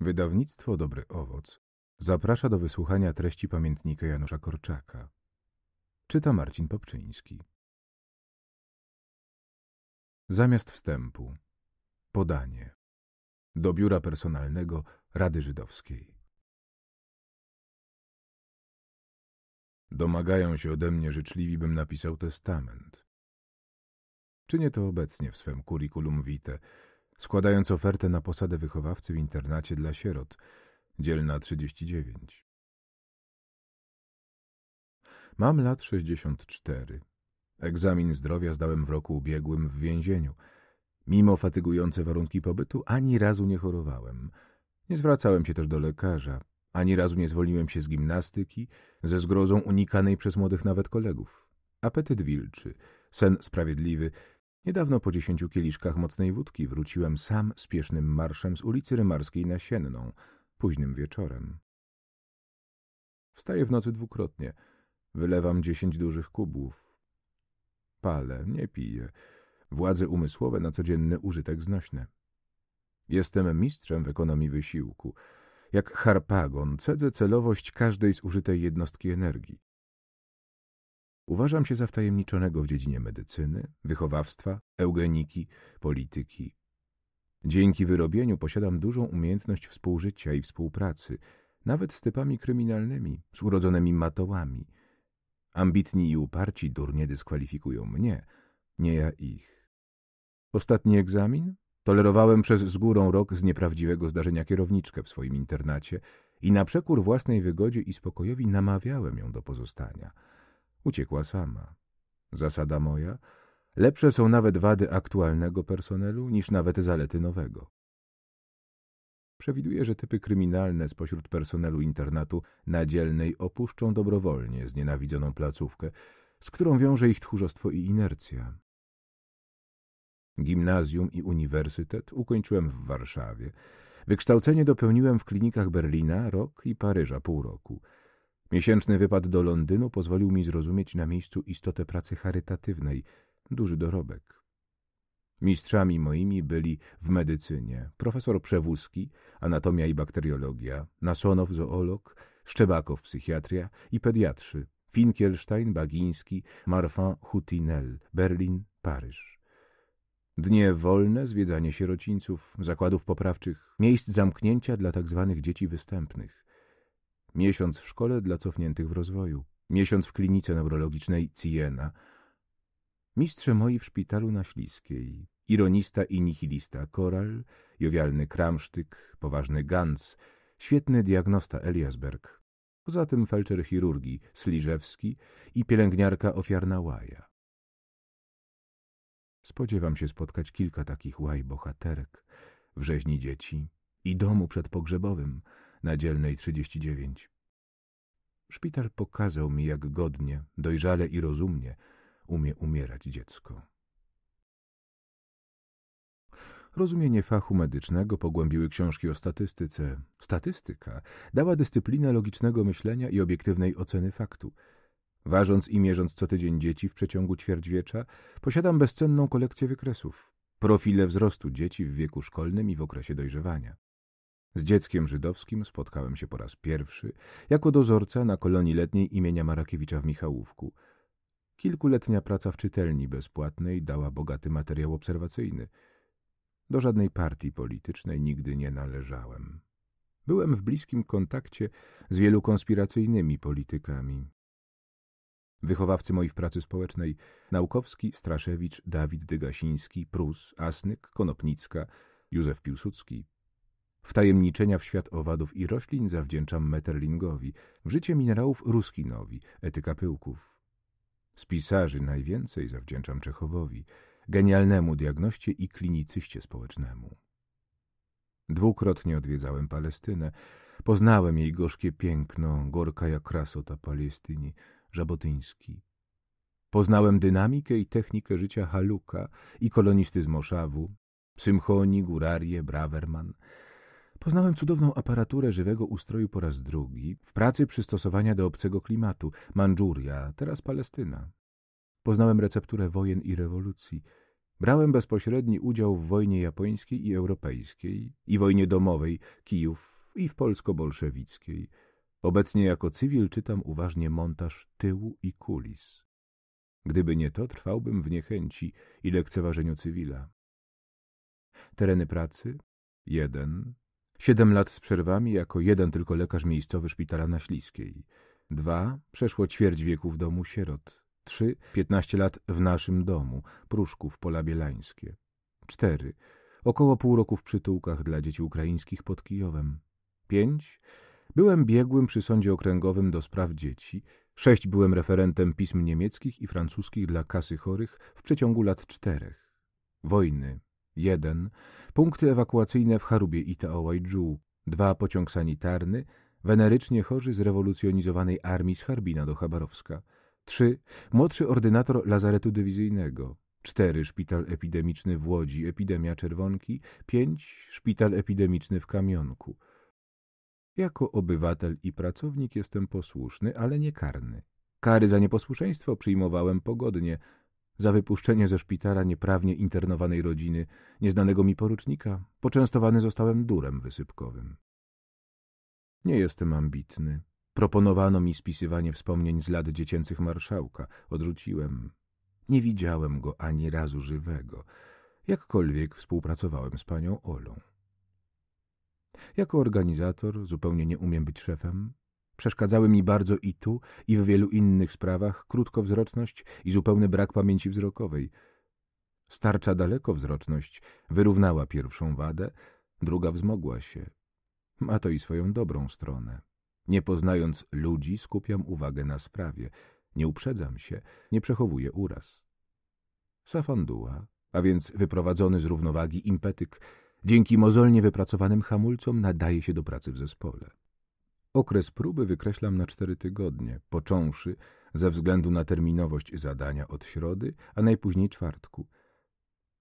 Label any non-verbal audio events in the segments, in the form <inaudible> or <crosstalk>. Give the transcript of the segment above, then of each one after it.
Wydawnictwo Dobry Owoc zaprasza do wysłuchania treści pamiętnika Janusza Korczaka. Czyta Marcin Popczyński. Zamiast wstępu podanie do biura personalnego Rady Żydowskiej. Domagają się ode mnie życzliwi, bym napisał testament. Czynię to obecnie w swym kurikulum vitae, składając ofertę na posadę wychowawcy w internacie dla sierot, dzielna 39. Mam lat 64. Egzamin zdrowia zdałem w roku ubiegłym w więzieniu. Mimo fatygujące warunki pobytu ani razu nie chorowałem. Nie zwracałem się też do lekarza. Ani razu nie zwolniłem się z gimnastyki, ze zgrozą unikanej przez młodych nawet kolegów. Apetyt wilczy, sen sprawiedliwy, Niedawno po dziesięciu kieliszkach mocnej wódki wróciłem sam spiesznym marszem z ulicy Rymarskiej na Sienną, późnym wieczorem. Wstaję w nocy dwukrotnie. Wylewam dziesięć dużych kubów. Palę, nie piję. Władze umysłowe na codzienny użytek znośne. Jestem mistrzem w ekonomii wysiłku. Jak harpagon cedzę celowość każdej zużytej jednostki energii. Uważam się za wtajemniczonego w dziedzinie medycyny, wychowawstwa, eugeniki, polityki. Dzięki wyrobieniu posiadam dużą umiejętność współżycia i współpracy, nawet z typami kryminalnymi, z urodzonymi matołami. Ambitni i uparci durnie dyskwalifikują mnie, nie ja ich. Ostatni egzamin? Tolerowałem przez z górą rok z nieprawdziwego zdarzenia kierowniczkę w swoim internacie i na przekór własnej wygodzie i spokojowi namawiałem ją do pozostania – Uciekła sama. Zasada moja, lepsze są nawet wady aktualnego personelu niż nawet zalety nowego. Przewiduję, że typy kryminalne spośród personelu internatu na dzielnej opuszczą dobrowolnie znienawidzoną placówkę, z którą wiąże ich tchórzostwo i inercja. Gimnazjum i uniwersytet ukończyłem w Warszawie. Wykształcenie dopełniłem w klinikach Berlina rok i Paryża pół roku – Miesięczny wypad do Londynu pozwolił mi zrozumieć na miejscu istotę pracy charytatywnej, duży dorobek. Mistrzami moimi byli w medycynie profesor Przewózki, anatomia i bakteriologia, Nasonow zoolog, Szczebakow psychiatria i pediatrzy, Finkielstein, Bagiński, Marfan, Hutinel, Berlin, Paryż. Dnie wolne, zwiedzanie sierocińców, zakładów poprawczych, miejsc zamknięcia dla tzw. Tak dzieci występnych miesiąc w szkole dla cofniętych w rozwoju, miesiąc w klinice neurologicznej Ciena, mistrze moi w szpitalu na Śliskiej, ironista i nihilista Koral, jowialny Kramsztyk, poważny Gans, świetny diagnosta Eliasberg, poza tym felczer chirurgii Sliżewski i pielęgniarka ofiarna Łaja. Spodziewam się spotkać kilka takich łaj bohaterek, w rzeźni dzieci i domu przedpogrzebowym, na dzielnej 39. Szpital pokazał mi, jak godnie, dojrzale i rozumnie umie umierać dziecko. Rozumienie fachu medycznego pogłębiły książki o statystyce. Statystyka dała dyscyplinę logicznego myślenia i obiektywnej oceny faktu. Ważąc i mierząc co tydzień dzieci w przeciągu ćwierćwiecza, posiadam bezcenną kolekcję wykresów, profile wzrostu dzieci w wieku szkolnym i w okresie dojrzewania. Z dzieckiem żydowskim spotkałem się po raz pierwszy jako dozorca na kolonii letniej imienia Marakiewicza w Michałówku. Kilkuletnia praca w czytelni bezpłatnej dała bogaty materiał obserwacyjny. Do żadnej partii politycznej nigdy nie należałem. Byłem w bliskim kontakcie z wielu konspiracyjnymi politykami. Wychowawcy moi w pracy społecznej Naukowski, Straszewicz, Dawid Dygasiński, Prus, Asnyk, Konopnicka, Józef Piłsudski, Wtajemniczenia w świat owadów i roślin zawdzięczam Metterlingowi, w życie minerałów Ruskinowi, etyka pyłków. Z pisarzy najwięcej zawdzięczam Czechowowi, genialnemu diagnoście i klinicyście społecznemu. Dwukrotnie odwiedzałem Palestynę, poznałem jej gorzkie piękno, gorka jak krasota Palestyni, Żabotyński. Poznałem dynamikę i technikę życia Haluka i kolonisty z Moszawu, Symchoni, Gurarię, Braverman – Poznałem cudowną aparaturę żywego ustroju po raz drugi, w pracy przystosowania do obcego klimatu, Mandżuria, teraz Palestyna. Poznałem recepturę wojen i rewolucji. Brałem bezpośredni udział w wojnie japońskiej i europejskiej, i wojnie domowej, Kijów, i w polsko-bolszewickiej. Obecnie jako cywil czytam uważnie montaż tyłu i kulis. Gdyby nie to, trwałbym w niechęci i lekceważeniu cywila. Tereny pracy jeden. Siedem lat z przerwami jako jeden tylko lekarz miejscowy szpitala na Śliskiej. Dwa, przeszło ćwierć wieku w domu sierot. Trzy, piętnaście lat w naszym domu, Pruszków, Pola Bielańskie. Cztery, około pół roku w przytułkach dla dzieci ukraińskich pod Kijowem. Pięć, byłem biegłym przy sądzie okręgowym do spraw dzieci. Sześć, byłem referentem pism niemieckich i francuskich dla kasy chorych w przeciągu lat czterech. Wojny, 1. Punkty ewakuacyjne w Harubie i Taowajdżu. 2. Pociąg sanitarny. Wenerycznie chorzy z rewolucjonizowanej armii z Harbina do Chabarowska. 3. Młodszy ordynator lazaretu dywizyjnego. 4. Szpital epidemiczny w Łodzi, epidemia czerwonki. 5. Szpital epidemiczny w Kamionku. Jako obywatel i pracownik jestem posłuszny, ale nie karny. Kary za nieposłuszeństwo przyjmowałem pogodnie, za wypuszczenie ze szpitala nieprawnie internowanej rodziny nieznanego mi porucznika poczęstowany zostałem durem wysypkowym. Nie jestem ambitny. Proponowano mi spisywanie wspomnień z lat dziecięcych marszałka. Odrzuciłem. Nie widziałem go ani razu żywego. Jakkolwiek współpracowałem z panią Olą. Jako organizator zupełnie nie umiem być szefem, Przeszkadzały mi bardzo i tu, i w wielu innych sprawach krótkowzroczność i zupełny brak pamięci wzrokowej. Starcza dalekowzroczność wyrównała pierwszą wadę, druga wzmogła się. Ma to i swoją dobrą stronę. Nie poznając ludzi, skupiam uwagę na sprawie. Nie uprzedzam się, nie przechowuję uraz. Safanduła, a więc wyprowadzony z równowagi impetyk, dzięki mozolnie wypracowanym hamulcom nadaje się do pracy w zespole. Okres próby wykreślam na cztery tygodnie, począwszy ze względu na terminowość zadania od środy, a najpóźniej czwartku.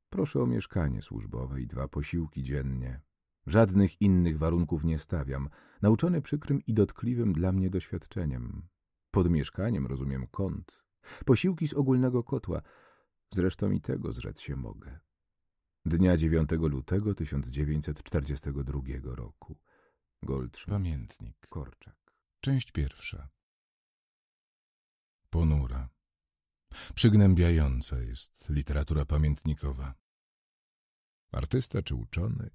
Proszę o mieszkanie służbowe i dwa posiłki dziennie. Żadnych innych warunków nie stawiam, nauczony przykrym i dotkliwym dla mnie doświadczeniem. Pod mieszkaniem rozumiem kąt. Posiłki z ogólnego kotła. Zresztą i tego zrzec się mogę. Dnia 9 lutego 1942 roku. Goldschmidt. Pamiętnik. Korczak. Część pierwsza. Ponura. Przygnębiająca jest literatura pamiętnikowa. Artysta czy uczony,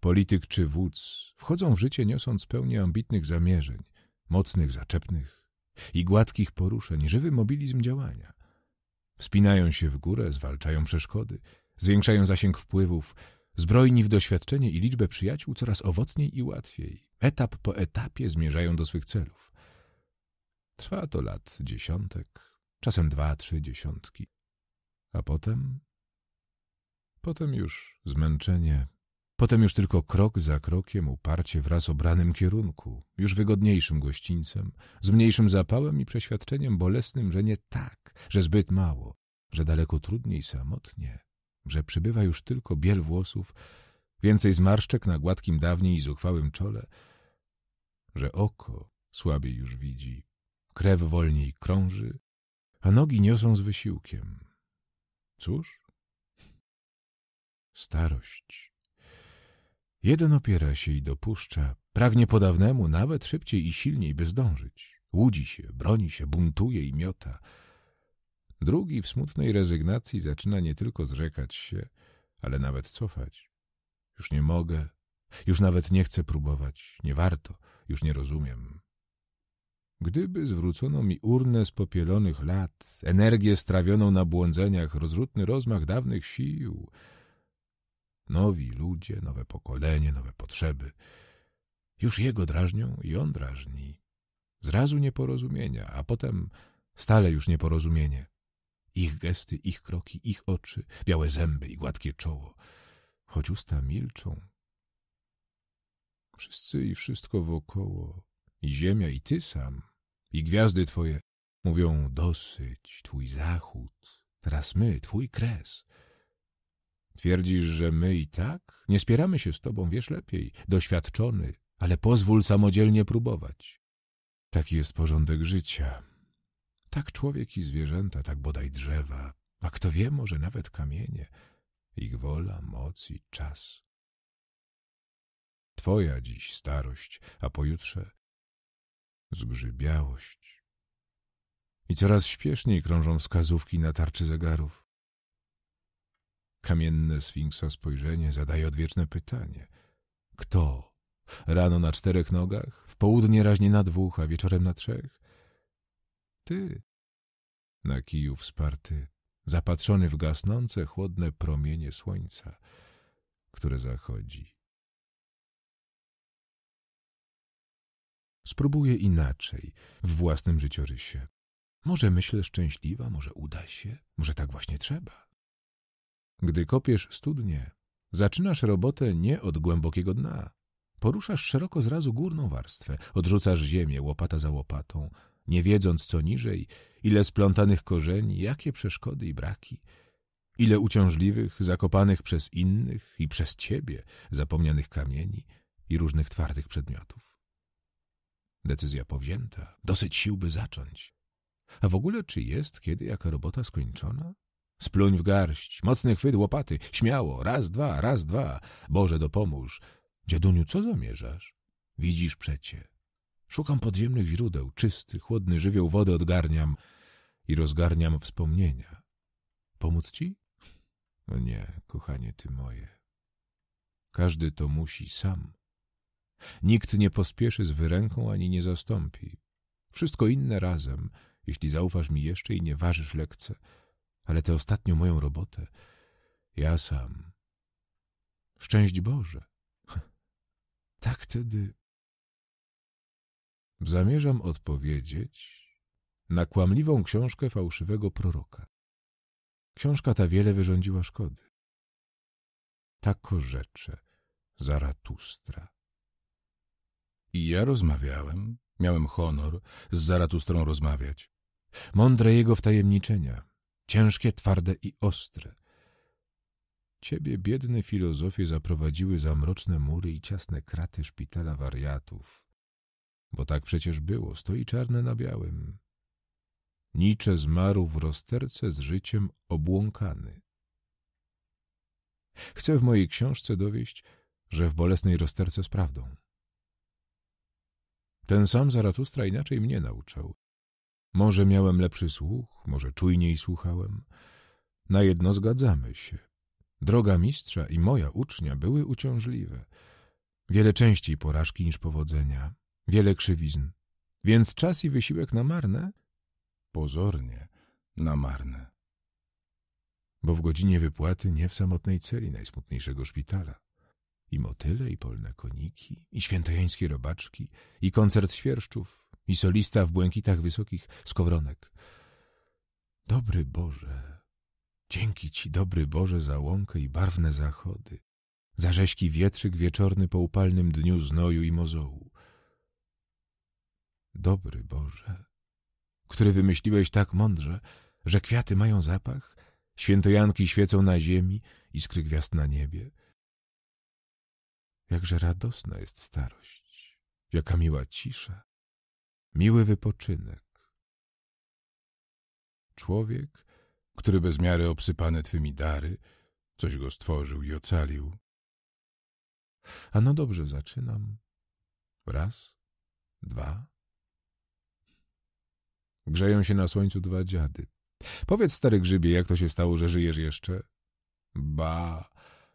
polityk czy wódz wchodzą w życie niosąc pełnię ambitnych zamierzeń, mocnych, zaczepnych i gładkich poruszeń, żywy mobilizm działania. Wspinają się w górę, zwalczają przeszkody, zwiększają zasięg wpływów, Zbrojni w doświadczenie i liczbę przyjaciół coraz owocniej i łatwiej. Etap po etapie zmierzają do swych celów. Trwa to lat dziesiątek, czasem dwa, trzy dziesiątki. A potem? Potem już zmęczenie. Potem już tylko krok za krokiem uparcie wraz obranym kierunku, już wygodniejszym gościńcem, z mniejszym zapałem i przeświadczeniem bolesnym, że nie tak, że zbyt mało, że daleko trudniej samotnie że przybywa już tylko biel włosów, więcej zmarszczek na gładkim dawniej i zuchwałym czole, że oko słabiej już widzi, krew wolniej krąży, a nogi niosą z wysiłkiem. Cóż? Starość. Jeden opiera się i dopuszcza, pragnie po dawnemu nawet szybciej i silniej, by zdążyć. Łudzi się, broni się, buntuje i miota – Drugi w smutnej rezygnacji zaczyna nie tylko zrzekać się, ale nawet cofać. Już nie mogę, już nawet nie chcę próbować, nie warto, już nie rozumiem. Gdyby zwrócono mi urnę z popielonych lat, energię strawioną na błądzeniach, rozrzutny rozmach dawnych sił, nowi ludzie, nowe pokolenie, nowe potrzeby, już jego drażnią i on drażni. Zrazu nieporozumienia, a potem stale już nieporozumienie. Ich gesty, ich kroki, ich oczy, białe zęby i gładkie czoło. Choć usta milczą. Wszyscy i wszystko wokoło, i ziemia, i ty sam, i gwiazdy twoje mówią dosyć, twój zachód, teraz my, twój kres. Twierdzisz, że my i tak? Nie spieramy się z tobą, wiesz lepiej, doświadczony, ale pozwól samodzielnie próbować. Taki jest porządek życia. Tak człowiek i zwierzęta, tak bodaj drzewa, a kto wie, może nawet kamienie, ich wola, moc i czas. Twoja dziś starość, a pojutrze zgrzybiałość. I coraz śpieszniej krążą wskazówki na tarczy zegarów. Kamienne sfinksa spojrzenie zadaje odwieczne pytanie. Kto? Rano na czterech nogach, w południe raźnie na dwóch, a wieczorem na trzech? ty. Na kiju wsparty, zapatrzony w gasnące, chłodne promienie słońca, które zachodzi. Spróbuję inaczej, w własnym życiorysie. Może myślę szczęśliwa, może uda się, może tak właśnie trzeba. Gdy kopiesz studnie, zaczynasz robotę nie od głębokiego dna. Poruszasz szeroko zrazu górną warstwę, odrzucasz ziemię łopata za łopatą, nie wiedząc co niżej, ile splątanych korzeni, jakie przeszkody i braki, ile uciążliwych, zakopanych przez innych i przez ciebie zapomnianych kamieni i różnych twardych przedmiotów. Decyzja powzięta, dosyć sił by zacząć. A w ogóle czy jest kiedy jaka robota skończona? Spluń w garść, mocny chwyt łopaty, śmiało, raz, dwa, raz, dwa. Boże, dopomóż. Dziaduniu, co zamierzasz? Widzisz przecie, Szukam podziemnych źródeł, czysty, chłodny żywioł wody odgarniam i rozgarniam wspomnienia. Pomóc ci? No nie, kochanie ty moje. Każdy to musi sam. Nikt nie pospieszy z wyręką ani nie zastąpi. Wszystko inne razem, jeśli zaufasz mi jeszcze i nie ważysz lekce, ale tę ostatnią moją robotę ja sam. Szczęść Boże! <laughs> Tak tedy Zamierzam odpowiedzieć na kłamliwą książkę fałszywego proroka. Książka ta wiele wyrządziła szkody. Tako rzecze Zaratustra. I ja rozmawiałem, miałem honor z Zaratustrą rozmawiać. Mądre jego wtajemniczenia, ciężkie, twarde i ostre. Ciebie, biedny filozofie, zaprowadziły za mroczne mury i ciasne kraty szpitala wariatów, bo tak przecież było, stoi czarne na białym. Nicze zmarł w rozterce z życiem obłąkany. Chcę w mojej książce dowieść, że w bolesnej rozterce z prawdą. Ten sam Zaratustra inaczej mnie nauczał. Może miałem lepszy słuch, może czujniej słuchałem. Na jedno zgadzamy się. Droga mistrza i moja ucznia były uciążliwe. Wiele częściej porażki niż powodzenia wiele krzywizn. Więc czas i wysiłek na marne? Pozornie na marne. Bo w godzinie wypłaty nie w samotnej celi najsmutniejszego szpitala. I motyle, i polne koniki, i świętojańskie robaczki, i koncert świerszczów, i solista w błękitach wysokich skowronek. Dobry Boże, dzięki Ci, dobry Boże, za łąkę i barwne zachody, za rześki wietrzyk wieczorny po upalnym dniu znoju i mozołu dobry Boże, który wymyśliłeś tak mądrze, że kwiaty mają zapach, świętojanki świecą na ziemi, iskry gwiazd na niebie. Jakże radosna jest starość, jaka miła cisza, miły wypoczynek. Człowiek, który bez miary obsypany Twymi dary, coś go stworzył i ocalił. A no dobrze, zaczynam. Raz, dwa, Grzeją się na słońcu dwa dziady. Powiedz, stary grzybie, jak to się stało, że żyjesz jeszcze? Ba,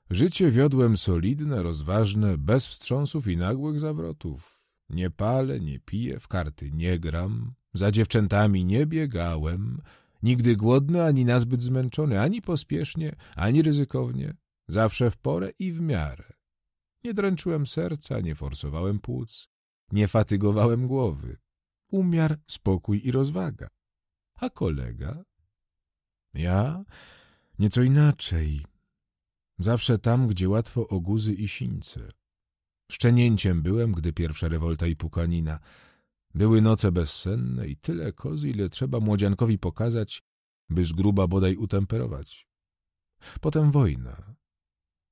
życie wiodłem solidne, rozważne, bez wstrząsów i nagłych zawrotów. Nie palę, nie piję, w karty nie gram, za dziewczętami nie biegałem, nigdy głodny ani nazbyt zmęczony, ani pospiesznie, ani ryzykownie, zawsze w porę i w miarę. Nie dręczyłem serca, nie forsowałem płuc, nie fatygowałem głowy umiar, spokój i rozwaga. A kolega? Ja nieco inaczej. Zawsze tam, gdzie łatwo oguzy i sińce. Szczenięciem byłem, gdy pierwsza rewolta i pukanina. Były noce bezsenne i tyle kozy, ile trzeba młodziankowi pokazać, by z gruba bodaj utemperować. Potem wojna.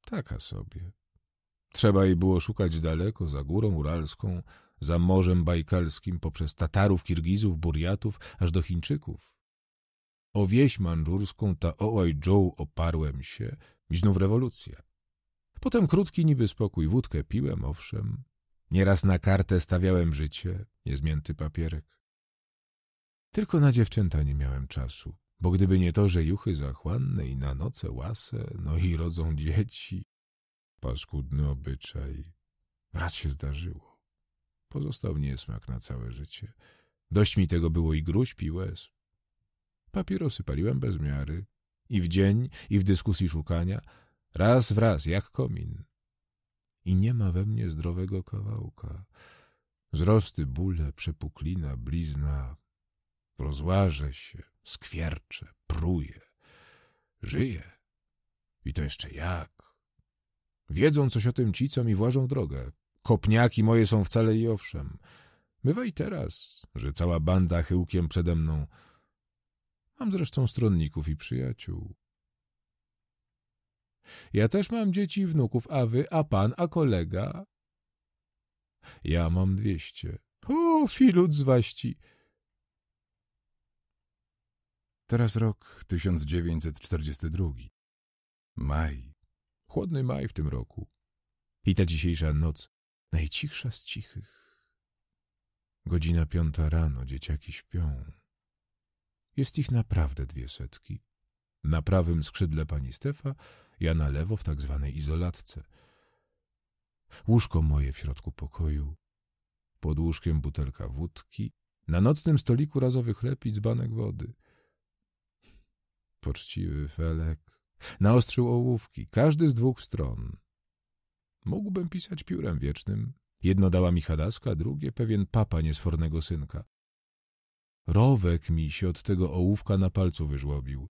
Taka sobie. Trzeba jej było szukać daleko, za górą uralską, za Morzem Bajkalskim, poprzez Tatarów, Kirgizów, Burjatów, aż do Chińczyków. O wieś manżurską ta Ołajdżoł oparłem się znów rewolucja. Potem krótki niby spokój, wódkę piłem, owszem. Nieraz na kartę stawiałem życie, niezmięty papierek. Tylko na dziewczęta nie miałem czasu, bo gdyby nie to, że juchy zachłanne i na noce łase, no i rodzą dzieci. Paskudny obyczaj. Raz się zdarzyło. Pozostał niesmak na całe życie. Dość mi tego było i gruźb, i łez. Papierosy paliłem bez miary. I w dzień, i w dyskusji szukania. Raz w raz, jak komin. I nie ma we mnie zdrowego kawałka. Wzrosty, bóle, przepuklina, blizna. Rozłażę się, skwierczę, pruję. Żyję. I to jeszcze jak. Wiedzą coś o tym ci, co mi włażą w drogę. Kopniaki moje są wcale i owszem. Mywaj teraz, że cała banda chyłkiem przede mną. Mam zresztą stronników i przyjaciół. Ja też mam dzieci i wnuków, a wy, a pan, a kolega. Ja mam dwieście. O, filut z waści. Teraz rok 1942. Maj. Chłodny maj w tym roku. I ta dzisiejsza noc najcichsza z cichych. Godzina piąta rano, dzieciaki śpią. Jest ich naprawdę dwie setki. Na prawym skrzydle pani Stefa, ja na lewo w tak zwanej izolatce. Łóżko moje w środku pokoju, pod łóżkiem butelka wódki, na nocnym stoliku razowy chleb i dzbanek wody. Poczciwy Felek naostrzył ołówki, każdy z dwóch stron. Mógłbym pisać piórem wiecznym. Jedno dała mi Hadaska, drugie pewien papa niesfornego synka. Rowek mi się od tego ołówka na palcu wyżłobił.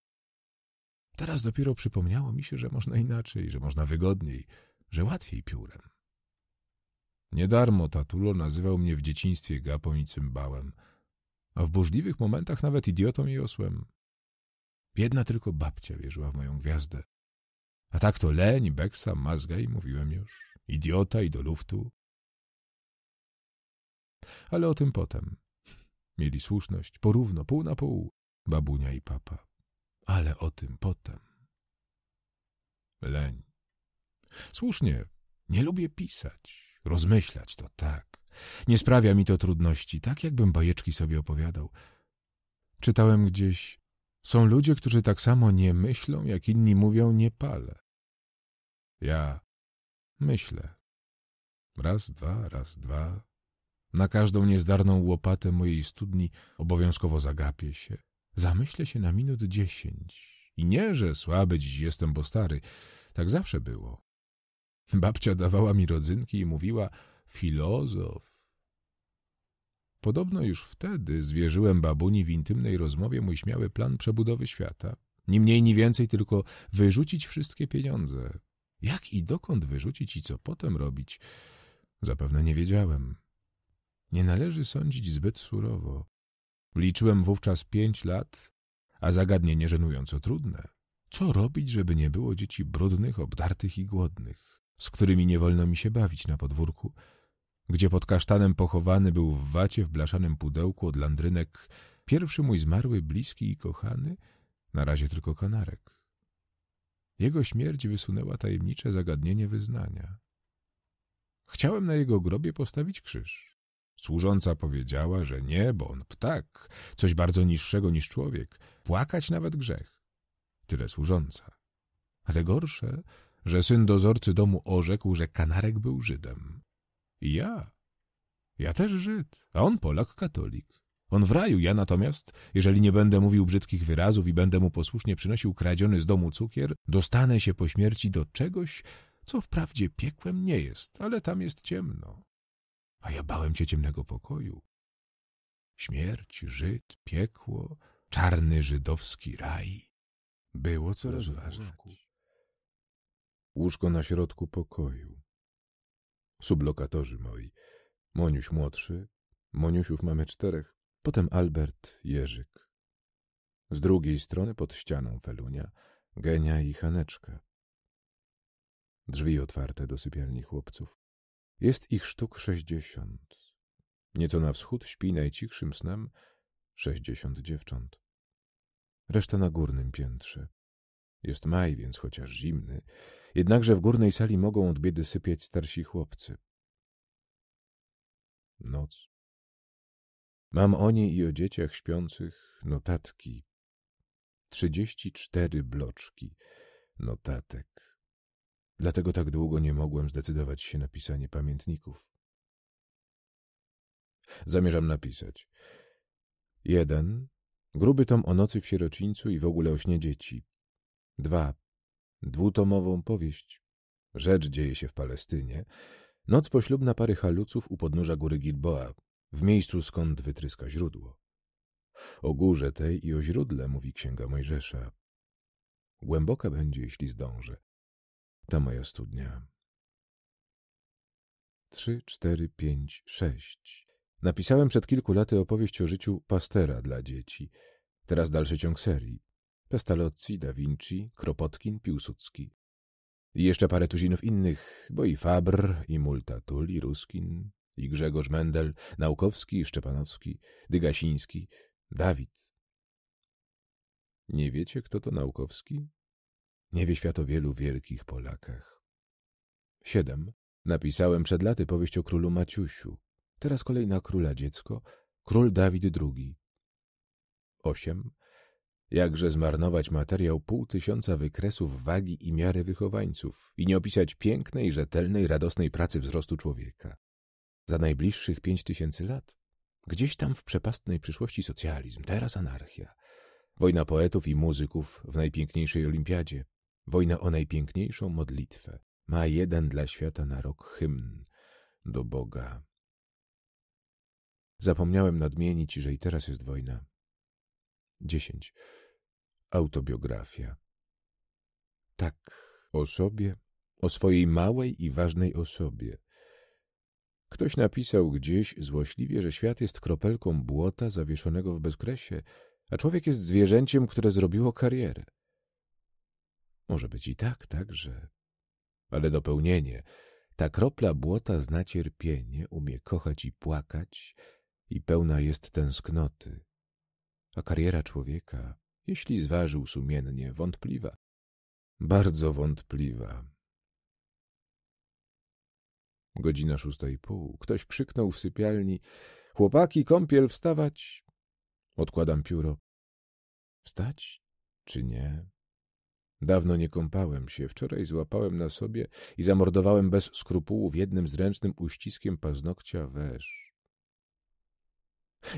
Teraz dopiero przypomniało mi się, że można inaczej, że można wygodniej, że łatwiej piórem. Niedarmo tatulo nazywał mnie w dzieciństwie gapą i cymbałem, a w burzliwych momentach nawet idiotą i osłem. Jedna tylko babcia wierzyła w moją gwiazdę. A tak to leń, beksa, mazga i mówiłem już idiota i do luftu. Ale o tym potem. Mieli słuszność, porówno, pół na pół, babunia i papa. Ale o tym potem. Leń. Słusznie, nie lubię pisać, rozmyślać to tak. Nie sprawia mi to trudności, tak jakbym bajeczki sobie opowiadał. Czytałem gdzieś, są ludzie, którzy tak samo nie myślą, jak inni mówią nie palę. Ja Myślę. Raz, dwa, raz, dwa. Na każdą niezdarną łopatę mojej studni obowiązkowo zagapię się. Zamyślę się na minut dziesięć. I nie, że słaby dziś jestem, bo stary. Tak zawsze było. Babcia dawała mi rodzynki i mówiła filozof. Podobno już wtedy zwierzyłem babuni w intymnej rozmowie mój śmiały plan przebudowy świata. Ni mniej, ni więcej, tylko wyrzucić wszystkie pieniądze, jak i dokąd wyrzucić i co potem robić, zapewne nie wiedziałem. Nie należy sądzić zbyt surowo. Liczyłem wówczas pięć lat, a zagadnienie żenująco trudne. Co robić, żeby nie było dzieci brudnych, obdartych i głodnych, z którymi nie wolno mi się bawić na podwórku, gdzie pod kasztanem pochowany był w wacie w blaszanym pudełku od landrynek pierwszy mój zmarły bliski i kochany, na razie tylko kanarek. Jego śmierć wysunęła tajemnicze zagadnienie wyznania. Chciałem na jego grobie postawić krzyż. Służąca powiedziała, że nie, bo on ptak, coś bardzo niższego niż człowiek, płakać nawet grzech. Tyle służąca. Ale gorsze, że syn dozorcy domu orzekł, że kanarek był Żydem. I ja. Ja też Żyd, a on Polak katolik. On w raju, ja natomiast, jeżeli nie będę mówił brzydkich wyrazów i będę mu posłusznie przynosił kradziony z domu cukier, dostanę się po śmierci do czegoś, co wprawdzie piekłem nie jest, ale tam jest ciemno. A ja bałem się ciemnego pokoju. Śmierć, Żyd, piekło, czarny żydowski raj. Było coraz ważniejsze. Łóżko na środku pokoju. Sublokatorzy moi. Moniuś młodszy. Moniusiów mamy czterech potem Albert Jerzyk. Z drugiej strony pod ścianą Felunia, Genia i Haneczka. Drzwi otwarte do sypialni chłopców. Jest ich sztuk sześćdziesiąt. Nieco na wschód śpi najcichszym snem sześćdziesiąt dziewcząt. Reszta na górnym piętrze. Jest maj, więc chociaż zimny, jednakże w górnej sali mogą od biedy sypiać starsi chłopcy. Noc Mam o niej i o dzieciach śpiących notatki. Trzydzieści cztery bloczki notatek. Dlatego tak długo nie mogłem zdecydować się na pisanie pamiętników. Zamierzam napisać. Jeden. Gruby tom o nocy w sierocińcu i w ogóle o śnie dzieci. Dwa. Dwutomową powieść. Rzecz dzieje się w Palestynie. Noc poślubna pary haluców u podnóża góry Gilboa, w miejscu skąd wytryska źródło. O górze tej i o źródle mówi księga Mojżesza. Głęboka będzie, jeśli zdążę. Ta moja studnia. Trzy, cztery, pięć, sześć. Napisałem przed kilku laty opowieść o życiu pastera dla dzieci. Teraz dalszy ciąg serii. Pestalozzi, Da Vinci, Kropotkin, Piłsudski. I jeszcze parę tuzinów innych, bo i Fabr, i Multatul, i Ruskin, i Grzegorz Mendel, Naukowski i Szczepanowski, Dygasiński, Dawid. Nie wiecie, kto to Naukowski? Nie wie świat o wielu wielkich Polakach. Siedem. Napisałem przed laty powieść o królu Maciusiu. Teraz kolej na króla dziecko, król Dawid II. Osiem. Jakże zmarnować materiał pół tysiąca wykresów wagi i miary wychowańców i nie opisać pięknej, rzetelnej, radosnej pracy wzrostu człowieka za najbliższych pięć tysięcy lat. Gdzieś tam w przepastnej przyszłości socjalizm, teraz anarchia. Wojna poetów i muzyków w najpiękniejszej olimpiadzie. Wojna o najpiękniejszą modlitwę. Ma jeden dla świata na rok hymn do Boga. Zapomniałem nadmienić, że i teraz jest wojna. 10. Autobiografia. Tak, o sobie, o swojej małej i ważnej osobie – Ktoś napisał gdzieś złośliwie, że świat jest kropelką błota zawieszonego w bezkresie, a człowiek jest zwierzęciem, które zrobiło karierę. Może być i tak, także. Ale dopełnienie. Ta kropla błota zna cierpienie, umie kochać i płakać i pełna jest tęsknoty. A kariera człowieka, jeśli zważył sumiennie, wątpliwa. Bardzo wątpliwa. Godzina szósta i pół. Ktoś krzyknął w sypialni. Chłopaki, kąpiel, wstawać! Odkładam pióro. Wstać czy nie? Dawno nie kąpałem się. Wczoraj złapałem na sobie i zamordowałem bez skrupułów jednym zręcznym uściskiem paznokcia wesz.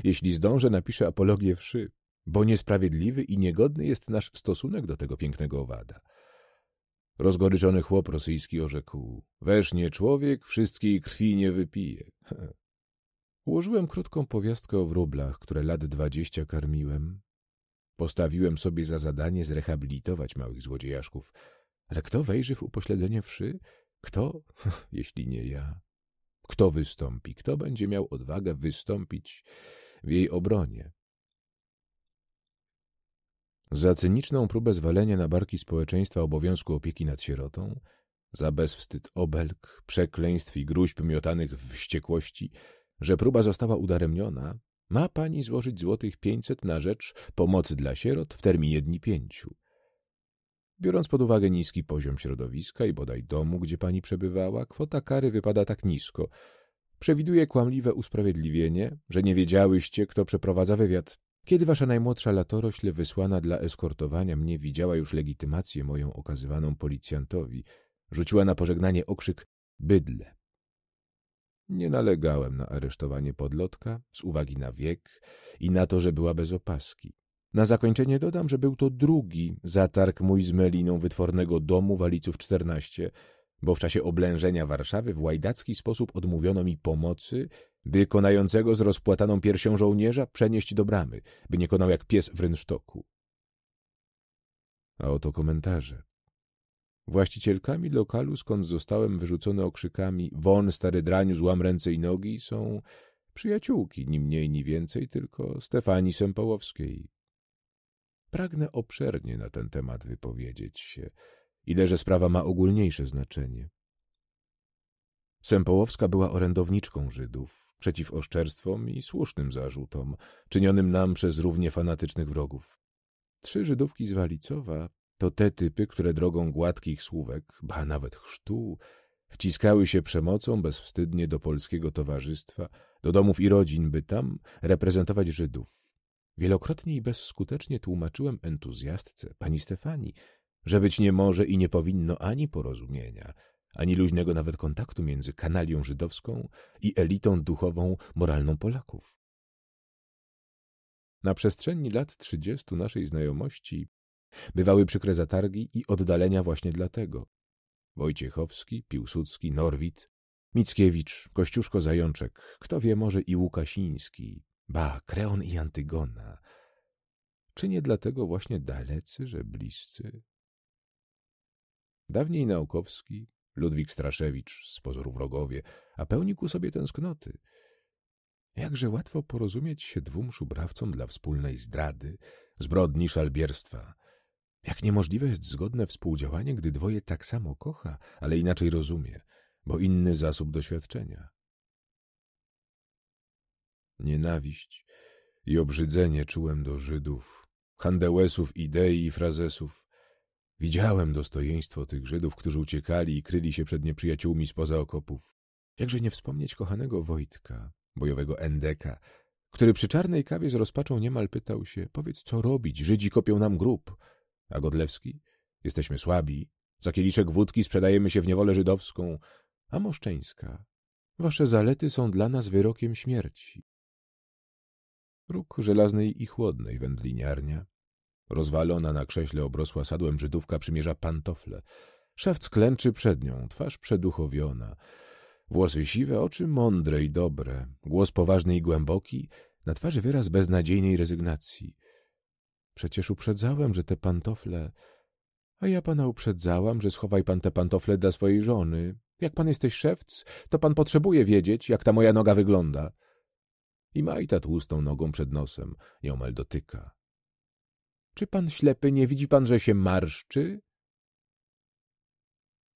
Jeśli zdążę, napiszę apologię wszy, bo niesprawiedliwy i niegodny jest nasz stosunek do tego pięknego owada. Rozgoryczony chłop rosyjski orzekł. Weż nie człowiek, wszystkiej krwi nie wypije. <laughs> Ułożyłem krótką powiastkę o wróblach, które lat dwadzieścia karmiłem. Postawiłem sobie za zadanie zrehabilitować małych złodziejaszków. Ale kto wejrzy w upośledzenie wszy? Kto, <laughs> jeśli nie ja? Kto wystąpi? Kto będzie miał odwagę wystąpić w jej obronie? za cyniczną próbę zwalenia na barki społeczeństwa obowiązku opieki nad sierotą, za bezwstyd obelg, przekleństw i gruźb miotanych w wściekłości, że próba została udaremniona, ma pani złożyć złotych pięćset na rzecz pomocy dla sierot w terminie dni pięciu. Biorąc pod uwagę niski poziom środowiska i bodaj domu, gdzie pani przebywała, kwota kary wypada tak nisko. Przewiduje kłamliwe usprawiedliwienie, że nie wiedziałyście, kto przeprowadza wywiad. Kiedy wasza najmłodsza latorośl wysłana dla eskortowania mnie widziała już legitymację moją okazywaną policjantowi, rzuciła na pożegnanie okrzyk bydle. Nie nalegałem na aresztowanie podlotka z uwagi na wiek i na to, że była bez opaski. Na zakończenie dodam, że był to drugi zatarg mój z Meliną wytwornego domu Waliców czternaście, bo w czasie oblężenia Warszawy w łajdacki sposób odmówiono mi pomocy by konającego z rozpłataną piersią żołnierza przenieść do bramy, by nie konał jak pies w rynsztoku. A oto komentarze. Właścicielkami lokalu, skąd zostałem wyrzucony okrzykami won, stary draniu, złam ręce i nogi, są przyjaciółki, ni mniej, ni więcej, tylko Stefanii Sempołowskiej. Pragnę obszernie na ten temat wypowiedzieć się, ile że sprawa ma ogólniejsze znaczenie. Sempołowska była orędowniczką Żydów, przeciw oszczerstwom i słusznym zarzutom, czynionym nam przez równie fanatycznych wrogów. Trzy Żydówki z Walicowa to te typy, które drogą gładkich słówek, ba nawet chrztu, wciskały się przemocą bezwstydnie do polskiego towarzystwa, do domów i rodzin, by tam reprezentować Żydów. Wielokrotnie i bezskutecznie tłumaczyłem entuzjastce, pani Stefani, że być nie może i nie powinno ani porozumienia, ani luźnego nawet kontaktu między kanalią żydowską i elitą duchową, moralną Polaków. Na przestrzeni lat trzydziestu naszej znajomości bywały przykre zatargi i oddalenia właśnie dlatego. Wojciechowski, Piłsudski, Norwid, Mickiewicz, Kościuszko Zajączek, kto wie może i Łukasiński, ba, Kreon i Antygona. Czy nie dlatego właśnie dalecy, że bliscy? Dawniej Naukowski, Ludwik Straszewicz, z pozoru wrogowie, a pełnił ku sobie tęsknoty. Jakże łatwo porozumieć się dwóm szubrawcom dla wspólnej zdrady, zbrodni szalbierstwa. Jak niemożliwe jest zgodne współdziałanie, gdy dwoje tak samo kocha, ale inaczej rozumie, bo inny zasób doświadczenia. Nienawiść i obrzydzenie czułem do Żydów, handełesów idei i frazesów, Widziałem dostojeństwo tych Żydów, którzy uciekali i kryli się przed nieprzyjaciółmi spoza okopów. Jakże nie wspomnieć kochanego Wojtka, bojowego Endeka, który przy czarnej kawie z rozpaczą niemal pytał się, powiedz co robić, Żydzi kopią nam grób. A Godlewski? Jesteśmy słabi. Za kieliszek wódki sprzedajemy się w niewolę żydowską. A Moszczeńska? Wasze zalety są dla nas wyrokiem śmierci. Róg żelaznej i chłodnej wędliniarnia Rozwalona na krześle obrosła sadłem Żydówka przymierza pantofle. Szewc klęczy przed nią, twarz przeduchowiona. Włosy siwe, oczy mądre i dobre, głos poważny i głęboki, na twarzy wyraz beznadziejnej rezygnacji. Przecież uprzedzałem, że te pantofle... A ja pana uprzedzałam, że schowaj pan te pantofle dla swojej żony. Jak pan jesteś szewc, to pan potrzebuje wiedzieć, jak ta moja noga wygląda. I Majta tłustą nogą przed nosem, nieomal dotyka. Czy pan ślepy, nie widzi pan, że się marszczy?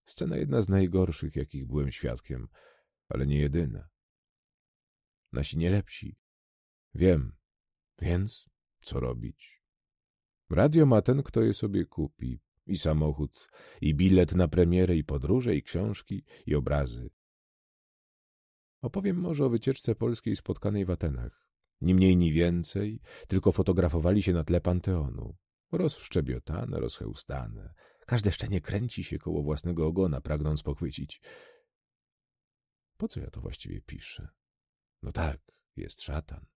Scena jedna z najgorszych, jakich byłem świadkiem, ale nie jedyna. Nasi nie lepsi. Wiem. Więc co robić? Radio ma ten, kto je sobie kupi. I samochód, i bilet na premierę, i podróże, i książki, i obrazy. Opowiem może o wycieczce polskiej spotkanej w Atenach. Ni mniej, ni więcej, tylko fotografowali się na tle Panteonu. Rozszczebiotane, rozchełstane. Każde szczenie kręci się koło własnego ogona, pragnąc pochwycić. Po co ja to właściwie piszę? No tak, jest szatan.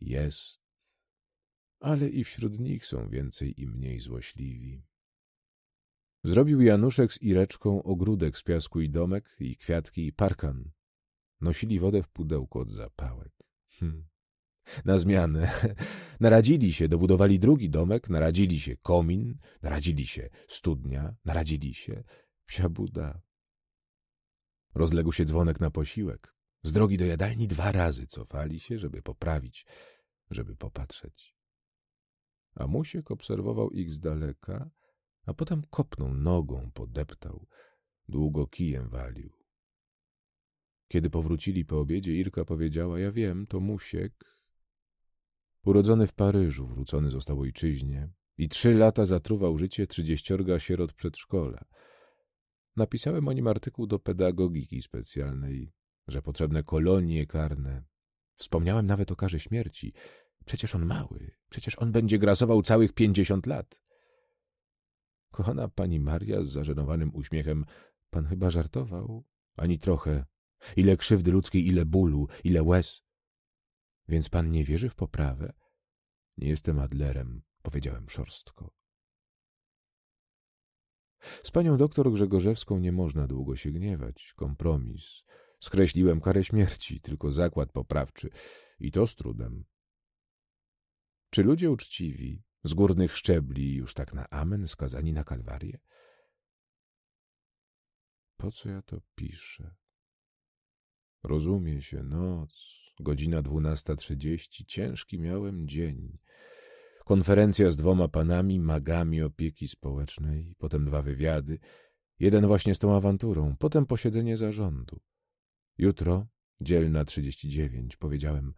Jest. Ale i wśród nich są więcej i mniej złośliwi. Zrobił Januszek z Ireczką ogródek z piasku i domek, i kwiatki, i parkan. Nosili wodę w pudełku od zapałek. Hm na zmianę. <laughs> Naradzili się, dobudowali drugi domek, naradzili się komin, naradzili się studnia, naradzili się psia buda. Rozległ się dzwonek na posiłek. Z drogi do jadalni dwa razy cofali się, żeby poprawić, żeby popatrzeć. A Musiek obserwował ich z daleka, a potem kopnął nogą, podeptał, długo kijem walił. Kiedy powrócili po obiedzie, Irka powiedziała: Ja wiem, to Musiek, Urodzony w Paryżu, wrócony został ojczyźnie i trzy lata zatruwał życie trzydzieściorga sierot przedszkola. Napisałem o nim artykuł do pedagogiki specjalnej, że potrzebne kolonie karne. Wspomniałem nawet o karze śmierci. Przecież on mały, przecież on będzie grasował całych pięćdziesiąt lat. Kochana pani Maria z zażenowanym uśmiechem, pan chyba żartował? Ani trochę. Ile krzywdy ludzkiej, ile bólu, ile łez. Więc pan nie wierzy w poprawę? Nie jestem Adlerem, powiedziałem szorstko. Z panią doktor Grzegorzewską nie można długo się gniewać. Kompromis. Skreśliłem karę śmierci, tylko zakład poprawczy. I to z trudem. Czy ludzie uczciwi, z górnych szczebli, już tak na amen, skazani na kalwarię? Po co ja to piszę? Rozumie się, noc, Godzina 12.30. Ciężki miałem dzień. Konferencja z dwoma panami, magami opieki społecznej, potem dwa wywiady, jeden właśnie z tą awanturą, potem posiedzenie zarządu. Jutro, dzielna 39, powiedziałem,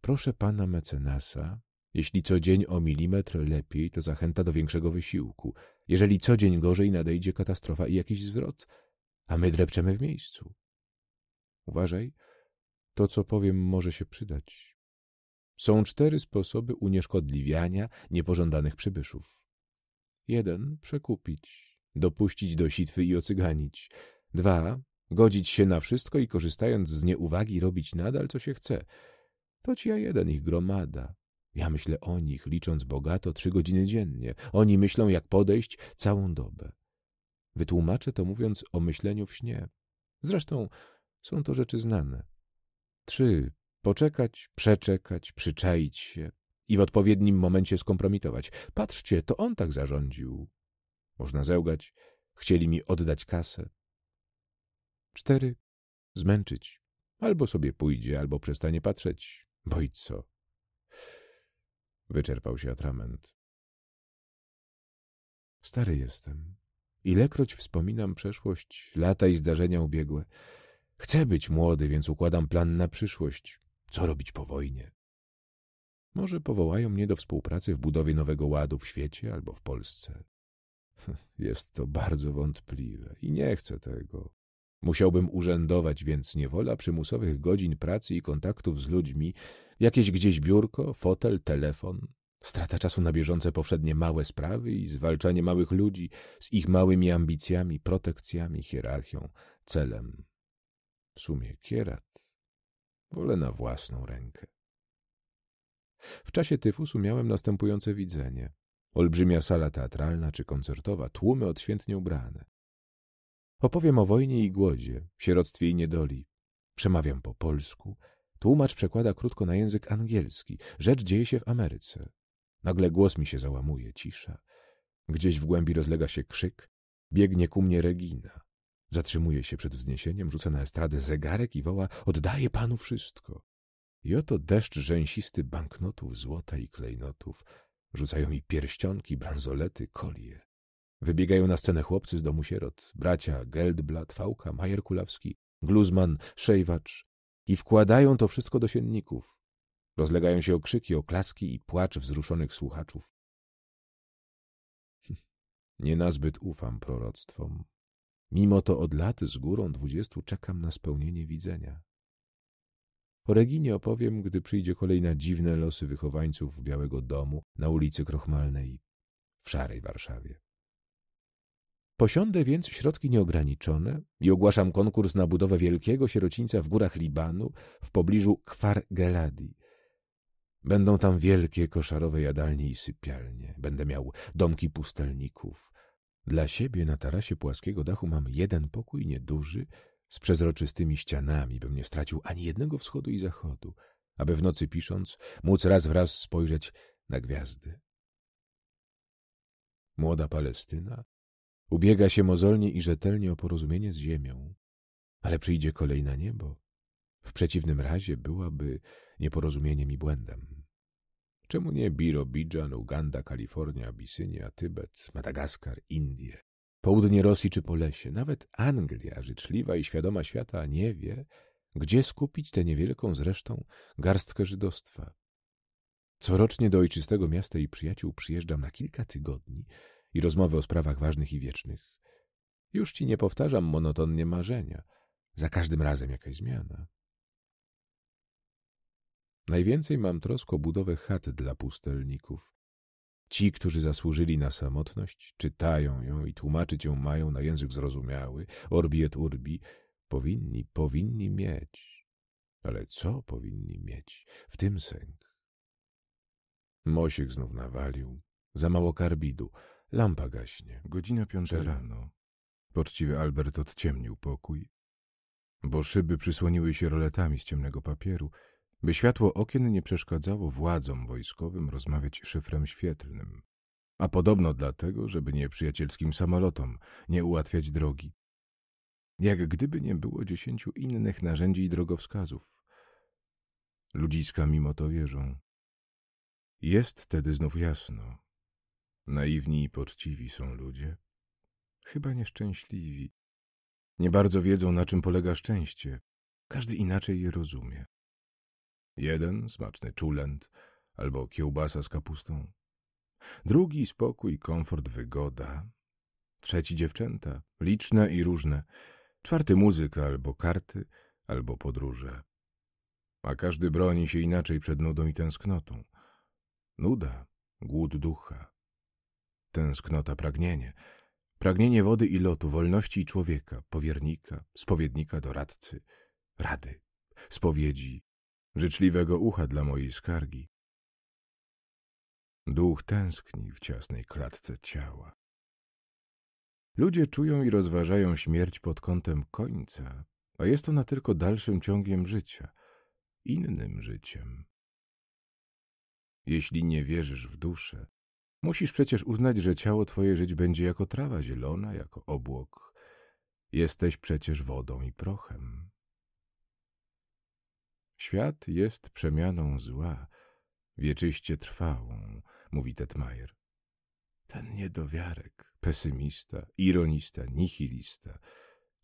proszę pana mecenasa, jeśli co dzień o milimetr lepiej, to zachęta do większego wysiłku. Jeżeli co dzień gorzej, nadejdzie katastrofa i jakiś zwrot, a my drepczemy w miejscu. Uważaj, to, co powiem, może się przydać. Są cztery sposoby unieszkodliwiania niepożądanych przybyszów. Jeden przekupić, dopuścić do sitwy i ocyganić. Dwa godzić się na wszystko i korzystając z nieuwagi robić nadal, co się chce. To ci ja jeden ich gromada. Ja myślę o nich, licząc bogato trzy godziny dziennie. Oni myślą, jak podejść całą dobę. Wytłumaczę to mówiąc o myśleniu w śnie. Zresztą są to rzeczy znane. Trzy. Poczekać, przeczekać, przyczaić się i w odpowiednim momencie skompromitować. Patrzcie, to on tak zarządził. Można zełgać. Chcieli mi oddać kasę. Cztery. Zmęczyć. Albo sobie pójdzie, albo przestanie patrzeć. Bo i co? Wyczerpał się atrament. Stary jestem. Ilekroć wspominam przeszłość, lata i zdarzenia ubiegłe, Chcę być młody, więc układam plan na przyszłość. Co robić po wojnie? Może powołają mnie do współpracy w budowie nowego ładu w świecie albo w Polsce. <laughs> Jest to bardzo wątpliwe i nie chcę tego. Musiałbym urzędować, więc niewola przymusowych godzin pracy i kontaktów z ludźmi, jakieś gdzieś biurko, fotel, telefon, strata czasu na bieżące powszednie małe sprawy i zwalczanie małych ludzi z ich małymi ambicjami, protekcjami, hierarchią, celem, w sumie kierat, wolę na własną rękę. W czasie tyfusu miałem następujące widzenie. Olbrzymia sala teatralna czy koncertowa, tłumy odświętnie ubrane. Opowiem o wojnie i głodzie, sieroctwie i niedoli. Przemawiam po polsku. Tłumacz przekłada krótko na język angielski. Rzecz dzieje się w Ameryce. Nagle głos mi się załamuje, cisza. Gdzieś w głębi rozlega się krzyk. Biegnie ku mnie Regina. Zatrzymuje się przed wzniesieniem, rzuca na estradę zegarek i woła – oddaję panu wszystko. I oto deszcz rzęsisty banknotów, złota i klejnotów. Rzucają mi pierścionki, bransolety, kolie. Wybiegają na scenę chłopcy z domu sierot, bracia Geldblat, Fałka, Majer Kulawski, Gluzman, Szejwacz i wkładają to wszystko do sienników. Rozlegają się okrzyki, oklaski i płacz wzruszonych słuchaczów. <laughs> Nie nazbyt ufam proroctwom, Mimo to od lat z górą dwudziestu czekam na spełnienie widzenia. O Reginie opowiem, gdy przyjdzie kolej na dziwne losy wychowańców Białego Domu na ulicy Krochmalnej w szarej Warszawie. Posiądę więc środki nieograniczone i ogłaszam konkurs na budowę wielkiego sierocińca w górach Libanu w pobliżu Kwar Geladi. Będą tam wielkie koszarowe jadalnie i sypialnie. Będę miał domki pustelników, dla siebie na tarasie płaskiego dachu mam jeden pokój nieduży, z przezroczystymi ścianami, bym nie stracił ani jednego wschodu i zachodu, aby w nocy pisząc móc raz wraz spojrzeć na gwiazdy. Młoda Palestyna ubiega się mozolnie i rzetelnie o porozumienie z ziemią, ale przyjdzie kolej na niebo. W przeciwnym razie byłaby nieporozumieniem i błędem. Czemu nie Birobidżan, Uganda, Kalifornia, Abisynia, Tybet, Madagaskar, Indie, południe Rosji czy Polesie? Nawet Anglia, życzliwa i świadoma świata, nie wie, gdzie skupić tę niewielką zresztą garstkę żydostwa. Corocznie do ojczystego miasta i przyjaciół przyjeżdżam na kilka tygodni i rozmowy o sprawach ważnych i wiecznych. Już ci nie powtarzam monotonnie marzenia. Za każdym razem jakaś zmiana. Najwięcej mam trosk o budowę chat dla pustelników. Ci, którzy zasłużyli na samotność, czytają ją i tłumaczyć ją mają na język zrozumiały, orbi et urbi, powinni, powinni mieć. Ale co powinni mieć? W tym sęk. Mosiek znów nawalił. Za mało karbidu. Lampa gaśnie. Godzina piąta rano. Poczciwy Albert odciemnił pokój, bo szyby przysłoniły się roletami z ciemnego papieru by światło okien nie przeszkadzało władzom wojskowym rozmawiać szyfrem świetlnym. A podobno dlatego, żeby nieprzyjacielskim samolotom nie ułatwiać drogi. Jak gdyby nie było dziesięciu innych narzędzi i drogowskazów. Ludziska mimo to wierzą. Jest tedy znów jasno. Naiwni i poczciwi są ludzie. Chyba nieszczęśliwi. Nie bardzo wiedzą, na czym polega szczęście. Każdy inaczej je rozumie. Jeden smaczny czulent albo kiełbasa z kapustą. Drugi spokój, komfort, wygoda. Trzeci dziewczęta, liczne i różne. Czwarty muzyka albo karty, albo podróże. A każdy broni się inaczej przed nudą i tęsknotą. Nuda, głód ducha. Tęsknota, pragnienie. Pragnienie wody i lotu, wolności i człowieka, powiernika, spowiednika, doradcy, rady, spowiedzi, życzliwego ucha dla mojej skargi. Duch tęskni w ciasnej klatce ciała. Ludzie czują i rozważają śmierć pod kątem końca, a jest ona tylko dalszym ciągiem życia, innym życiem. Jeśli nie wierzysz w duszę, musisz przecież uznać, że ciało twoje żyć będzie jako trawa zielona, jako obłok. Jesteś przecież wodą i prochem. Świat jest przemianą zła, wieczyście trwałą, mówi Tetmajer. Ten niedowiarek, pesymista, ironista, nihilista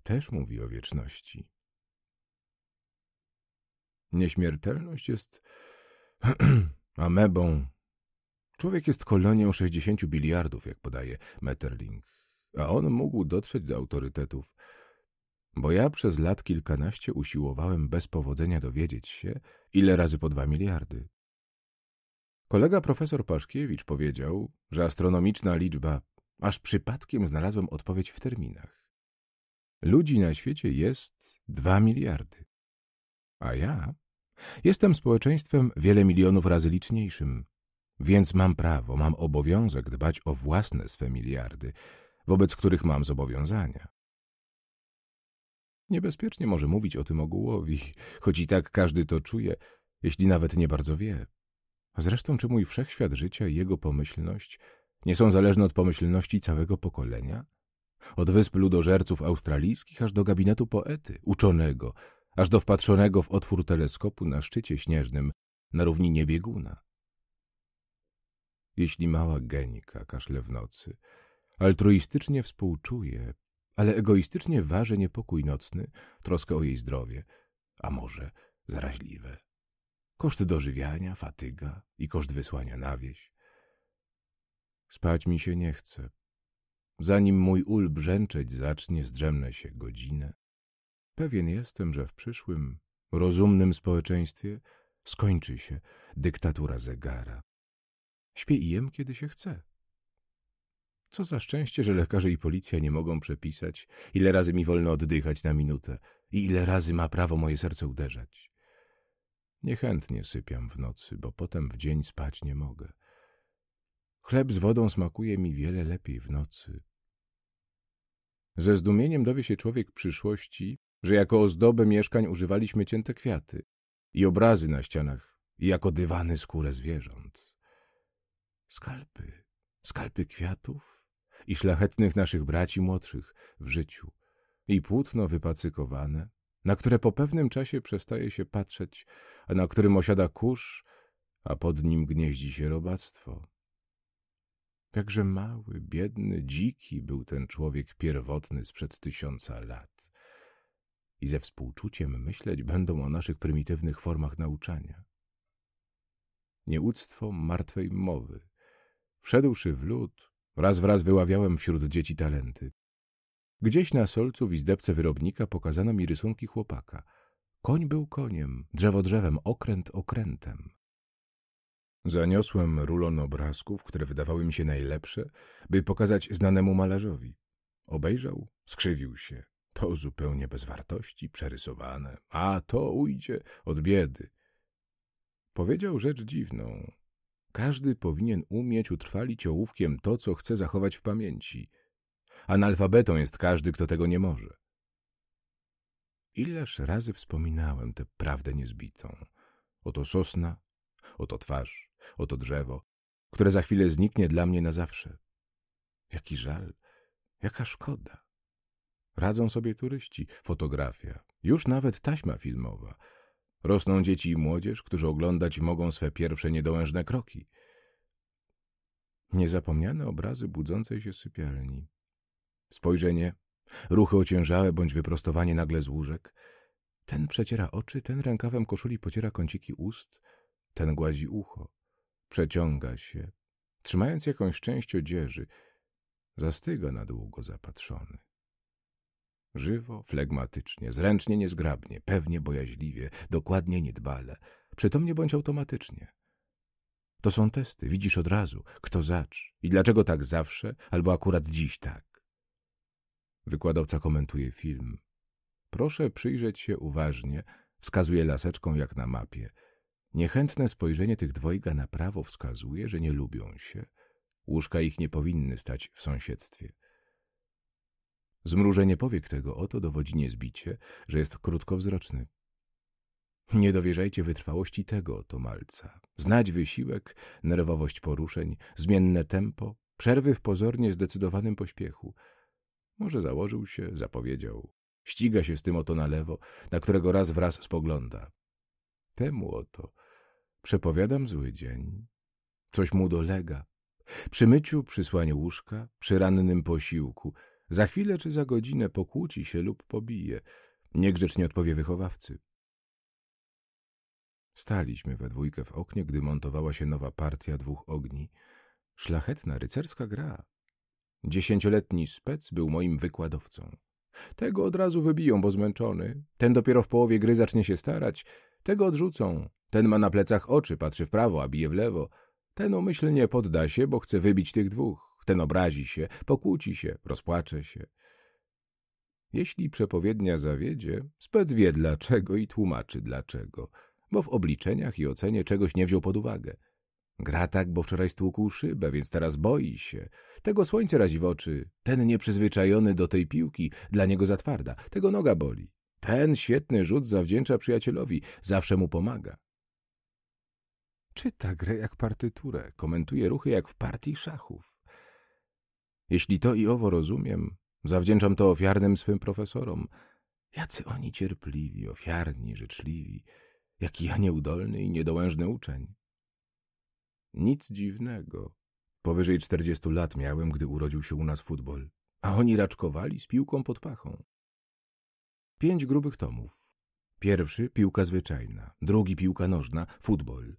też mówi o wieczności. Nieśmiertelność jest <clears throat> amebą. Człowiek jest kolonią 60 biliardów, jak podaje Metterling, a on mógł dotrzeć do autorytetów bo ja przez lat kilkanaście usiłowałem bez powodzenia dowiedzieć się, ile razy po dwa miliardy. Kolega profesor Paszkiewicz powiedział, że astronomiczna liczba, aż przypadkiem znalazłem odpowiedź w terminach. Ludzi na świecie jest dwa miliardy. A ja jestem społeczeństwem wiele milionów razy liczniejszym, więc mam prawo, mam obowiązek dbać o własne swe miliardy, wobec których mam zobowiązania. Niebezpiecznie może mówić o tym ogółowi, choć i tak każdy to czuje, jeśli nawet nie bardzo wie. A zresztą czy mój wszechświat życia i jego pomyślność nie są zależne od pomyślności całego pokolenia? Od wysp ludożerców australijskich aż do gabinetu poety, uczonego, aż do wpatrzonego w otwór teleskopu na szczycie śnieżnym na równinie bieguna. Jeśli mała genika kaszle w nocy, altruistycznie współczuje, ale egoistycznie waży niepokój nocny, troskę o jej zdrowie, a może zaraźliwe. Koszty dożywiania, fatyga i koszt wysłania na wieś. Spać mi się nie chce. Zanim mój ul brzęczeć zacznie, zdrzemnę się godzinę. Pewien jestem, że w przyszłym, rozumnym społeczeństwie skończy się dyktatura zegara. Śpię i jem, kiedy się chce. Co za szczęście, że lekarze i policja nie mogą przepisać, ile razy mi wolno oddychać na minutę i ile razy ma prawo moje serce uderzać. Niechętnie sypiam w nocy, bo potem w dzień spać nie mogę. Chleb z wodą smakuje mi wiele lepiej w nocy. Ze zdumieniem dowie się człowiek przyszłości, że jako ozdobę mieszkań używaliśmy cięte kwiaty i obrazy na ścianach i jako dywany skórę zwierząt. Skalpy, skalpy kwiatów i szlachetnych naszych braci młodszych w życiu i płótno wypacykowane, na które po pewnym czasie przestaje się patrzeć, a na którym osiada kurz, a pod nim gnieździ się robactwo. Jakże mały, biedny, dziki był ten człowiek pierwotny sprzed tysiąca lat. I ze współczuciem myśleć będą o naszych prymitywnych formach nauczania. Nieuctwo martwej mowy. Wszedłszy w lód, Raz wraz wyławiałem wśród dzieci talenty. Gdzieś na solcu w izdebce wyrobnika pokazano mi rysunki chłopaka. Koń był koniem, drzewo drzewem, okręt okrętem. Zaniosłem rulon obrazków, które wydawały mi się najlepsze, by pokazać znanemu malarzowi. Obejrzał, skrzywił się. To zupełnie bez wartości, przerysowane. A to ujdzie od biedy. Powiedział rzecz dziwną. Każdy powinien umieć utrwalić ołówkiem to, co chce zachować w pamięci. Analfabetą jest każdy, kto tego nie może. Ileż razy wspominałem tę prawdę niezbitą. Oto sosna, oto twarz, oto drzewo, które za chwilę zniknie dla mnie na zawsze. Jaki żal, jaka szkoda. Radzą sobie turyści, fotografia, już nawet taśma filmowa – Rosną dzieci i młodzież, którzy oglądać mogą swe pierwsze niedołężne kroki. Niezapomniane obrazy budzącej się sypialni. Spojrzenie, ruchy ociężałe bądź wyprostowanie nagle z łóżek. Ten przeciera oczy, ten rękawem koszuli pociera kąciki ust, ten głazi ucho. Przeciąga się, trzymając jakąś część odzieży. Zastyga na długo zapatrzony. Żywo, flegmatycznie, zręcznie, niezgrabnie, pewnie bojaźliwie, dokładnie, niedbale, przytomnie bądź automatycznie. To są testy, widzisz od razu, kto zacz i dlaczego tak zawsze, albo akurat dziś tak. Wykładowca komentuje film. Proszę przyjrzeć się uważnie, wskazuje laseczką jak na mapie. Niechętne spojrzenie tych dwojga na prawo wskazuje, że nie lubią się. Łóżka ich nie powinny stać w sąsiedztwie. Zmrużenie powiek tego oto dowodzi niezbicie, że jest krótkowzroczny. Nie dowierzajcie wytrwałości tego oto malca. Znać wysiłek, nerwowość poruszeń, zmienne tempo, przerwy w pozornie zdecydowanym pośpiechu. Może założył się, zapowiedział. Ściga się z tym oto na lewo, na którego raz wraz spogląda. Temu oto przepowiadam zły dzień. Coś mu dolega. Przy myciu, przysłaniu łóżka, przy rannym posiłku – za chwilę czy za godzinę pokłóci się lub pobije. Niegrzecznie odpowie wychowawcy. Staliśmy we dwójkę w oknie, gdy montowała się nowa partia dwóch ogni. Szlachetna rycerska gra. Dziesięcioletni spec był moim wykładowcą. Tego od razu wybiją, bo zmęczony. Ten dopiero w połowie gry zacznie się starać. Tego odrzucą. Ten ma na plecach oczy, patrzy w prawo, a bije w lewo. Ten umyślnie podda się, bo chce wybić tych dwóch. Ten obrazi się, pokłóci się, rozpłacze się. Jeśli przepowiednia zawiedzie, spec wie dlaczego i tłumaczy dlaczego, bo w obliczeniach i ocenie czegoś nie wziął pod uwagę. Gra tak, bo wczoraj stłukł szybę, więc teraz boi się. Tego słońce razi w oczy, ten nieprzyzwyczajony do tej piłki, dla niego za twarda, tego noga boli. Ten świetny rzut zawdzięcza przyjacielowi, zawsze mu pomaga. Czyta grę jak partyturę, komentuje ruchy jak w partii szachów. Jeśli to i owo rozumiem, zawdzięczam to ofiarnym swym profesorom. Jacy oni cierpliwi, ofiarni, życzliwi, jaki ja nieudolny i niedołężny uczeń. Nic dziwnego. Powyżej czterdziestu lat miałem, gdy urodził się u nas futbol, a oni raczkowali z piłką pod pachą. Pięć grubych tomów. Pierwszy piłka zwyczajna, drugi piłka nożna, futbol,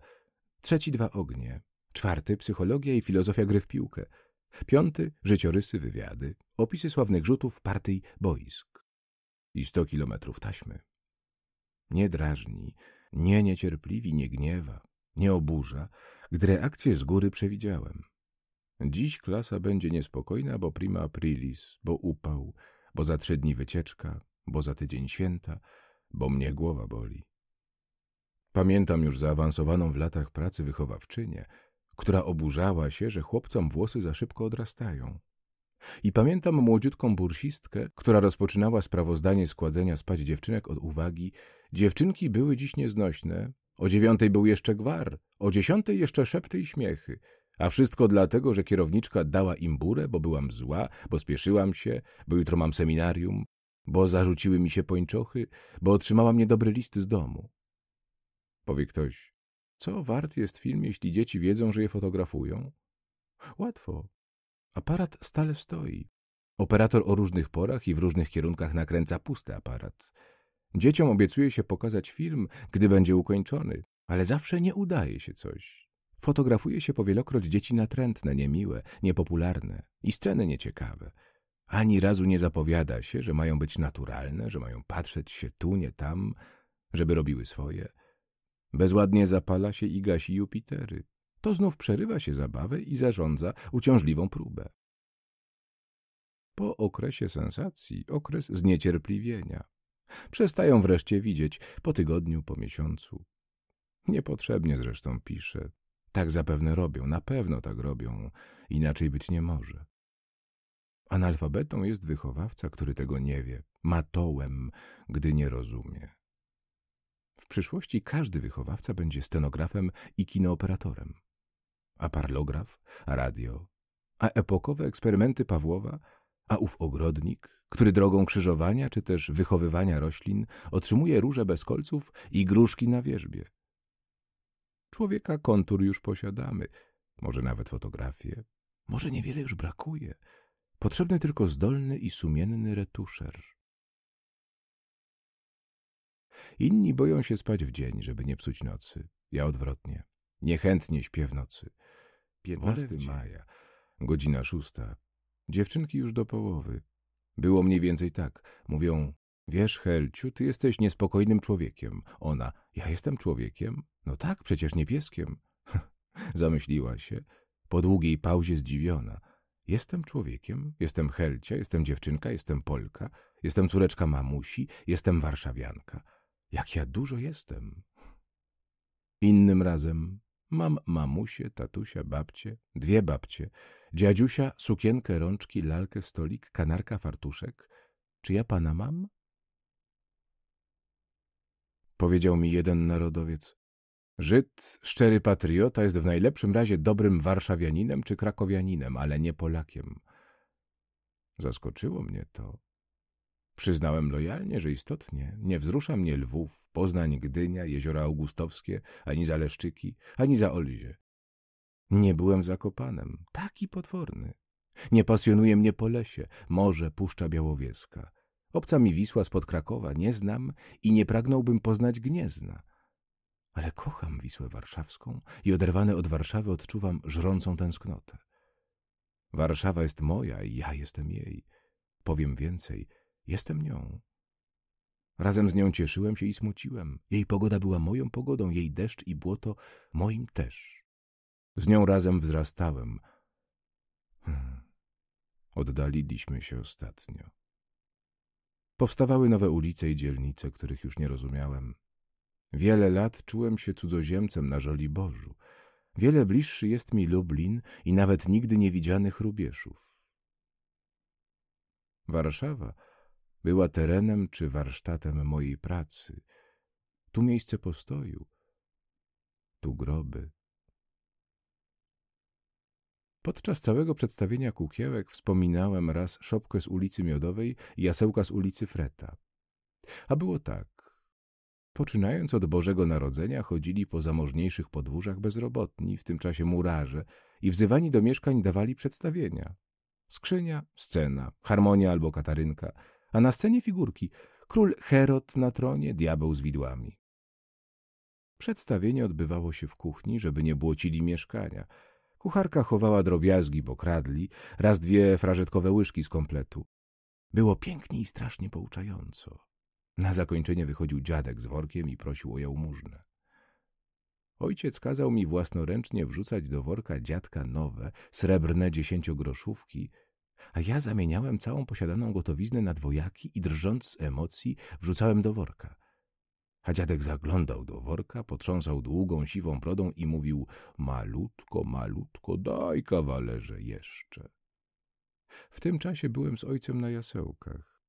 trzeci dwa ognie, czwarty psychologia i filozofia gry w piłkę – Piąty – życiorysy, wywiady, opisy sławnych rzutów, partii, boisk. I sto kilometrów taśmy. Nie drażni, nie niecierpliwi, nie gniewa, nie oburza, gdy reakcję z góry przewidziałem. Dziś klasa będzie niespokojna, bo prima aprilis, bo upał, bo za trzy dni wycieczka, bo za tydzień święta, bo mnie głowa boli. Pamiętam już zaawansowaną w latach pracy wychowawczynię, która oburzała się, że chłopcom włosy za szybko odrastają. I pamiętam młodziutką bursistkę, która rozpoczynała sprawozdanie składzenia spać dziewczynek od uwagi. Dziewczynki były dziś nieznośne. O dziewiątej był jeszcze gwar, o dziesiątej jeszcze szepty i śmiechy. A wszystko dlatego, że kierowniczka dała im burę, bo byłam zła, bo spieszyłam się, bo jutro mam seminarium, bo zarzuciły mi się pończochy, bo otrzymałam niedobry list z domu. Powie ktoś, co wart jest film, jeśli dzieci wiedzą, że je fotografują? Łatwo. Aparat stale stoi. Operator o różnych porach i w różnych kierunkach nakręca pusty aparat. Dzieciom obiecuje się pokazać film, gdy będzie ukończony, ale zawsze nie udaje się coś. Fotografuje się powielokroć dzieci natrętne, niemiłe, niepopularne i sceny nieciekawe. Ani razu nie zapowiada się, że mają być naturalne, że mają patrzeć się tu, nie tam, żeby robiły swoje – Bezładnie zapala się i gasi Jupitery. To znów przerywa się zabawę i zarządza uciążliwą próbę. Po okresie sensacji okres zniecierpliwienia. Przestają wreszcie widzieć po tygodniu, po miesiącu. Niepotrzebnie zresztą pisze. Tak zapewne robią, na pewno tak robią, inaczej być nie może. Analfabetą jest wychowawca, który tego nie wie, matołem, gdy nie rozumie przyszłości każdy wychowawca będzie stenografem i kinooperatorem. A parlograf, a radio, a epokowe eksperymenty Pawłowa, a ów ogrodnik, który drogą krzyżowania czy też wychowywania roślin otrzymuje róże bez kolców i gruszki na wierzbie. Człowieka kontur już posiadamy, może nawet fotografię, może niewiele już brakuje. Potrzebny tylko zdolny i sumienny retuszer. Inni boją się spać w dzień, żeby nie psuć nocy. Ja odwrotnie. Niechętnie śpię w nocy. 15 maja, godzina szósta. Dziewczynki już do połowy. Było mniej więcej tak. Mówią, wiesz Helciu, ty jesteś niespokojnym człowiekiem. Ona, ja jestem człowiekiem? No tak, przecież nie pieskiem. <laughs> Zamyśliła się, po długiej pauzie zdziwiona. Jestem człowiekiem, jestem Helcia, jestem dziewczynka, jestem Polka, jestem córeczka mamusi, jestem warszawianka. Jak ja dużo jestem. Innym razem mam mamusię, tatusia, babcie, dwie babcie, dziadziusia, sukienkę, rączki, lalkę, stolik, kanarka, fartuszek. Czy ja pana mam? Powiedział mi jeden narodowiec. Żyd, szczery patriota, jest w najlepszym razie dobrym warszawianinem czy krakowianinem, ale nie Polakiem. Zaskoczyło mnie to. Przyznałem lojalnie, że istotnie nie wzrusza mnie Lwów, Poznań, Gdynia, jeziora augustowskie, ani za Leszczyki, ani za olizie. Nie byłem Zakopanem, taki potworny. Nie pasjonuje mnie po lesie, morze, Puszcza Białowieska. Obca mi Wisła spod Krakowa, nie znam i nie pragnąłbym poznać Gniezna. Ale kocham Wisłę warszawską i oderwany od Warszawy odczuwam żrącą tęsknotę. Warszawa jest moja i ja jestem jej. Powiem więcej – Jestem nią. Razem z nią cieszyłem się i smuciłem. Jej pogoda była moją pogodą, jej deszcz i błoto moim też. Z nią razem wzrastałem. Hmm. Oddaliliśmy się ostatnio. Powstawały nowe ulice i dzielnice, których już nie rozumiałem. Wiele lat czułem się cudzoziemcem na żoli Bożu. Wiele bliższy jest mi Lublin i nawet nigdy nie widzianych Rubieszów. Warszawa była terenem czy warsztatem mojej pracy. Tu miejsce postoju, tu groby. Podczas całego przedstawienia kukiełek wspominałem raz szopkę z ulicy Miodowej i jasełka z ulicy Freta. A było tak. Poczynając od Bożego Narodzenia chodzili po zamożniejszych podwórzach bezrobotni, w tym czasie murarze, i wzywani do mieszkań dawali przedstawienia. Skrzynia, scena, harmonia albo katarynka – a na scenie figurki król Herod na tronie, diabeł z widłami. Przedstawienie odbywało się w kuchni, żeby nie błocili mieszkania. Kucharka chowała drobiazgi, bo kradli, raz dwie frażetkowe łyżki z kompletu. Było pięknie i strasznie pouczająco. Na zakończenie wychodził dziadek z workiem i prosił o jałmużnę. Ojciec kazał mi własnoręcznie wrzucać do worka dziadka nowe, srebrne dziesięciogroszówki a ja zamieniałem całą posiadaną gotowiznę na dwojaki i drżąc z emocji wrzucałem do worka. A dziadek zaglądał do worka, potrząsał długą, siwą brodą i mówił – malutko, malutko, daj kawalerze jeszcze. W tym czasie byłem z ojcem na jasełkach.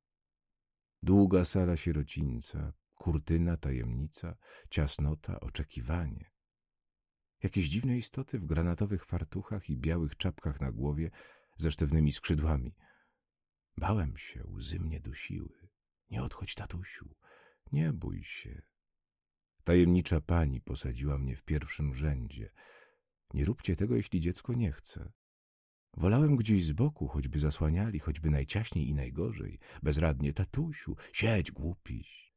Długa sala sierocińca, kurtyna, tajemnica, ciasnota, oczekiwanie. Jakieś dziwne istoty w granatowych fartuchach i białych czapkach na głowie – ze sztywnymi skrzydłami. Bałem się, łzy mnie dusiły. Nie odchodź, tatusiu, nie bój się. Tajemnicza pani posadziła mnie w pierwszym rzędzie. Nie róbcie tego, jeśli dziecko nie chce. Wolałem gdzieś z boku, choćby zasłaniali, choćby najciaśniej i najgorzej. Bezradnie, tatusiu, siedź, głupiś.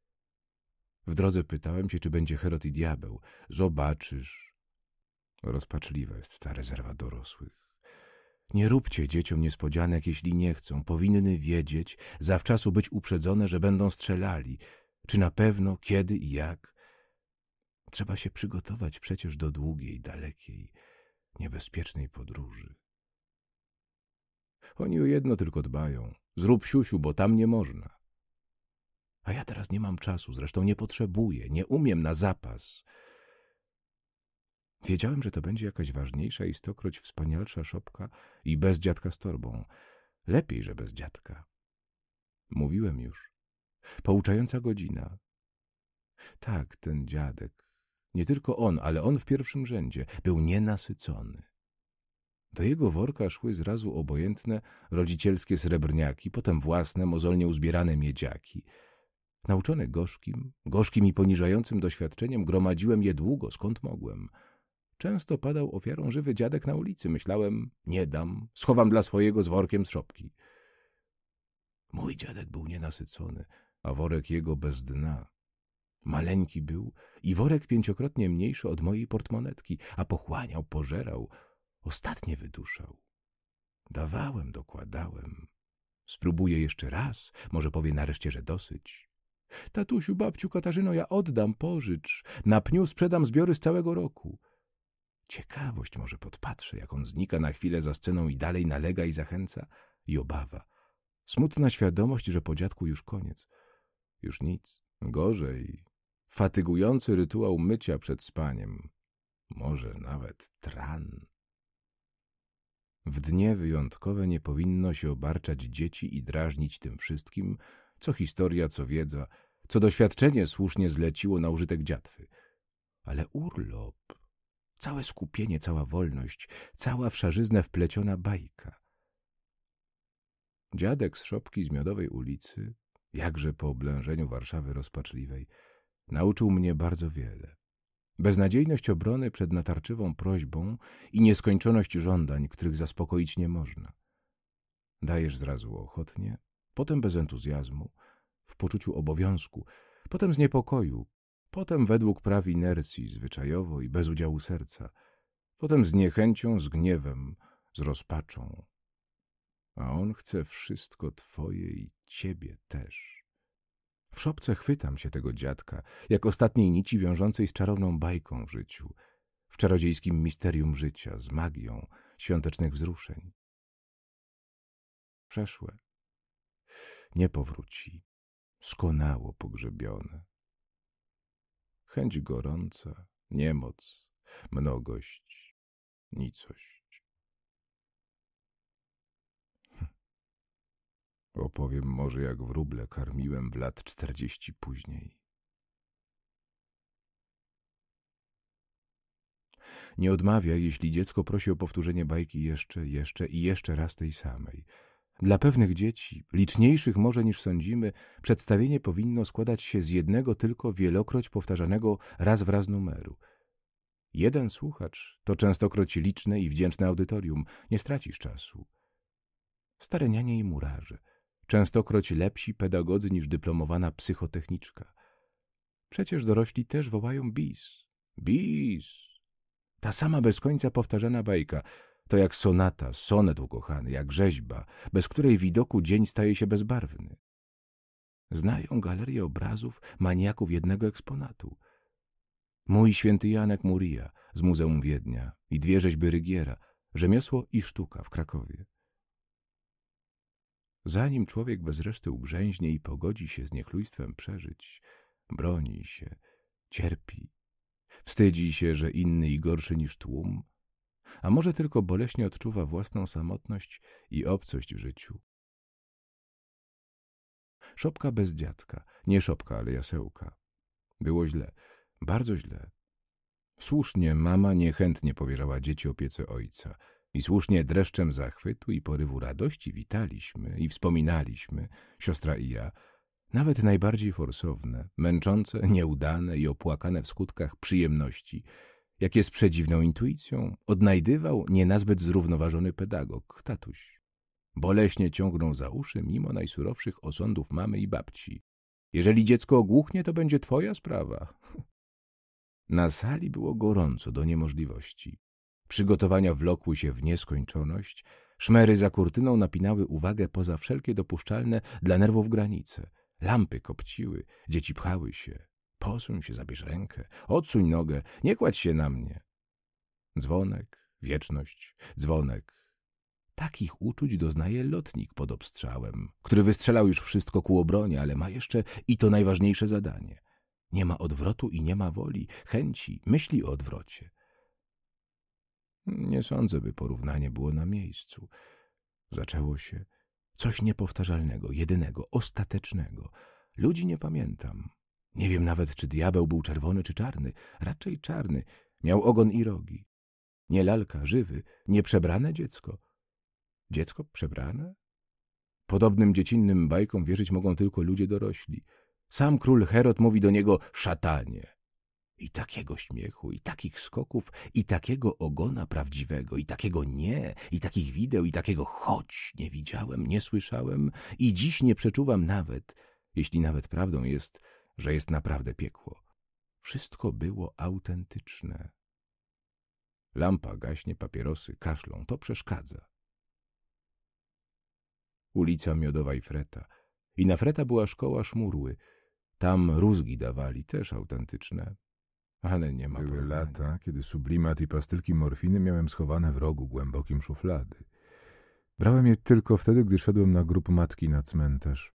W drodze pytałem się, czy będzie Herod i diabeł. Zobaczysz. Rozpaczliwa jest ta rezerwa dorosłych. Nie róbcie dzieciom niespodzianek, jeśli nie chcą. Powinny wiedzieć, zawczasu być uprzedzone, że będą strzelali. Czy na pewno, kiedy i jak? Trzeba się przygotować przecież do długiej, dalekiej, niebezpiecznej podróży. Oni o jedno tylko dbają. Zrób siusiu, bo tam nie można. A ja teraz nie mam czasu, zresztą nie potrzebuję, nie umiem na zapas. Wiedziałem, że to będzie jakaś ważniejsza i stokroć wspanialsza szopka i bez dziadka z torbą. Lepiej, że bez dziadka. Mówiłem już. Pouczająca godzina. Tak, ten dziadek. Nie tylko on, ale on w pierwszym rzędzie. Był nienasycony. Do jego worka szły zrazu obojętne, rodzicielskie srebrniaki, potem własne, mozolnie uzbierane miedziaki. Nauczony gorzkim, gorzkim i poniżającym doświadczeniem, gromadziłem je długo, skąd mogłem – Często padał ofiarą żywy dziadek na ulicy. Myślałem, nie dam, schowam dla swojego z workiem z szopki. Mój dziadek był nienasycony, a worek jego bez dna. Maleńki był i worek pięciokrotnie mniejszy od mojej portmonetki, a pochłaniał, pożerał, ostatnie wyduszał. Dawałem, dokładałem. Spróbuję jeszcze raz, może powie nareszcie, że dosyć. Tatusiu, babciu, Katarzyno, ja oddam, pożycz. Na pniu sprzedam zbiory z całego roku. Ciekawość może podpatrzę, jak on znika na chwilę za sceną i dalej nalega i zachęca i obawa. Smutna świadomość, że po dziadku już koniec. Już nic. Gorzej. Fatygujący rytuał mycia przed spaniem. Może nawet tran. W dnie wyjątkowe nie powinno się obarczać dzieci i drażnić tym wszystkim, co historia, co wiedza, co doświadczenie słusznie zleciło na użytek dziatwy. Ale urlop Całe skupienie, cała wolność, cała wszarzyzna wpleciona bajka. Dziadek z szopki z Miodowej ulicy, jakże po oblężeniu Warszawy rozpaczliwej, nauczył mnie bardzo wiele. Beznadziejność obrony przed natarczywą prośbą i nieskończoność żądań, których zaspokoić nie można. Dajesz zrazu ochotnie, potem bez entuzjazmu, w poczuciu obowiązku, potem z niepokoju, potem według praw inercji, zwyczajowo i bez udziału serca, potem z niechęcią, z gniewem, z rozpaczą. A on chce wszystko twoje i ciebie też. W szopce chwytam się tego dziadka, jak ostatniej nici wiążącej z czarowną bajką w życiu, w czarodziejskim misterium życia, z magią świątecznych wzruszeń. Przeszłe. Nie powróci. Skonało pogrzebione chęć gorąca, niemoc, mnogość, nicość. Hm. Opowiem może, jak wróble karmiłem w lat czterdzieści później. Nie odmawia, jeśli dziecko prosi o powtórzenie bajki jeszcze, jeszcze i jeszcze raz tej samej – dla pewnych dzieci, liczniejszych może niż sądzimy, przedstawienie powinno składać się z jednego tylko wielokroć powtarzanego raz wraz numeru. Jeden słuchacz to częstokroć liczne i wdzięczne audytorium, nie stracisz czasu. Starenianie i murarze, częstokroć lepsi pedagodzy niż dyplomowana psychotechniczka. Przecież dorośli też wołają bis, bis. Ta sama bez końca powtarzana bajka – to jak sonata, sonet ukochany, jak rzeźba, bez której widoku dzień staje się bezbarwny. Znają galerię obrazów maniaków jednego eksponatu. Mój święty Janek Muria z Muzeum Wiednia i dwie rzeźby Rygiera, rzemiosło i sztuka w Krakowie. Zanim człowiek bez reszty ugrzęźnie i pogodzi się z niechlujstwem przeżyć, broni się, cierpi, wstydzi się, że inny i gorszy niż tłum – a może tylko boleśnie odczuwa własną samotność i obcość w życiu. Szopka bez dziadka, nie szopka, ale jasełka. Było źle, bardzo źle. Słusznie mama niechętnie powierzała dzieci opiece ojca i słusznie dreszczem zachwytu i porywu radości witaliśmy i wspominaliśmy, siostra i ja, nawet najbardziej forsowne, męczące, nieudane i opłakane w skutkach przyjemności – jak jest przedziwną intuicją, odnajdywał nienazbyt zrównoważony pedagog, tatuś. Boleśnie ciągnął za uszy mimo najsurowszych osądów mamy i babci. Jeżeli dziecko ogłuchnie, to będzie twoja sprawa. <laughs> Na sali było gorąco do niemożliwości. Przygotowania wlokły się w nieskończoność, szmery za kurtyną napinały uwagę poza wszelkie dopuszczalne dla nerwów granice. Lampy kopciły, dzieci pchały się. Posuń się, zabierz rękę, odsuń nogę, nie kładź się na mnie. Dzwonek, wieczność, dzwonek. Takich uczuć doznaje lotnik pod obstrzałem, który wystrzelał już wszystko ku obronie, ale ma jeszcze i to najważniejsze zadanie. Nie ma odwrotu i nie ma woli, chęci, myśli o odwrocie. Nie sądzę, by porównanie było na miejscu. Zaczęło się coś niepowtarzalnego, jedynego, ostatecznego. Ludzi nie pamiętam, nie wiem nawet, czy diabeł był czerwony czy czarny. Raczej czarny. Miał ogon i rogi. Nie lalka, żywy, nie przebrane dziecko. Dziecko przebrane? Podobnym dziecinnym bajkom wierzyć mogą tylko ludzie dorośli. Sam król Herod mówi do niego szatanie. I takiego śmiechu, i takich skoków, i takiego ogona prawdziwego, i takiego nie, i takich wideł, i takiego choć nie widziałem, nie słyszałem i dziś nie przeczuwam nawet, jeśli nawet prawdą jest, że jest naprawdę piekło. Wszystko było autentyczne. Lampa gaśnie, papierosy kaszlą, to przeszkadza. Ulica Miodowa i Freta. I na Freta była szkoła Szmurły. Tam rózgi dawali, też autentyczne. Ale nie ma Były porównania. lata, kiedy sublimat i pastylki morfiny miałem schowane w rogu głębokim szuflady. Brałem je tylko wtedy, gdy szedłem na grup matki na cmentarz.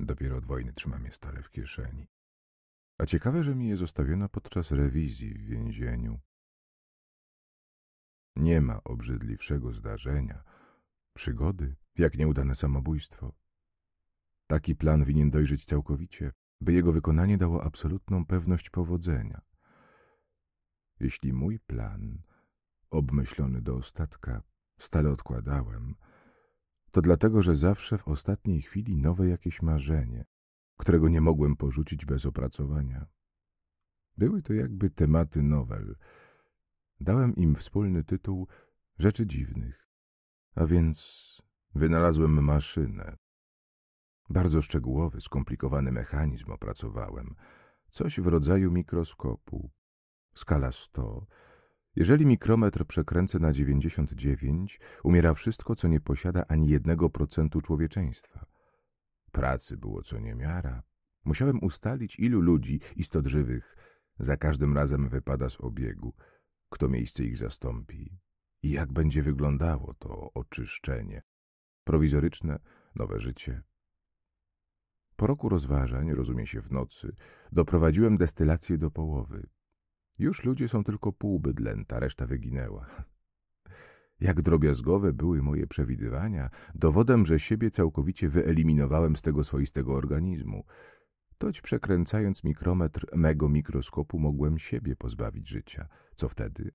Dopiero od wojny trzymam je stale w kieszeni. A ciekawe, że mi je zostawiono podczas rewizji w więzieniu. Nie ma obrzydliwszego zdarzenia, przygody, jak nieudane samobójstwo. Taki plan winien dojrzeć całkowicie, by jego wykonanie dało absolutną pewność powodzenia. Jeśli mój plan, obmyślony do ostatka, stale odkładałem – to dlatego, że zawsze w ostatniej chwili nowe jakieś marzenie, którego nie mogłem porzucić bez opracowania. Były to jakby tematy nowel. Dałem im wspólny tytuł Rzeczy Dziwnych, a więc wynalazłem maszynę. Bardzo szczegółowy, skomplikowany mechanizm opracowałem, coś w rodzaju mikroskopu, skala 100, jeżeli mikrometr przekręcę na 99, umiera wszystko, co nie posiada ani jednego procentu człowieczeństwa. Pracy było co niemiara. Musiałem ustalić, ilu ludzi, istot żywych, za każdym razem wypada z obiegu, kto miejsce ich zastąpi i jak będzie wyglądało to oczyszczenie. Prowizoryczne, nowe życie. Po roku rozważań, rozumie się w nocy, doprowadziłem destylację do połowy. Już ludzie są tylko pół bydlęta, reszta wyginęła. <laughs> Jak drobiazgowe były moje przewidywania, dowodem, że siebie całkowicie wyeliminowałem z tego swoistego organizmu. Toć przekręcając mikrometr mego mikroskopu mogłem siebie pozbawić życia. Co wtedy?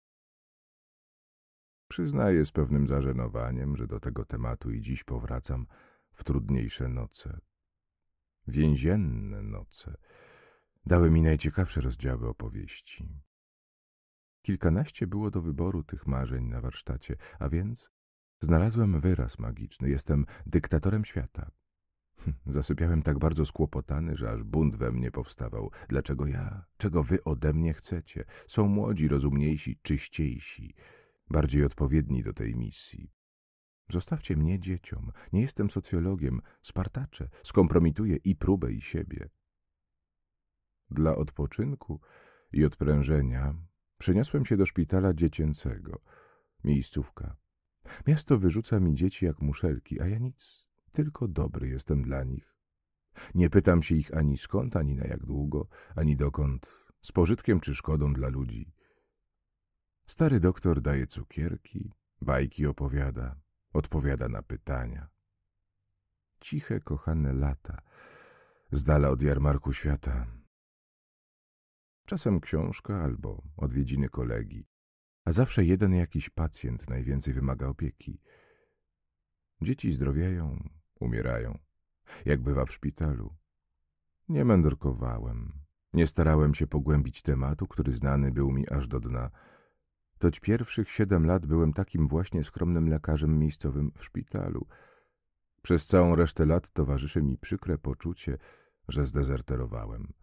Przyznaję z pewnym zażenowaniem, że do tego tematu i dziś powracam w trudniejsze noce. Więzienne noce dały mi najciekawsze rozdziały opowieści. Kilkanaście było do wyboru tych marzeń na warsztacie, a więc znalazłem wyraz magiczny. Jestem dyktatorem świata. Hm, zasypiałem tak bardzo skłopotany, że aż bunt we mnie powstawał. Dlaczego ja? Czego wy ode mnie chcecie? Są młodzi, rozumniejsi, czyściejsi, bardziej odpowiedni do tej misji. Zostawcie mnie dzieciom. Nie jestem socjologiem. Spartacze. Skompromituję i próbę, i siebie. Dla odpoczynku i odprężenia Przeniosłem się do szpitala dziecięcego. Miejscówka. Miasto wyrzuca mi dzieci jak muszelki, a ja nic. Tylko dobry jestem dla nich. Nie pytam się ich ani skąd, ani na jak długo, ani dokąd. Z pożytkiem czy szkodą dla ludzi. Stary doktor daje cukierki, bajki opowiada, odpowiada na pytania. Ciche, kochane lata, z dala od jarmarku świata Czasem książka albo odwiedziny kolegi, a zawsze jeden jakiś pacjent najwięcej wymaga opieki. Dzieci zdrowiają, umierają, jak bywa w szpitalu. Nie mędrkowałem, nie starałem się pogłębić tematu, który znany był mi aż do dna. Toć pierwszych siedem lat byłem takim właśnie skromnym lekarzem miejscowym w szpitalu. Przez całą resztę lat towarzyszy mi przykre poczucie, że zdezerterowałem.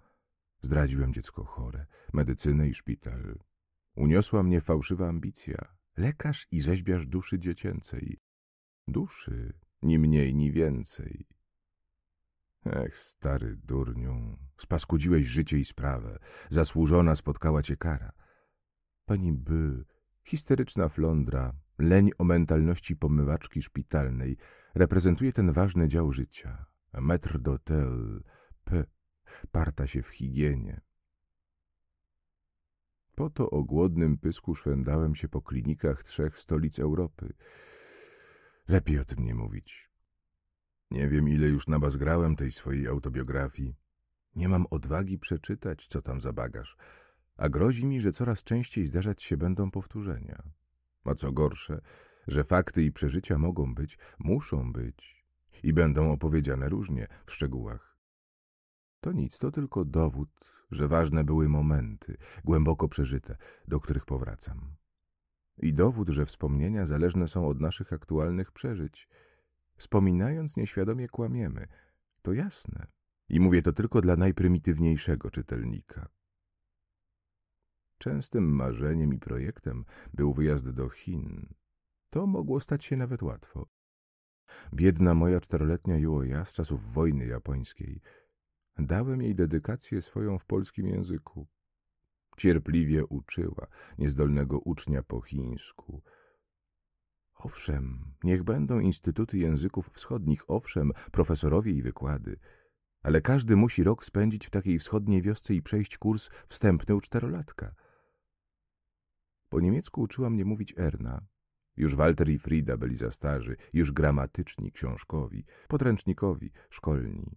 Zdradziłem dziecko chore, medycynę i szpital. Uniosła mnie fałszywa ambicja. Lekarz i rzeźbiarz duszy dziecięcej. Duszy, ni mniej, ni więcej. Ech, stary durniu, spaskudziłeś życie i sprawę. Zasłużona spotkała cię kara. Pani by, histeryczna flądra, leń o mentalności pomywaczki szpitalnej, reprezentuje ten ważny dział życia. Metr d'hôtel, p parta się w higienie. Po to o głodnym pysku szwendałem się po klinikach trzech stolic Europy. Lepiej o tym nie mówić. Nie wiem, ile już nabazgrałem tej swojej autobiografii. Nie mam odwagi przeczytać, co tam za bagaż, a grozi mi, że coraz częściej zdarzać się będą powtórzenia. A co gorsze, że fakty i przeżycia mogą być, muszą być i będą opowiedziane różnie w szczegółach. To nic, to tylko dowód, że ważne były momenty, głęboko przeżyte, do których powracam. I dowód, że wspomnienia zależne są od naszych aktualnych przeżyć. Wspominając nieświadomie kłamiemy. To jasne. I mówię to tylko dla najprymitywniejszego czytelnika. Częstym marzeniem i projektem był wyjazd do Chin. To mogło stać się nawet łatwo. Biedna moja czteroletnia Juoja z czasów wojny japońskiej – Dałem jej dedykację swoją w polskim języku. Cierpliwie uczyła niezdolnego ucznia po chińsku. Owszem, niech będą instytuty języków wschodnich, owszem, profesorowie i wykłady, ale każdy musi rok spędzić w takiej wschodniej wiosce i przejść kurs wstępny u czterolatka. Po niemiecku uczyła mnie mówić Erna. Już Walter i Frida byli za starzy, już gramatyczni, książkowi, podręcznikowi, szkolni.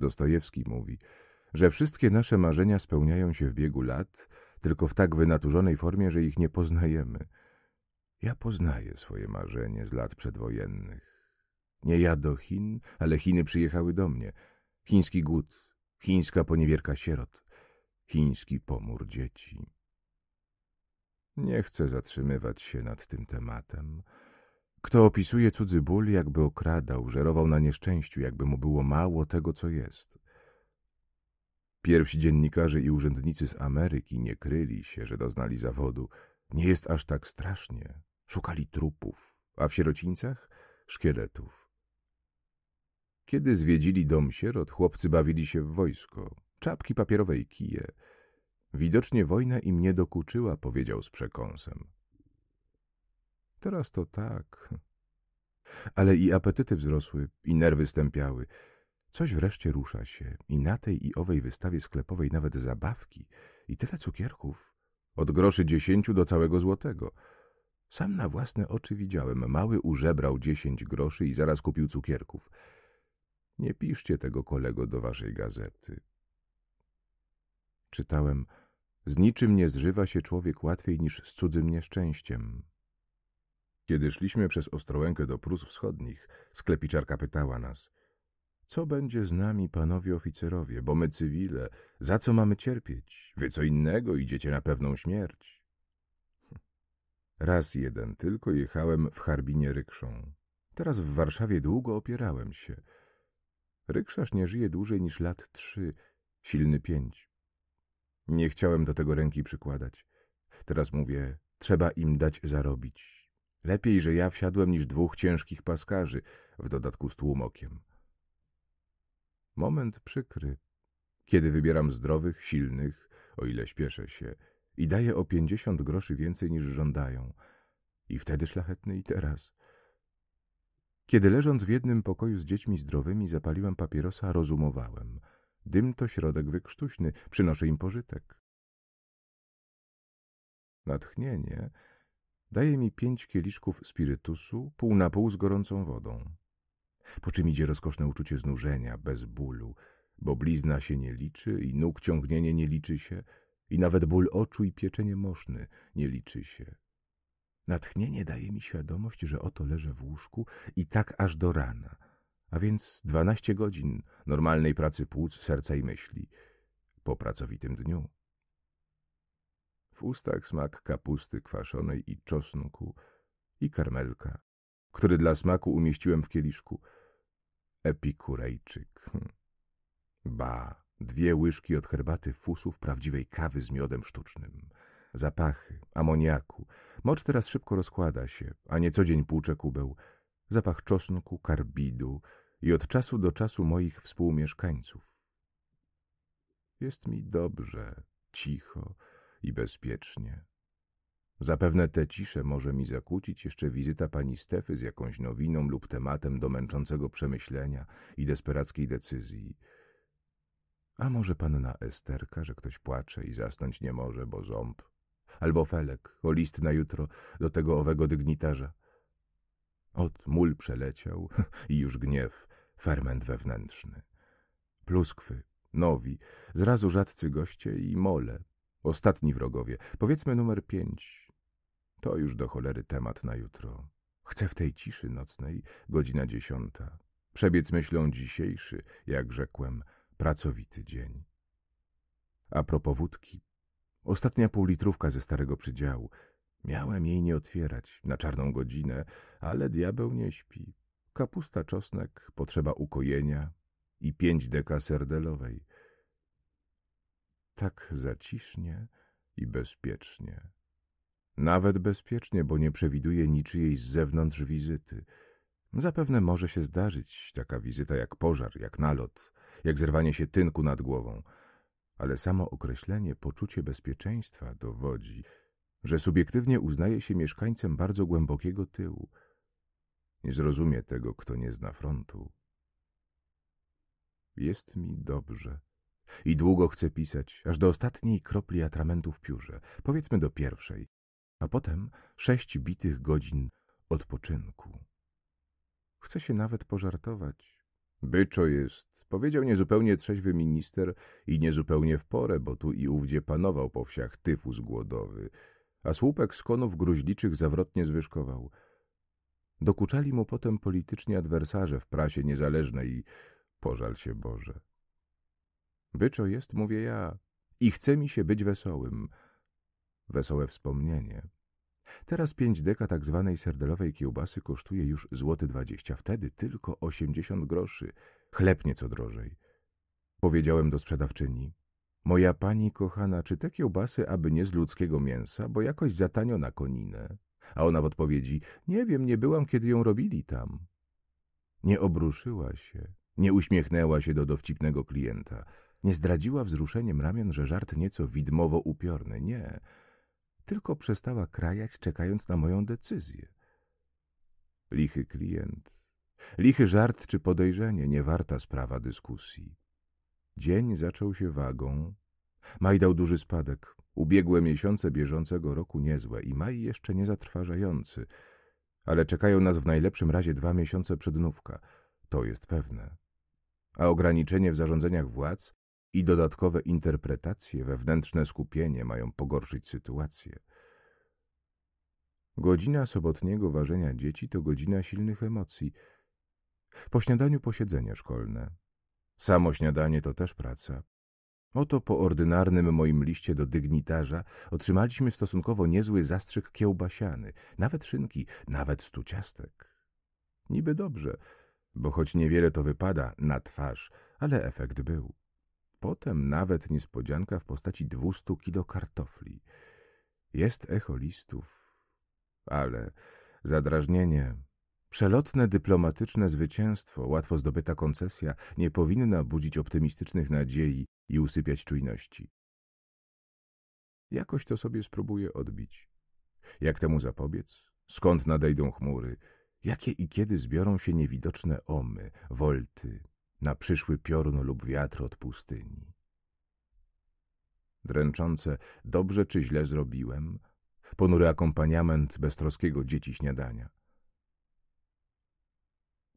Dostojewski mówi, że wszystkie nasze marzenia spełniają się w biegu lat, tylko w tak wynaturzonej formie, że ich nie poznajemy. Ja poznaję swoje marzenie z lat przedwojennych. Nie ja do Chin, ale Chiny przyjechały do mnie. Chiński głód, chińska poniewierka sierot, chiński pomór dzieci. Nie chcę zatrzymywać się nad tym tematem. Kto opisuje cudzy ból, jakby okradał, żerował na nieszczęściu, jakby mu było mało tego, co jest. Pierwsi dziennikarze i urzędnicy z Ameryki nie kryli się, że doznali zawodu. Nie jest aż tak strasznie. Szukali trupów, a w sierocińcach szkieletów. Kiedy zwiedzili dom sierot, chłopcy bawili się w wojsko, czapki papierowe i kije. Widocznie wojna im nie dokuczyła, powiedział z przekąsem. Teraz to tak. Ale i apetyty wzrosły, i nerwy stępiały. Coś wreszcie rusza się i na tej i owej wystawie sklepowej nawet zabawki i tyle cukierków. Od groszy dziesięciu do całego złotego. Sam na własne oczy widziałem. Mały użebrał dziesięć groszy i zaraz kupił cukierków. Nie piszcie tego kolego do waszej gazety. Czytałem, z niczym nie zżywa się człowiek łatwiej niż z cudzym nieszczęściem. Kiedy szliśmy przez Ostrołękę do Prus Wschodnich, sklepiczarka pytała nas, co będzie z nami, panowie oficerowie, bo my cywile, za co mamy cierpieć? Wy co innego idziecie na pewną śmierć. Raz jeden tylko jechałem w Harbinie rykszą. Teraz w Warszawie długo opierałem się. Rykszarz nie żyje dłużej niż lat trzy, silny pięć. Nie chciałem do tego ręki przykładać. Teraz mówię, trzeba im dać zarobić. Lepiej, że ja wsiadłem niż dwóch ciężkich paskarzy, w dodatku z tłumokiem. Moment przykry, kiedy wybieram zdrowych, silnych, o ile śpieszę się, i daję o pięćdziesiąt groszy więcej niż żądają. I wtedy szlachetny i teraz. Kiedy leżąc w jednym pokoju z dziećmi zdrowymi zapaliłem papierosa, rozumowałem. Dym to środek wykrztuśny, przynoszę im pożytek. Natchnienie Daje mi pięć kieliszków spirytusu, pół na pół z gorącą wodą. Po czym idzie rozkoszne uczucie znużenia, bez bólu, bo blizna się nie liczy i nóg ciągnienie nie liczy się i nawet ból oczu i pieczenie moszny nie liczy się. Natchnienie daje mi świadomość, że oto leżę w łóżku i tak aż do rana, a więc dwanaście godzin normalnej pracy płuc, serca i myśli po pracowitym dniu w ustach smak kapusty kwaszonej i czosnku i karmelka, który dla smaku umieściłem w kieliszku. Epikurejczyk. Hm. Ba, dwie łyżki od herbaty fusów prawdziwej kawy z miodem sztucznym. Zapachy, amoniaku. Mocz teraz szybko rozkłada się, a nie co dzień płucze kubeł. Zapach czosnku, karbidu i od czasu do czasu moich współmieszkańców. Jest mi dobrze, cicho, i bezpiecznie. Zapewne tę ciszę może mi zakłócić jeszcze wizyta pani Stefy z jakąś nowiną lub tematem do męczącego przemyślenia i desperackiej decyzji. A może panna Esterka, że ktoś płacze i zasnąć nie może, bo ząb. Albo Felek, o list na jutro do tego owego dygnitarza. Ot, mól przeleciał <laughs> i już gniew, ferment wewnętrzny. Pluskwy, nowi, zrazu rzadcy goście i mole, Ostatni wrogowie, powiedzmy numer pięć. To już do cholery temat na jutro. Chcę w tej ciszy nocnej, godzina dziesiąta, przebiec myślą dzisiejszy, jak rzekłem, pracowity dzień. A propos wódki, ostatnia półlitrówka ze starego przydziału. Miałem jej nie otwierać na czarną godzinę, ale diabeł nie śpi. Kapusta, czosnek, potrzeba ukojenia i pięć deka serdelowej tak zacisznie i bezpiecznie. Nawet bezpiecznie, bo nie przewiduje niczyjej z zewnątrz wizyty. Zapewne może się zdarzyć taka wizyta jak pożar, jak nalot, jak zerwanie się tynku nad głową, ale samo określenie poczucie bezpieczeństwa dowodzi, że subiektywnie uznaje się mieszkańcem bardzo głębokiego tyłu. Nie zrozumie tego, kto nie zna frontu. Jest mi dobrze i długo chcę pisać, aż do ostatniej kropli atramentu w piórze, powiedzmy do pierwszej, a potem sześć bitych godzin odpoczynku. Chcę się nawet pożartować. Byczo jest, powiedział niezupełnie trzeźwy minister i niezupełnie w porę, bo tu i ówdzie panował po wsiach tyfus głodowy, a słupek skonów gruźliczych zawrotnie zwyżkował. Dokuczali mu potem polityczni adwersarze w prasie niezależnej i pożal się Boże. Byczo jest, mówię ja, i chce mi się być wesołym. Wesołe wspomnienie. Teraz pięć deka tak zwanej serdelowej kiełbasy kosztuje już złoty dwadzieścia, wtedy tylko osiemdziesiąt groszy. Chleb nieco drożej. Powiedziałem do sprzedawczyni. Moja pani kochana, czy te kiełbasy aby nie z ludzkiego mięsa, bo jakoś za tanio na koninę? A ona w odpowiedzi, nie wiem, nie byłam, kiedy ją robili tam. Nie obruszyła się, nie uśmiechnęła się do dowcipnego klienta. Nie zdradziła wzruszeniem ramion, że żart nieco widmowo upiorny. Nie. Tylko przestała krajać, czekając na moją decyzję. Lichy klient. Lichy żart czy podejrzenie, nie warta sprawa dyskusji. Dzień zaczął się wagą. Maj dał duży spadek. Ubiegłe miesiące bieżącego roku niezłe i maj jeszcze niezatrważający, Ale czekają nas w najlepszym razie dwa miesiące przednówka. To jest pewne. A ograniczenie w zarządzeniach władz i dodatkowe interpretacje, wewnętrzne skupienie mają pogorszyć sytuację. Godzina sobotniego ważenia dzieci to godzina silnych emocji. Po śniadaniu posiedzenie szkolne. Samo śniadanie to też praca. Oto po ordynarnym moim liście do dygnitarza otrzymaliśmy stosunkowo niezły zastrzyk kiełbasiany, nawet szynki, nawet stu ciastek. Niby dobrze, bo choć niewiele to wypada na twarz, ale efekt był. Potem nawet niespodzianka w postaci dwustu kilo kartofli. Jest echo listów, ale zadrażnienie, przelotne dyplomatyczne zwycięstwo, łatwo zdobyta koncesja nie powinna budzić optymistycznych nadziei i usypiać czujności. Jakoś to sobie spróbuję odbić. Jak temu zapobiec? Skąd nadejdą chmury? Jakie i kiedy zbiorą się niewidoczne omy, wolty, na przyszły piorun lub wiatr od pustyni. Dręczące, dobrze czy źle zrobiłem, ponury akompaniament beztroskiego dzieci śniadania.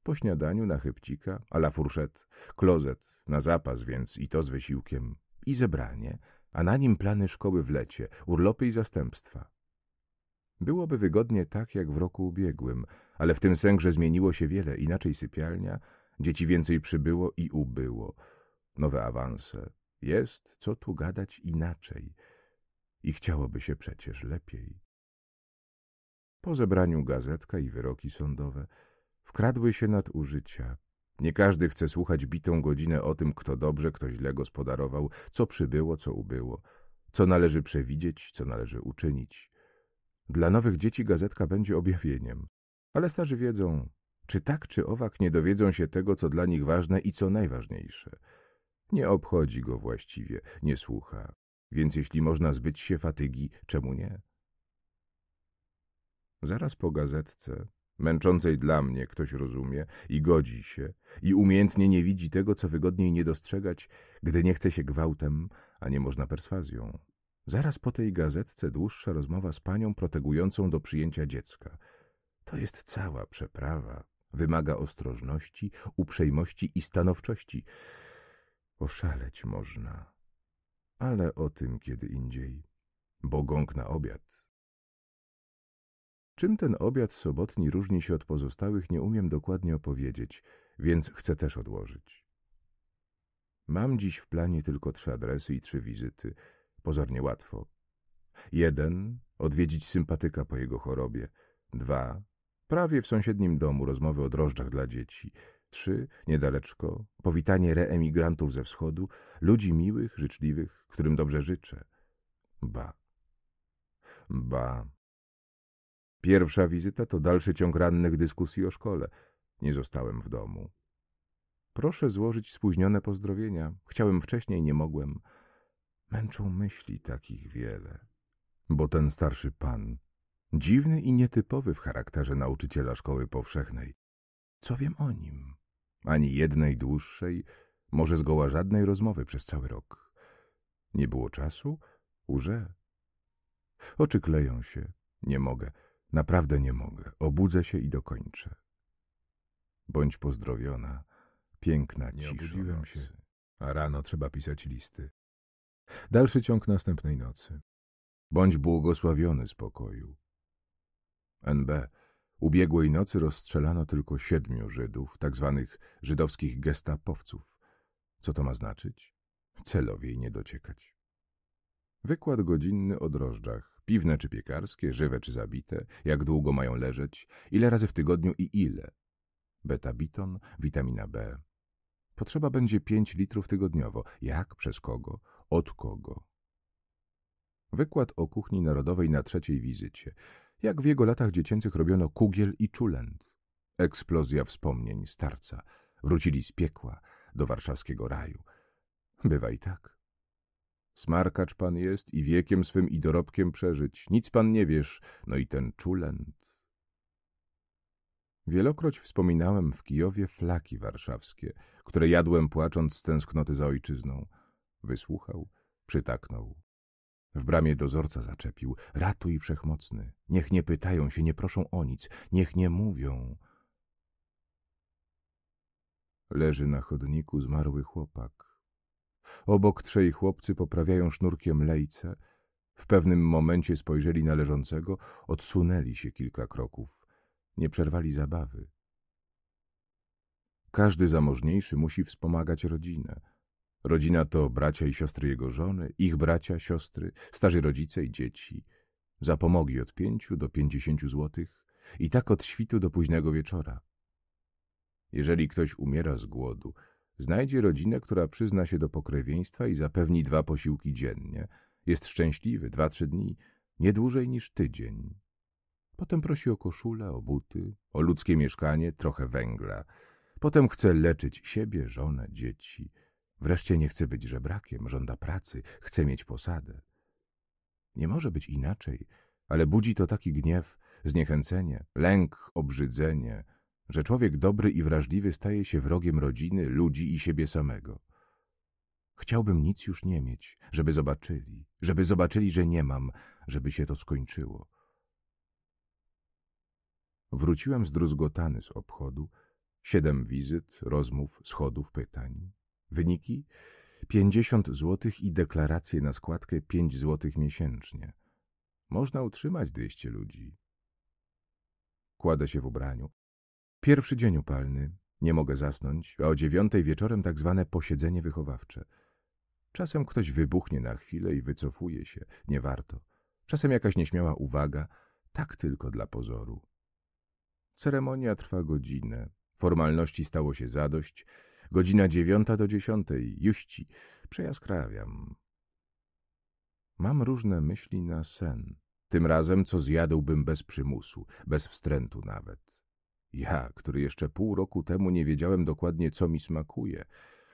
Po śniadaniu na chybcika, a la fourchette, klozet, na zapas więc i to z wysiłkiem, i zebranie, a na nim plany szkoły w lecie, urlopy i zastępstwa. Byłoby wygodnie tak jak w roku ubiegłym, ale w tym sęgrze zmieniło się wiele, inaczej sypialnia – Dzieci więcej przybyło i ubyło. Nowe awanse. Jest co tu gadać inaczej. I chciałoby się przecież lepiej. Po zebraniu gazetka i wyroki sądowe wkradły się nadużycia. Nie każdy chce słuchać bitą godzinę o tym, kto dobrze, kto źle gospodarował, co przybyło, co ubyło, co należy przewidzieć, co należy uczynić. Dla nowych dzieci gazetka będzie objawieniem, ale starzy wiedzą, czy tak czy owak nie dowiedzą się tego, co dla nich ważne i co najważniejsze. Nie obchodzi go właściwie, nie słucha. Więc jeśli można zbyć się fatygi, czemu nie? Zaraz po gazetce, męczącej dla mnie, ktoś rozumie i godzi się i umiejętnie nie widzi tego, co wygodniej nie dostrzegać, gdy nie chce się gwałtem, a nie można perswazją. Zaraz po tej gazetce dłuższa rozmowa z panią protegującą do przyjęcia dziecka. To jest cała przeprawa. Wymaga ostrożności, uprzejmości i stanowczości. Oszaleć można, ale o tym kiedy indziej, bo gąk na obiad. Czym ten obiad sobotni różni się od pozostałych, nie umiem dokładnie opowiedzieć, więc chcę też odłożyć. Mam dziś w planie tylko trzy adresy i trzy wizyty. Pozornie łatwo. Jeden, odwiedzić sympatyka po jego chorobie. Dwa, Prawie w sąsiednim domu rozmowy o drożdżach dla dzieci. Trzy, niedaleczko, powitanie reemigrantów ze wschodu, ludzi miłych, życzliwych, którym dobrze życzę. Ba. Ba. Pierwsza wizyta to dalszy ciąg rannych dyskusji o szkole. Nie zostałem w domu. Proszę złożyć spóźnione pozdrowienia. Chciałem wcześniej, nie mogłem. Męczą myśli takich wiele. Bo ten starszy pan Dziwny i nietypowy w charakterze nauczyciela szkoły powszechnej. Co wiem o nim? Ani jednej dłuższej, może zgoła żadnej rozmowy przez cały rok. Nie było czasu? Urze. Oczy kleją się. Nie mogę. Naprawdę nie mogę. Obudzę się i dokończę. Bądź pozdrowiona, piękna Nie cisza obudziłem nocy. się, a rano trzeba pisać listy. Dalszy ciąg następnej nocy. Bądź błogosławiony spokoju. NB. Ubiegłej nocy rozstrzelano tylko siedmiu Żydów, tak zwanych żydowskich gestapowców. Co to ma znaczyć? Celowi nie dociekać. Wykład godzinny o drożdżach, piwne czy piekarskie, żywe czy zabite, jak długo mają leżeć, ile razy w tygodniu i ile. Beta-biton, witamina B. Potrzeba będzie pięć litrów tygodniowo. Jak, przez kogo, od kogo? Wykład o kuchni narodowej na trzeciej wizycie jak w jego latach dziecięcych robiono kugiel i czulent. Eksplozja wspomnień starca. Wrócili z piekła do warszawskiego raju. Bywa i tak. Smarkacz pan jest i wiekiem swym i dorobkiem przeżyć. Nic pan nie wiesz, no i ten czulent. Wielokroć wspominałem w Kijowie flaki warszawskie, które jadłem płacząc z tęsknoty za ojczyzną. Wysłuchał, przytaknął. W bramie dozorca zaczepił. Ratuj wszechmocny. Niech nie pytają się, nie proszą o nic. Niech nie mówią. Leży na chodniku zmarły chłopak. Obok trzej chłopcy poprawiają sznurkiem lejce. W pewnym momencie spojrzeli na leżącego, odsunęli się kilka kroków. Nie przerwali zabawy. Każdy zamożniejszy musi wspomagać rodzinę. Rodzina to bracia i siostry jego żony, ich bracia, siostry, starzy rodzice i dzieci. Zapomogi od pięciu do pięćdziesięciu złotych i tak od świtu do późnego wieczora. Jeżeli ktoś umiera z głodu, znajdzie rodzinę, która przyzna się do pokrewieństwa i zapewni dwa posiłki dziennie. Jest szczęśliwy dwa, trzy dni, nie dłużej niż tydzień. Potem prosi o koszulę, o buty, o ludzkie mieszkanie, trochę węgla. Potem chce leczyć siebie, żonę, dzieci – Wreszcie nie chce być żebrakiem, żąda pracy, chce mieć posadę. Nie może być inaczej, ale budzi to taki gniew, zniechęcenie, lęk, obrzydzenie, że człowiek dobry i wrażliwy staje się wrogiem rodziny, ludzi i siebie samego. Chciałbym nic już nie mieć, żeby zobaczyli, żeby zobaczyli, że nie mam, żeby się to skończyło. Wróciłem zdruzgotany z obchodu, siedem wizyt, rozmów, schodów, pytań. Wyniki 50 zł i deklaracje na składkę 5 zł miesięcznie. Można utrzymać 200 ludzi. kłada się w ubraniu. Pierwszy dzień upalny. Nie mogę zasnąć, a o dziewiątej wieczorem tak zwane posiedzenie wychowawcze. Czasem ktoś wybuchnie na chwilę i wycofuje się. Nie warto. Czasem jakaś nieśmiała uwaga. Tak tylko dla pozoru. Ceremonia trwa godzinę. Formalności stało się zadość. Godzina dziewiąta do dziesiątej. Juści. Przejaskrawiam. Mam różne myśli na sen. Tym razem, co zjadłbym bez przymusu, bez wstrętu nawet. Ja, który jeszcze pół roku temu nie wiedziałem dokładnie, co mi smakuje.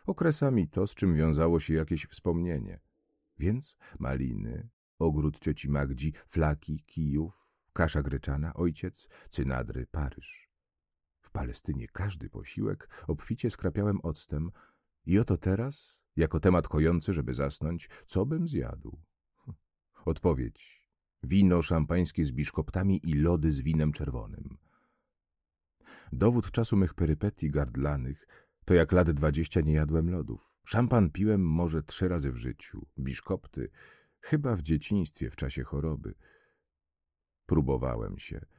Okresami to, z czym wiązało się jakieś wspomnienie. Więc maliny, ogród cioci Magdzi, flaki, kijów, kasza gryczana, ojciec, cynadry, Paryż. W Palestynie każdy posiłek obficie skrapiałem octem i oto teraz, jako temat kojący, żeby zasnąć, co bym zjadł? Hm. Odpowiedź. Wino szampańskie z biszkoptami i lody z winem czerwonym. Dowód czasu mych perypetii gardlanych to jak lat dwadzieścia nie jadłem lodów. Szampan piłem może trzy razy w życiu, biszkopty, chyba w dzieciństwie, w czasie choroby. Próbowałem się –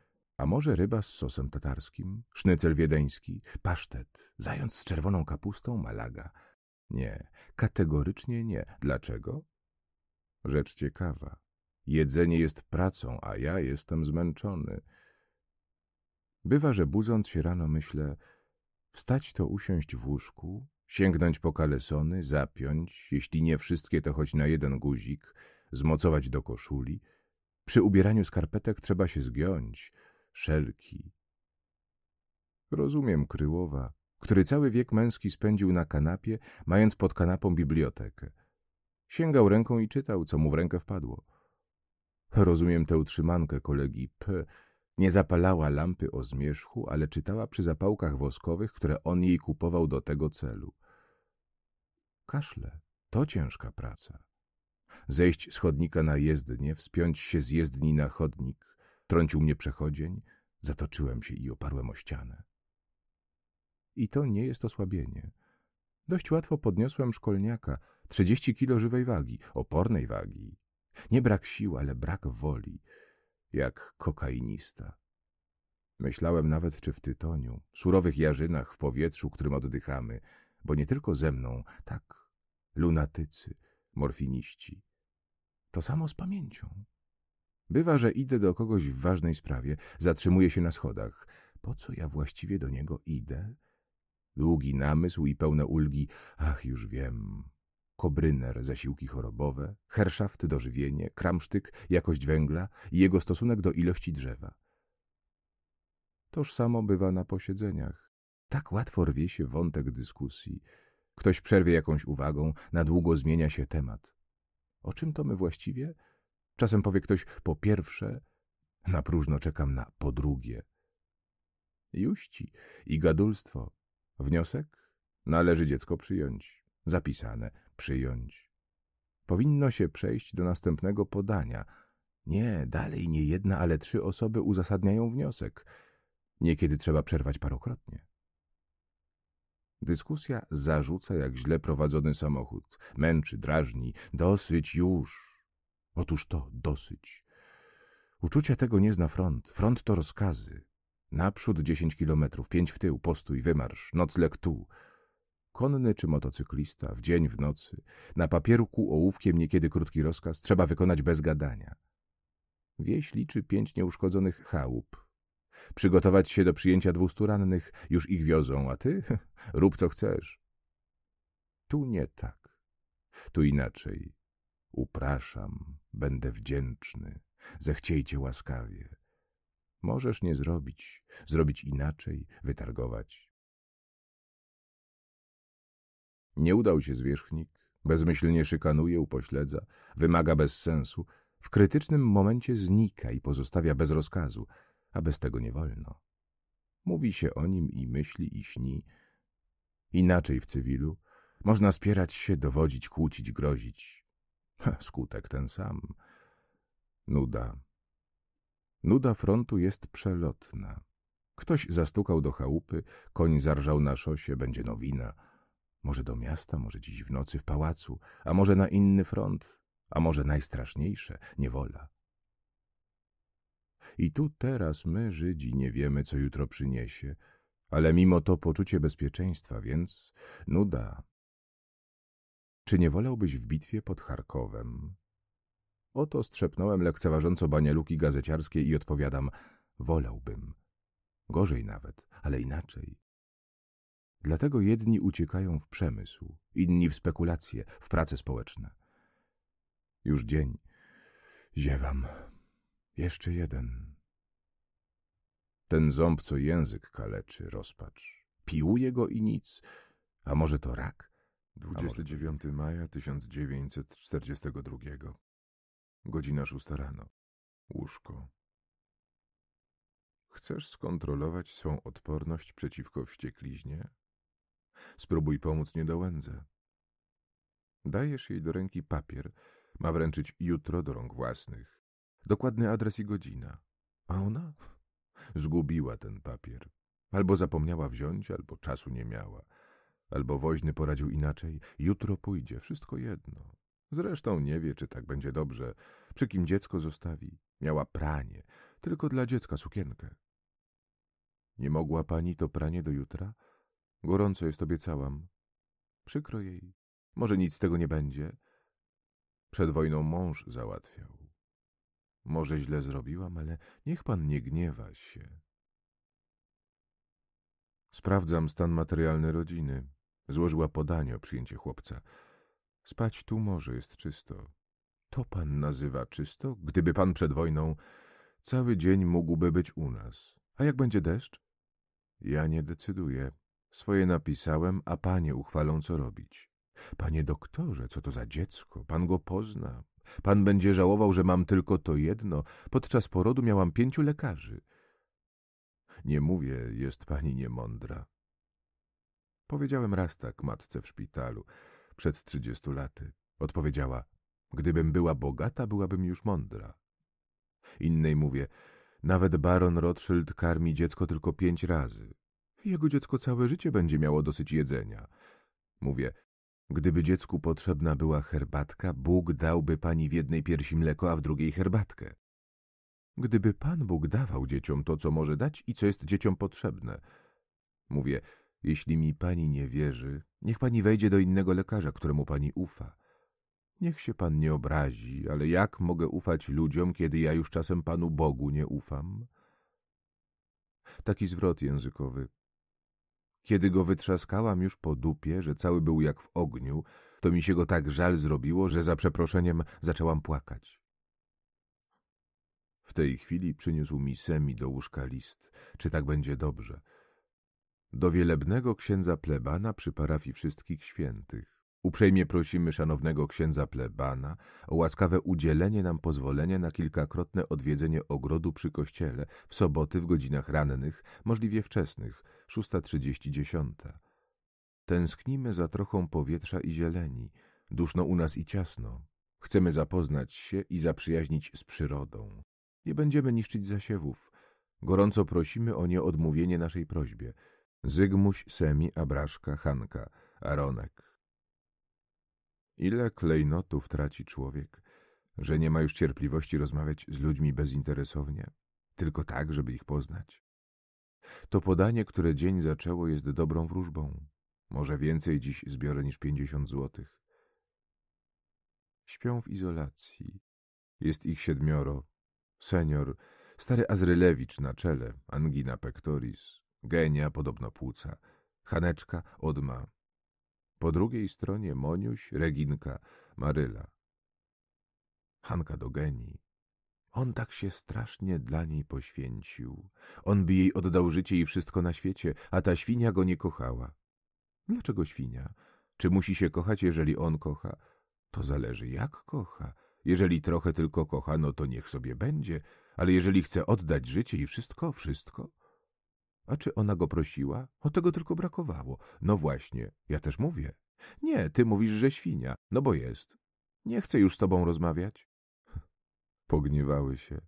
a może ryba z sosem tatarskim, sznycel wiedeński, pasztet, zając z czerwoną kapustą, malaga? Nie, kategorycznie nie. Dlaczego? Rzecz ciekawa. Jedzenie jest pracą, a ja jestem zmęczony. Bywa, że budząc się rano myślę, wstać to usiąść w łóżku, sięgnąć po kalesony, zapiąć, jeśli nie wszystkie, to choć na jeden guzik, zmocować do koszuli. Przy ubieraniu skarpetek trzeba się zgiąć – szelki. Rozumiem Kryłowa, który cały wiek męski spędził na kanapie, mając pod kanapą bibliotekę. Sięgał ręką i czytał, co mu w rękę wpadło. Rozumiem tę utrzymankę kolegi P. Nie zapalała lampy o zmierzchu, ale czytała przy zapałkach woskowych, które on jej kupował do tego celu. Kaszle, to ciężka praca. Zejść z chodnika na jezdnię, wspiąć się z jezdni na chodnik, Trącił mnie przechodzień, zatoczyłem się i oparłem o ścianę. I to nie jest osłabienie. Dość łatwo podniosłem szkolniaka, trzydzieści kilo żywej wagi, opornej wagi. Nie brak sił, ale brak woli, jak kokainista. Myślałem nawet, czy w tytoniu, surowych jarzynach w powietrzu, którym oddychamy, bo nie tylko ze mną, tak, lunatycy, morfiniści. To samo z pamięcią. Bywa, że idę do kogoś w ważnej sprawie, zatrzymuję się na schodach. Po co ja właściwie do niego idę? Długi namysł i pełne ulgi. Ach, już wiem. Kobryner, zasiłki chorobowe, herszaft, dożywienie, kramsztyk, jakość węgla i jego stosunek do ilości drzewa. Toż samo bywa na posiedzeniach. Tak łatwo rwie się wątek dyskusji. Ktoś przerwie jakąś uwagą, na długo zmienia się temat. O czym to my właściwie? Czasem powie ktoś po pierwsze, na próżno czekam na po drugie. Juści i gadulstwo. Wniosek? Należy dziecko przyjąć. Zapisane. Przyjąć. Powinno się przejść do następnego podania. Nie, dalej nie jedna, ale trzy osoby uzasadniają wniosek. Niekiedy trzeba przerwać parokrotnie. Dyskusja zarzuca, jak źle prowadzony samochód. Męczy, drażni. Dosyć już. Otóż to dosyć. Uczucia tego nie zna front. Front to rozkazy. Naprzód dziesięć kilometrów, pięć w tył, postój, wymarsz, nocleg tu. Konny czy motocyklista, w dzień, w nocy, na papierku ołówkiem niekiedy krótki rozkaz trzeba wykonać bez gadania. Wieś liczy pięć nieuszkodzonych chałup. Przygotować się do przyjęcia dwustu rannych, już ich wiozą, a ty <laughs> rób co chcesz. Tu nie tak. Tu inaczej. Upraszam, będę wdzięczny, zechciejcie łaskawie. Możesz nie zrobić, zrobić inaczej, wytargować. Nie udał się zwierzchnik, bezmyślnie szykanuje, upośledza, wymaga bez sensu, w krytycznym momencie znika i pozostawia bez rozkazu, a bez tego nie wolno. Mówi się o nim i myśli i śni. Inaczej w cywilu można spierać się, dowodzić, kłócić, grozić, Skutek ten sam. Nuda. Nuda frontu jest przelotna. Ktoś zastukał do chałupy, koń zarżał na szosie, będzie nowina. Może do miasta, może dziś w nocy w pałacu, a może na inny front, a może najstraszniejsze, niewola. I tu teraz my, Żydzi, nie wiemy, co jutro przyniesie, ale mimo to poczucie bezpieczeństwa, więc nuda, czy nie wolałbyś w bitwie pod Charkowem? Oto strzepnąłem lekceważąco banialuki gazeciarskiej i odpowiadam, wolałbym. Gorzej nawet, ale inaczej. Dlatego jedni uciekają w przemysł, inni w spekulacje, w prace społeczne. Już dzień. Ziewam. Jeszcze jeden. Ten ząb, co język kaleczy, rozpacz. Piłuje go i nic. A może to rak? 29 maja 1942. Godzina szósta rano. Łóżko. Chcesz skontrolować swą odporność przeciwko wściekliźnie? Spróbuj pomóc niedołędze. Dajesz jej do ręki papier. Ma wręczyć jutro do rąk własnych. Dokładny adres i godzina. A ona? Zgubiła ten papier. Albo zapomniała wziąć, albo czasu nie miała. Albo woźny poradził inaczej, jutro pójdzie, wszystko jedno. Zresztą nie wie, czy tak będzie dobrze, przy kim dziecko zostawi. Miała pranie, tylko dla dziecka sukienkę. Nie mogła pani to pranie do jutra? Gorąco jest obiecałam. Przykro jej. Może nic z tego nie będzie. Przed wojną mąż załatwiał. Może źle zrobiłam, ale niech pan nie gniewa się. Sprawdzam stan materialny rodziny. Złożyła podanie o przyjęcie chłopca. Spać tu może jest czysto. To pan nazywa czysto? Gdyby pan przed wojną, cały dzień mógłby być u nas. A jak będzie deszcz? Ja nie decyduję. Swoje napisałem, a panie uchwalą, co robić. Panie doktorze, co to za dziecko? Pan go pozna. Pan będzie żałował, że mam tylko to jedno. Podczas porodu miałam pięciu lekarzy. Nie mówię, jest pani niemądra. Powiedziałem raz tak matce w szpitalu, przed trzydziestu laty. Odpowiedziała, gdybym była bogata, byłabym już mądra. Innej mówię, nawet baron Rothschild karmi dziecko tylko pięć razy. Jego dziecko całe życie będzie miało dosyć jedzenia. Mówię, gdyby dziecku potrzebna była herbatka, Bóg dałby pani w jednej piersi mleko, a w drugiej herbatkę. Gdyby Pan Bóg dawał dzieciom to, co może dać i co jest dzieciom potrzebne. Mówię, jeśli mi pani nie wierzy, niech pani wejdzie do innego lekarza, któremu pani ufa. Niech się pan nie obrazi, ale jak mogę ufać ludziom, kiedy ja już czasem panu Bogu nie ufam? Taki zwrot językowy. Kiedy go wytrzaskałam już po dupie, że cały był jak w ogniu, to mi się go tak żal zrobiło, że za przeproszeniem zaczęłam płakać. W tej chwili przyniósł mi Semi do łóżka list, czy tak będzie dobrze do wielebnego księdza plebana przy parafii wszystkich świętych. Uprzejmie prosimy szanownego księdza plebana o łaskawe udzielenie nam pozwolenia na kilkakrotne odwiedzenie ogrodu przy kościele w soboty w godzinach rannych, możliwie wczesnych, 6.30-10. Tęsknimy za trochą powietrza i zieleni, duszno u nas i ciasno. Chcemy zapoznać się i zaprzyjaźnić z przyrodą. Nie będziemy niszczyć zasiewów. Gorąco prosimy o nieodmówienie naszej prośbie – Zygmuś, Semi, Abraszka, Hanka, Aronek. Ile klejnotów traci człowiek, że nie ma już cierpliwości rozmawiać z ludźmi bezinteresownie, tylko tak, żeby ich poznać. To podanie, które dzień zaczęło, jest dobrą wróżbą. Może więcej dziś zbiorę niż pięćdziesiąt złotych. Śpią w izolacji. Jest ich siedmioro. Senior, stary Azrylewicz na czele, angina pectoris, Genia podobno płuca, Haneczka odma. Po drugiej stronie Moniuś, Reginka, Maryla. Hanka do genii. On tak się strasznie dla niej poświęcił. On by jej oddał życie i wszystko na świecie, a ta świnia go nie kochała. Dlaczego świnia? Czy musi się kochać, jeżeli on kocha? To zależy, jak kocha. Jeżeli trochę tylko kocha, no to niech sobie będzie, ale jeżeli chce oddać życie i wszystko, wszystko, a czy ona go prosiła? O tego tylko brakowało. No właśnie, ja też mówię. Nie, ty mówisz, że świnia. No bo jest. Nie chcę już z tobą rozmawiać. Pogniewały się.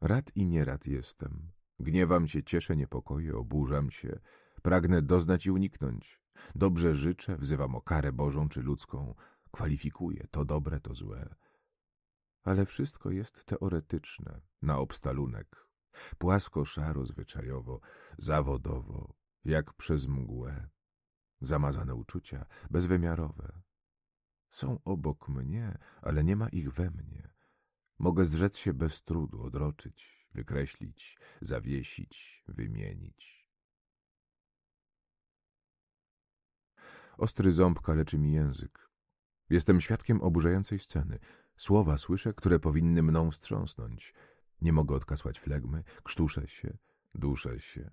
Rad i nierad jestem. Gniewam się, cieszę, niepokoję, oburzam się. Pragnę doznać i uniknąć. Dobrze życzę, wzywam o karę Bożą czy ludzką. Kwalifikuję to dobre, to złe. Ale wszystko jest teoretyczne, na obstalunek, płasko-szaro zwyczajowo, zawodowo, jak przez mgłę. Zamazane uczucia, bezwymiarowe. Są obok mnie, ale nie ma ich we mnie. Mogę zrzec się bez trudu, odroczyć, wykreślić, zawiesić, wymienić. Ostry ząb leczy mi język. Jestem świadkiem oburzającej sceny. Słowa słyszę, które powinny mną wstrząsnąć – nie mogę odkasłać flegmy, krztuszę się, duszę się.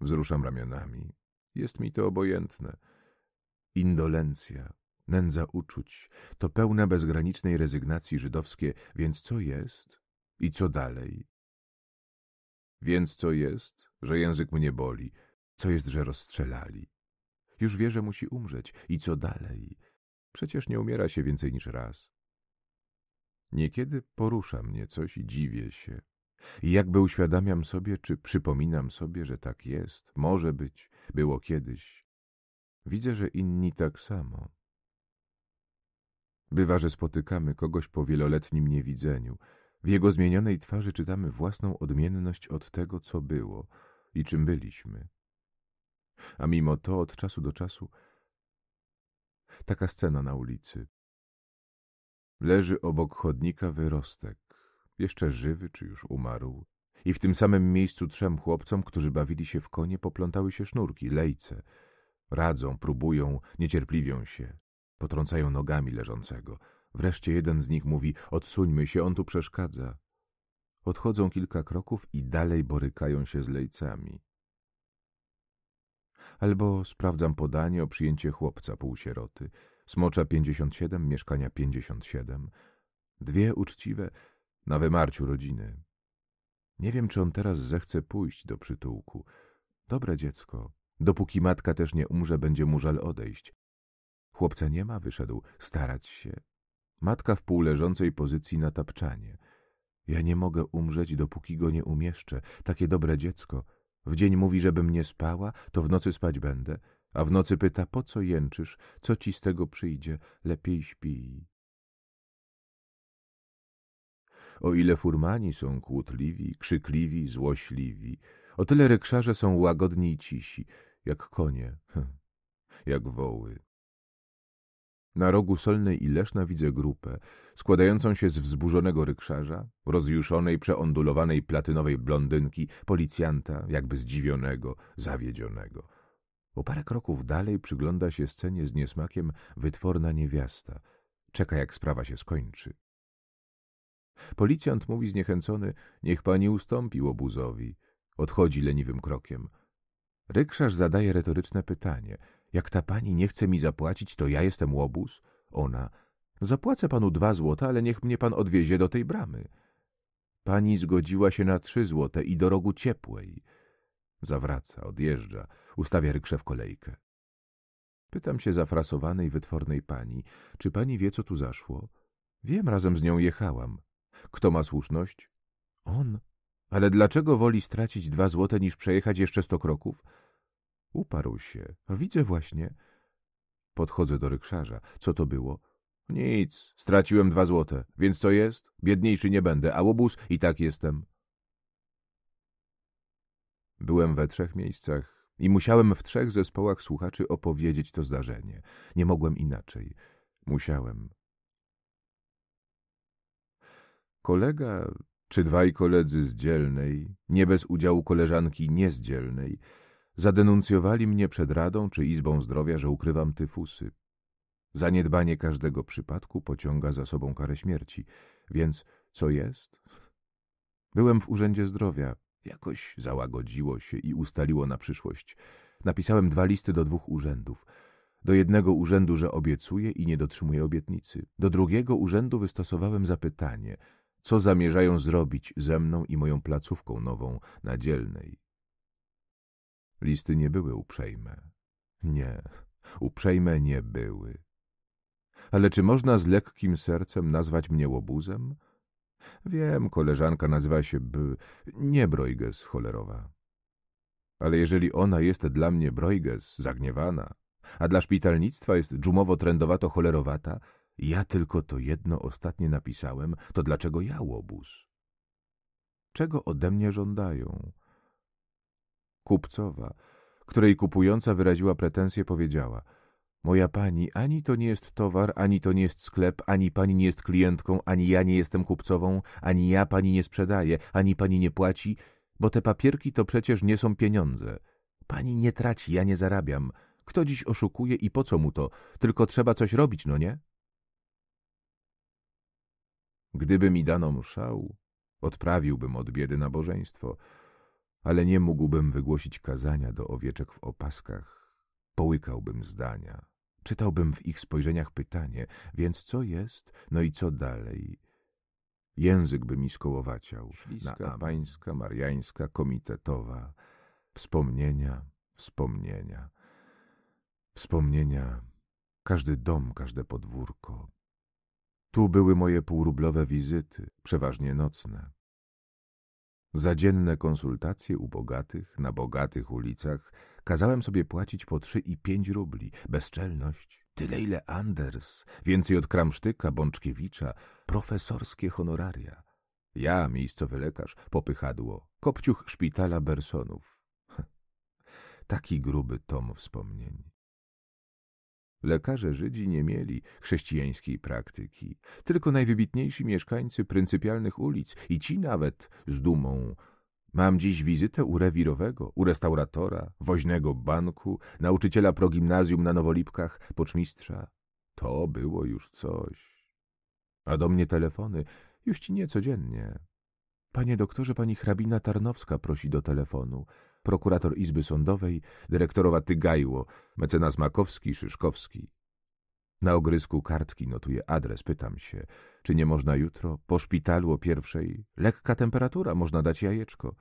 Wzruszam ramionami. Jest mi to obojętne. Indolencja, nędza uczuć, to pełna bezgranicznej rezygnacji żydowskie, więc co jest i co dalej? Więc co jest, że język mnie boli, co jest, że rozstrzelali? Już wie, że musi umrzeć i co dalej? Przecież nie umiera się więcej niż raz. Niekiedy porusza mnie coś i dziwię się. I jakby uświadamiam sobie, czy przypominam sobie, że tak jest, może być, było kiedyś. Widzę, że inni tak samo. Bywa, że spotykamy kogoś po wieloletnim niewidzeniu. W jego zmienionej twarzy czytamy własną odmienność od tego, co było i czym byliśmy. A mimo to od czasu do czasu taka scena na ulicy. Leży obok chodnika wyrostek, jeszcze żywy czy już umarł. I w tym samym miejscu trzem chłopcom, którzy bawili się w konie, poplątały się sznurki, lejce. Radzą, próbują, niecierpliwią się. Potrącają nogami leżącego. Wreszcie jeden z nich mówi, odsuńmy się, on tu przeszkadza. Odchodzą kilka kroków i dalej borykają się z lejcami. Albo sprawdzam podanie o przyjęcie chłopca półsieroty – Smocza 57, mieszkania 57. Dwie uczciwe na wymarciu rodziny. Nie wiem, czy on teraz zechce pójść do przytułku. Dobre dziecko. Dopóki matka też nie umrze, będzie mu żal odejść. Chłopca nie ma, wyszedł starać się. Matka w półleżącej pozycji na tapczanie. Ja nie mogę umrzeć, dopóki go nie umieszczę. Takie dobre dziecko. W dzień mówi, żebym nie spała, to w nocy spać będę a w nocy pyta, po co jęczysz, co ci z tego przyjdzie, lepiej śpi. O ile furmani są kłótliwi, krzykliwi, złośliwi, o tyle rekszarze są łagodni i cisi, jak konie, hm, jak woły. Na rogu Solnej i Leszna widzę grupę, składającą się z wzburzonego rykszarza, rozjuszonej, przeondulowanej platynowej blondynki, policjanta, jakby zdziwionego, zawiedzionego. Po parę kroków dalej przygląda się scenie z niesmakiem wytworna niewiasta. Czeka, jak sprawa się skończy. Policjant mówi zniechęcony, niech pani ustąpi łobuzowi. Odchodzi leniwym krokiem. Rykszarz zadaje retoryczne pytanie. Jak ta pani nie chce mi zapłacić, to ja jestem łobuz? Ona. Zapłacę panu dwa złota, ale niech mnie pan odwiezie do tej bramy. Pani zgodziła się na trzy złote i do rogu ciepłej. Zawraca, odjeżdża. Ustawia ryksze w kolejkę. Pytam się zafrasowanej, wytwornej pani, czy pani wie, co tu zaszło? Wiem, razem z nią jechałam. Kto ma słuszność? On. Ale dlaczego woli stracić dwa złote, niż przejechać jeszcze sto kroków? Uparł się. Widzę właśnie. Podchodzę do rykszarza. Co to było? Nic. Straciłem dwa złote. Więc co jest? Biedniejszy nie będę, a łobuz i tak jestem. Byłem we trzech miejscach i musiałem w trzech zespołach słuchaczy opowiedzieć to zdarzenie. Nie mogłem inaczej. Musiałem. Kolega, czy dwaj koledzy z dzielnej, nie bez udziału koleżanki niezdzielnej, zadenuncjowali mnie przed Radą czy Izbą Zdrowia, że ukrywam tyfusy. Zaniedbanie każdego przypadku pociąga za sobą karę śmierci, więc co jest? Byłem w Urzędzie Zdrowia, Jakoś załagodziło się i ustaliło na przyszłość. Napisałem dwa listy do dwóch urzędów. Do jednego urzędu, że obiecuję i nie dotrzymuję obietnicy. Do drugiego urzędu wystosowałem zapytanie, co zamierzają zrobić ze mną i moją placówką nową na dzielnej. Listy nie były uprzejme. Nie, uprzejme nie były. Ale czy można z lekkim sercem nazwać mnie łobuzem? Wiem, koleżanka nazywa się B... nie Brojges, cholerowa. Ale jeżeli ona jest dla mnie Brojges, zagniewana, a dla szpitalnictwa jest dżumowo-trędowato-cholerowata, ja tylko to jedno ostatnie napisałem, to dlaczego ja, łobuz? Czego ode mnie żądają? Kupcowa, której kupująca wyraziła pretensję, powiedziała – Moja pani, ani to nie jest towar, ani to nie jest sklep, ani pani nie jest klientką, ani ja nie jestem kupcową, ani ja pani nie sprzedaję, ani pani nie płaci, bo te papierki to przecież nie są pieniądze. Pani nie traci, ja nie zarabiam. Kto dziś oszukuje i po co mu to? Tylko trzeba coś robić, no nie? Gdyby mi dano mszał, odprawiłbym od biedy nabożeństwo, ale nie mógłbym wygłosić kazania do owieczek w opaskach, połykałbym zdania. Czytałbym w ich spojrzeniach pytanie, więc co jest, no i co dalej? Język by mi skołowaciał. Śliska. Na abańska, mariańska, komitetowa. Wspomnienia, wspomnienia. Wspomnienia. Każdy dom, każde podwórko. Tu były moje półrublowe wizyty, przeważnie nocne. Zadzienne konsultacje u bogatych, na bogatych ulicach – Kazałem sobie płacić po trzy i pięć rubli. Bezczelność. Tyle ile Anders. Więcej od Kramsztyka, Bączkiewicza. Profesorskie honoraria. Ja, miejscowy lekarz, popychadło. Kopciuch szpitala Bersonów. <laughs> Taki gruby tom wspomnień. Lekarze Żydzi nie mieli chrześcijańskiej praktyki, tylko najwybitniejsi mieszkańcy pryncypialnych ulic i ci nawet z dumą Mam dziś wizytę u rewirowego, u restauratora, woźnego banku, nauczyciela progimnazjum na Nowolipkach, poczmistrza. To było już coś. A do mnie telefony, już ci nie codziennie. Panie doktorze, pani hrabina Tarnowska prosi do telefonu. Prokurator Izby Sądowej, dyrektorowa Tygajło, mecenas Makowski, Szyszkowski. Na ogrysku kartki notuję adres, pytam się – czy nie można jutro? Po szpitalu o pierwszej. Lekka temperatura, można dać jajeczko.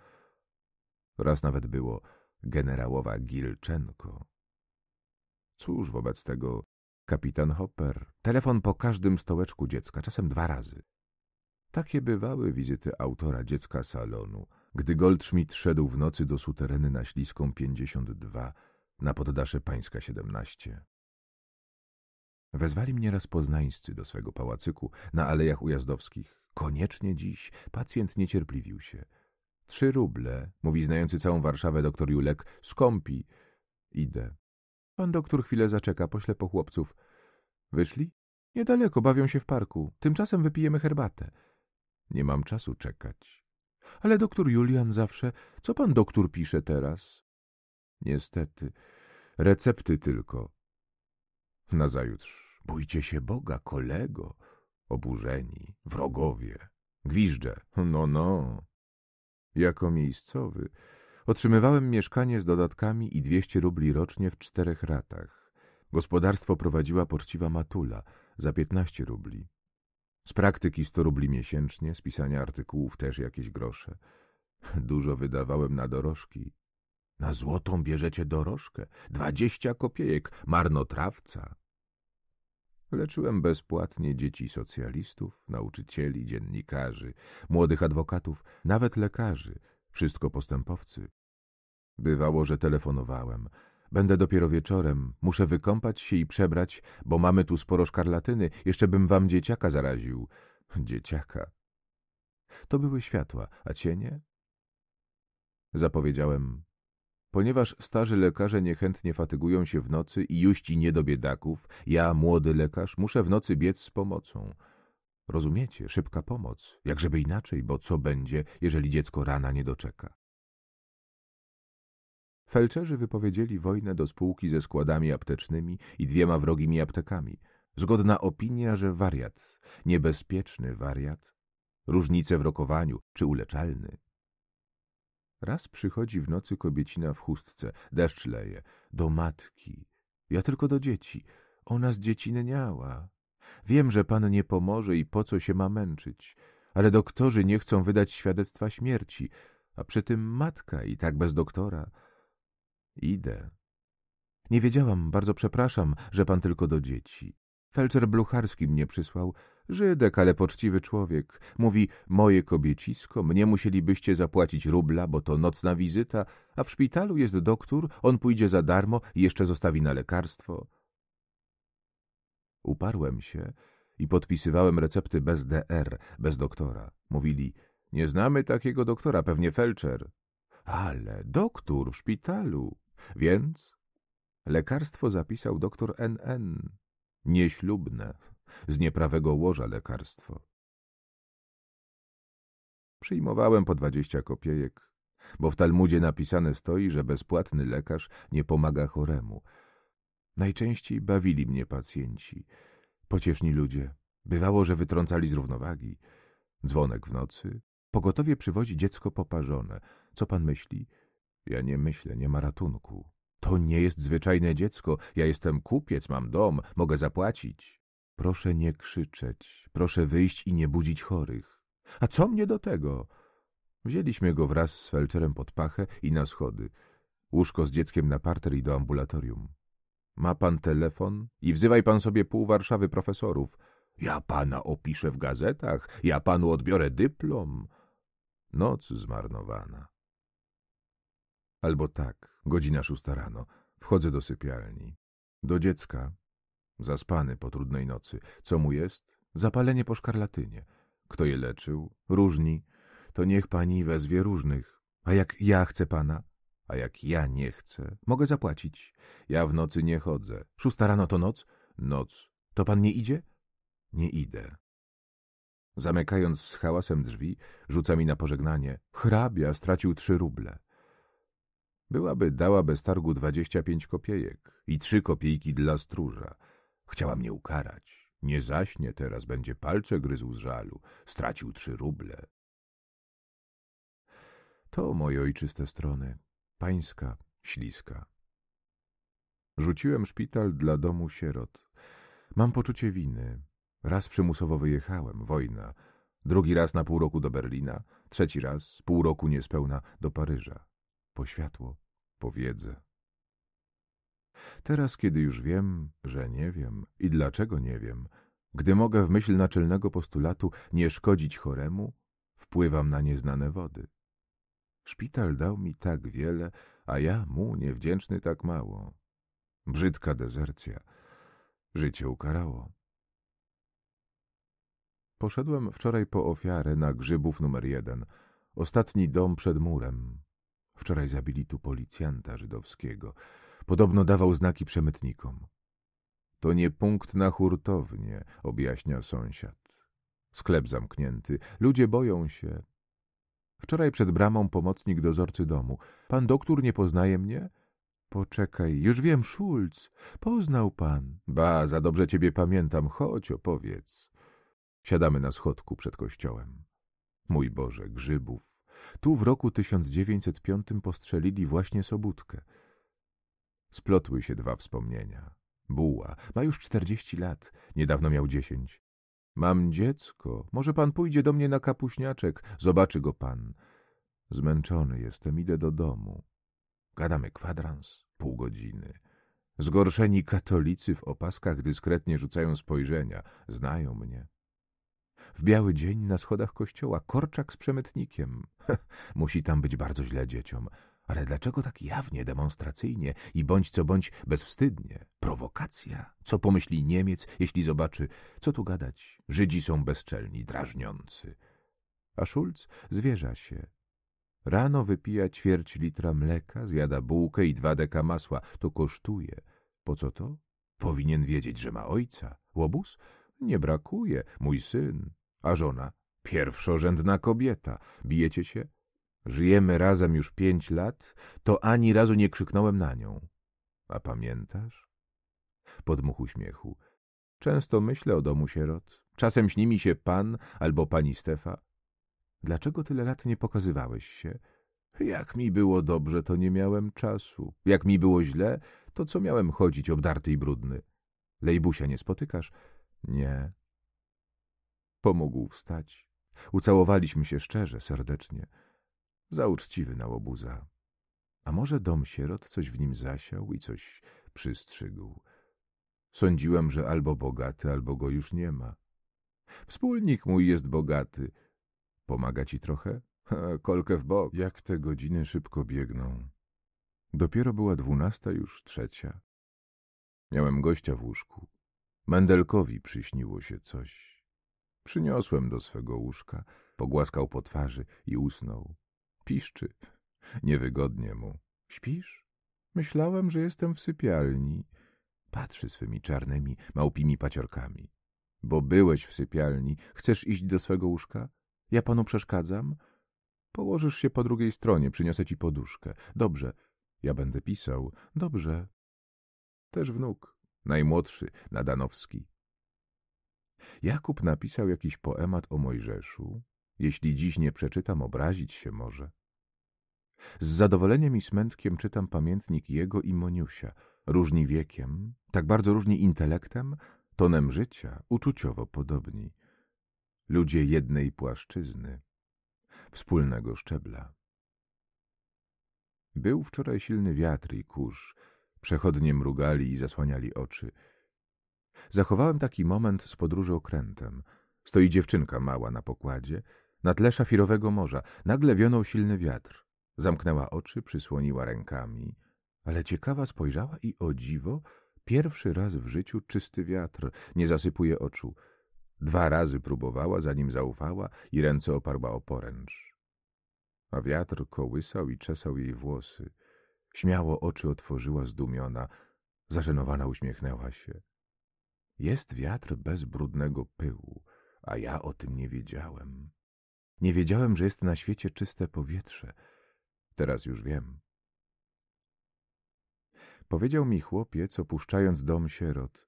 Raz nawet było generałowa Gilczenko. Cóż wobec tego kapitan Hopper? Telefon po każdym stołeczku dziecka, czasem dwa razy. Takie bywały wizyty autora dziecka salonu, gdy Goldschmidt szedł w nocy do sutereny na Śliską 52, na poddasze Pańska 17. Wezwali mnie raz poznańscy do swego pałacyku na alejach ujazdowskich. Koniecznie dziś. Pacjent niecierpliwił się. Trzy ruble, mówi znający całą Warszawę doktor Julek, skąpi. Idę. Pan doktor chwilę zaczeka, pośle po chłopców. Wyszli? Niedaleko, bawią się w parku. Tymczasem wypijemy herbatę. Nie mam czasu czekać. Ale doktor Julian zawsze... Co pan doktor pisze teraz? Niestety. Recepty tylko. Nazajutrz. Bójcie się Boga, kolego. Oburzeni, wrogowie. Gwiżdże. No, no. Jako miejscowy otrzymywałem mieszkanie z dodatkami i dwieście rubli rocznie w czterech ratach. Gospodarstwo prowadziła poczciwa matula za piętnaście rubli. Z praktyki sto rubli miesięcznie, z pisania artykułów też jakieś grosze. Dużo wydawałem na dorożki. Na złotą bierzecie dorożkę, dwadzieścia kopiejek, marnotrawca. Leczyłem bezpłatnie dzieci socjalistów, nauczycieli, dziennikarzy, młodych adwokatów, nawet lekarzy, wszystko postępowcy. Bywało, że telefonowałem. Będę dopiero wieczorem, muszę wykąpać się i przebrać, bo mamy tu sporo szkarlatyny, jeszcze bym wam dzieciaka zaraził. Dzieciaka. To były światła, a cienie? Zapowiedziałem, Ponieważ starzy lekarze niechętnie fatygują się w nocy i juści nie do biedaków, ja, młody lekarz, muszę w nocy biec z pomocą. Rozumiecie, szybka pomoc, jakżeby inaczej, bo co będzie, jeżeli dziecko rana nie doczeka? Felczerzy wypowiedzieli wojnę do spółki ze składami aptecznymi i dwiema wrogimi aptekami. Zgodna opinia, że wariat, niebezpieczny wariat, różnice w rokowaniu czy uleczalny, Raz przychodzi w nocy kobiecina w chustce, deszcz leje, do matki. Ja tylko do dzieci. Ona z dziecinniała. Wiem, że pan nie pomoże i po co się ma męczyć, ale doktorzy nie chcą wydać świadectwa śmierci, a przy tym matka i tak bez doktora. Idę. Nie wiedziałam, bardzo przepraszam, że pan tylko do dzieci. Felczer Blucharski mnie przysłał. Żydek, ale poczciwy człowiek. Mówi, moje kobiecisko, mnie musielibyście zapłacić rubla, bo to nocna wizyta, a w szpitalu jest doktor, on pójdzie za darmo i jeszcze zostawi na lekarstwo. Uparłem się i podpisywałem recepty bez DR, bez doktora. Mówili, nie znamy takiego doktora, pewnie felczer. Ale doktor w szpitalu. Więc lekarstwo zapisał doktor NN. Nieślubne, z nieprawego łoża lekarstwo. Przyjmowałem po dwadzieścia kopiejek, bo w Talmudzie napisane stoi, że bezpłatny lekarz nie pomaga choremu. Najczęściej bawili mnie pacjenci, pocieszni ludzie. Bywało, że wytrącali z równowagi. Dzwonek w nocy. Pogotowie przywozi dziecko poparzone. Co pan myśli? Ja nie myślę, nie ma ratunku. To nie jest zwyczajne dziecko. Ja jestem kupiec, mam dom, mogę zapłacić. Proszę nie krzyczeć, proszę wyjść i nie budzić chorych. A co mnie do tego? Wzięliśmy go wraz z felczerem pod pachę i na schody. Łóżko z dzieckiem na parter i do ambulatorium. Ma pan telefon i wzywaj pan sobie pół Warszawy profesorów. Ja pana opiszę w gazetach, ja panu odbiorę dyplom. Noc zmarnowana. Albo tak. Godzina szósta rano. Wchodzę do sypialni. Do dziecka. Zaspany po trudnej nocy. Co mu jest? Zapalenie po szkarlatynie. Kto je leczył? Różni. To niech pani wezwie różnych. A jak ja chcę pana? A jak ja nie chcę? Mogę zapłacić. Ja w nocy nie chodzę. Szósta rano to noc? Noc. To pan nie idzie? Nie idę. Zamykając z hałasem drzwi, rzuca mi na pożegnanie. Hrabia stracił trzy ruble. Byłaby dała bez targu dwadzieścia pięć kopiejek i trzy kopiejki dla stróża. Chciała mnie ukarać. Nie zaśnie teraz, będzie palce gryzł z żalu. Stracił trzy ruble. To moje ojczyste strony, pańska, śliska. Rzuciłem szpital dla domu sierot. Mam poczucie winy. Raz przymusowo wyjechałem, wojna. Drugi raz na pół roku do Berlina, trzeci raz, pół roku niespełna, do Paryża po światło, po wiedzę. Teraz, kiedy już wiem, że nie wiem i dlaczego nie wiem, gdy mogę w myśl naczelnego postulatu nie szkodzić choremu, wpływam na nieznane wody. Szpital dał mi tak wiele, a ja mu niewdzięczny tak mało. Brzydka dezercja. Życie ukarało. Poszedłem wczoraj po ofiarę na grzybów numer jeden, ostatni dom przed murem, Wczoraj zabili tu policjanta żydowskiego. Podobno dawał znaki przemytnikom. To nie punkt na hurtownię, objaśnia sąsiad. Sklep zamknięty, ludzie boją się. Wczoraj przed bramą pomocnik dozorcy domu. Pan doktor nie poznaje mnie? Poczekaj, już wiem, Szulc. Poznał pan. Ba, za dobrze ciebie pamiętam. Chodź, opowiedz. Siadamy na schodku przed kościołem. Mój Boże, grzybów, tu w roku 1905 postrzelili właśnie Sobótkę. Splotły się dwa wspomnienia. Buła ma już czterdzieści lat, niedawno miał dziesięć. Mam dziecko, może pan pójdzie do mnie na kapuśniaczek, zobaczy go pan. Zmęczony jestem, idę do domu. Gadamy kwadrans, pół godziny. Zgorszeni katolicy w opaskach dyskretnie rzucają spojrzenia, znają mnie. W biały dzień na schodach kościoła, korczak z przemytnikiem. <laughs> Musi tam być bardzo źle dzieciom. Ale dlaczego tak jawnie, demonstracyjnie i bądź co bądź bezwstydnie? Prowokacja. Co pomyśli Niemiec, jeśli zobaczy, co tu gadać? Żydzi są bezczelni, drażniący. A Schulz zwierza się. Rano wypija ćwierć litra mleka, zjada bułkę i dwa deka masła. To kosztuje. Po co to? Powinien wiedzieć, że ma ojca. Łobuz? Nie brakuje. Mój syn. A żona? Pierwszorzędna kobieta. Bijecie się? Żyjemy razem już pięć lat, to ani razu nie krzyknąłem na nią. A pamiętasz? Podmuch uśmiechu. Często myślę o domu sierot. Czasem śni mi się pan albo pani Stefa. Dlaczego tyle lat nie pokazywałeś się? Jak mi było dobrze, to nie miałem czasu. Jak mi było źle, to co miałem chodzić obdarty i brudny? Lejbusia nie spotykasz? Nie. Pomógł wstać. Ucałowaliśmy się szczerze, serdecznie. Za uczciwy na łobuza. A może dom sierot coś w nim zasiał i coś przystrzygł. Sądziłem, że albo bogaty, albo go już nie ma. Wspólnik mój jest bogaty. Pomaga ci trochę? Ha, kolkę w bok. Jak te godziny szybko biegną. Dopiero była dwunasta, już trzecia. Miałem gościa w łóżku. Mendelkowi przyśniło się coś. Przyniosłem do swego łóżka, pogłaskał po twarzy i usnął. Piszczy. <laughs> Niewygodnie mu. Śpisz? Myślałem, że jestem w sypialni. Patrzy swymi czarnymi, małpimi paciorkami. Bo byłeś w sypialni. Chcesz iść do swego łóżka? Ja panu przeszkadzam? Położysz się po drugiej stronie, przyniosę ci poduszkę. Dobrze. Ja będę pisał. Dobrze. Też wnuk. Najmłodszy, Nadanowski. Jakub napisał jakiś poemat o Mojżeszu. Jeśli dziś nie przeczytam, obrazić się może. Z zadowoleniem i smętkiem czytam pamiętnik jego i Moniusia, różni wiekiem, tak bardzo różni intelektem, tonem życia, uczuciowo podobni. Ludzie jednej płaszczyzny, wspólnego szczebla. Był wczoraj silny wiatr i kurz. Przechodnie mrugali i zasłaniali oczy. Zachowałem taki moment z podróży okrętem. Stoi dziewczynka mała na pokładzie, na tle szafirowego morza. Nagle wionął silny wiatr. Zamknęła oczy, przysłoniła rękami, ale ciekawa spojrzała i o dziwo, pierwszy raz w życiu czysty wiatr nie zasypuje oczu. Dwa razy próbowała, zanim zaufała i ręce oparła o poręcz. A wiatr kołysał i czesał jej włosy. Śmiało oczy otworzyła zdumiona, zażenowana uśmiechnęła się. Jest wiatr bez brudnego pyłu, a ja o tym nie wiedziałem. Nie wiedziałem, że jest na świecie czyste powietrze. Teraz już wiem. Powiedział mi chłopiec, opuszczając dom sierot.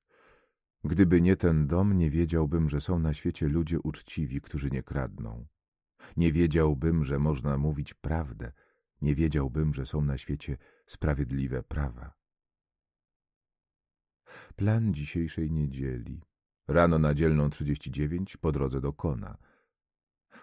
Gdyby nie ten dom, nie wiedziałbym, że są na świecie ludzie uczciwi, którzy nie kradną. Nie wiedziałbym, że można mówić prawdę. Nie wiedziałbym, że są na świecie sprawiedliwe prawa. Plan dzisiejszej niedzieli. Rano na dzielną 39 po drodze do Kona.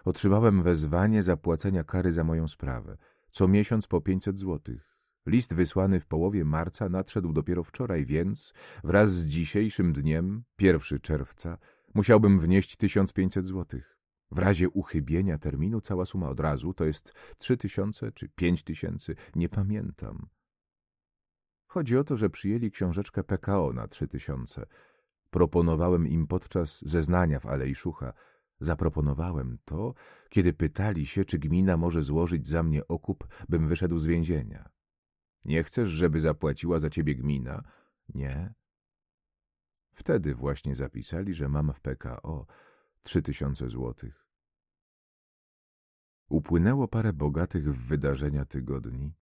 Otrzymałem wezwanie zapłacenia kary za moją sprawę. Co miesiąc po 500 złotych. List wysłany w połowie marca nadszedł dopiero wczoraj, więc wraz z dzisiejszym dniem, 1 czerwca, musiałbym wnieść 1500 złotych. W razie uchybienia terminu cała suma od razu to jest 3000 czy 5000, nie pamiętam. Chodzi o to, że przyjęli książeczkę PKO na trzy tysiące. Proponowałem im podczas zeznania w Alei Szucha. Zaproponowałem to, kiedy pytali się, czy gmina może złożyć za mnie okup, bym wyszedł z więzienia. Nie chcesz, żeby zapłaciła za ciebie gmina? Nie. Wtedy właśnie zapisali, że mam w PKO trzy tysiące złotych. Upłynęło parę bogatych w wydarzenia tygodni.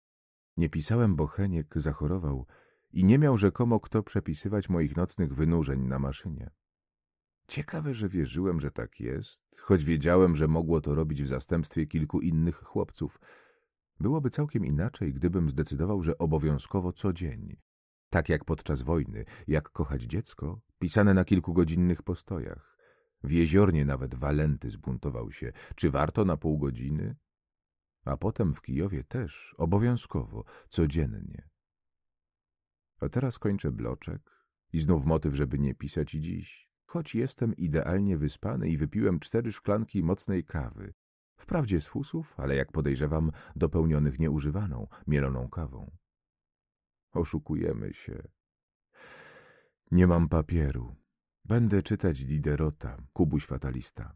Nie pisałem, bo Heniek zachorował i nie miał rzekomo kto przepisywać moich nocnych wynurzeń na maszynie. Ciekawe, że wierzyłem, że tak jest, choć wiedziałem, że mogło to robić w zastępstwie kilku innych chłopców. Byłoby całkiem inaczej, gdybym zdecydował, że obowiązkowo co dzień. Tak jak podczas wojny, jak kochać dziecko, pisane na kilkugodzinnych postojach. W jeziornie nawet Walenty zbuntował się. Czy warto na pół godziny? a potem w Kijowie też, obowiązkowo, codziennie. A teraz kończę bloczek i znów motyw, żeby nie pisać i dziś. Choć jestem idealnie wyspany i wypiłem cztery szklanki mocnej kawy, wprawdzie z fusów, ale jak podejrzewam, dopełnionych nieużywaną, mieloną kawą. Oszukujemy się. Nie mam papieru. Będę czytać Diderota, Kubuś Fatalista.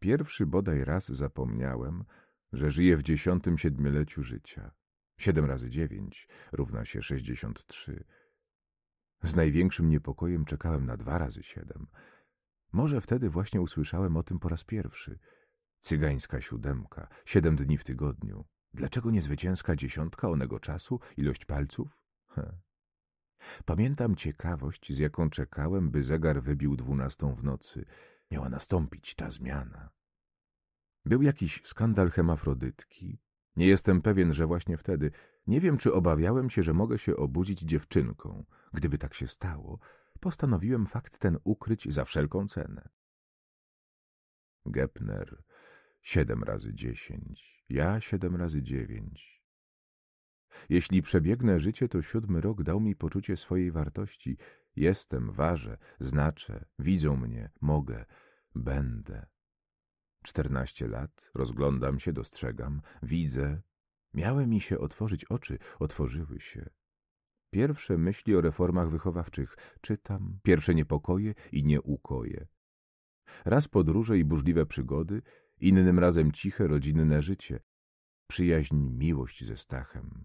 Pierwszy bodaj raz zapomniałem, że żyję w dziesiątym siedmioleciu życia. Siedem razy dziewięć równa się sześćdziesiąt trzy. Z największym niepokojem czekałem na dwa razy siedem. Może wtedy właśnie usłyszałem o tym po raz pierwszy. Cygańska siódemka, siedem dni w tygodniu. Dlaczego niezwycięska dziesiątka onego czasu, ilość palców? Pamiętam ciekawość, z jaką czekałem, by zegar wybił dwunastą w nocy – miała nastąpić ta zmiana. Był jakiś skandal hemafrodytki. Nie jestem pewien, że właśnie wtedy. Nie wiem, czy obawiałem się, że mogę się obudzić dziewczynką. Gdyby tak się stało, postanowiłem fakt ten ukryć za wszelką cenę. Gepner, siedem razy dziesięć, ja siedem razy dziewięć. Jeśli przebiegnę życie, to siódmy rok dał mi poczucie swojej wartości Jestem, ważę, znaczę, widzą mnie, mogę, będę. Czternaście lat, rozglądam się, dostrzegam, widzę. Miały mi się otworzyć oczy, otworzyły się. Pierwsze myśli o reformach wychowawczych czytam, pierwsze niepokoje i nieukoje. Raz podróże i burzliwe przygody, innym razem ciche rodzinne życie, przyjaźń, miłość ze Stachem,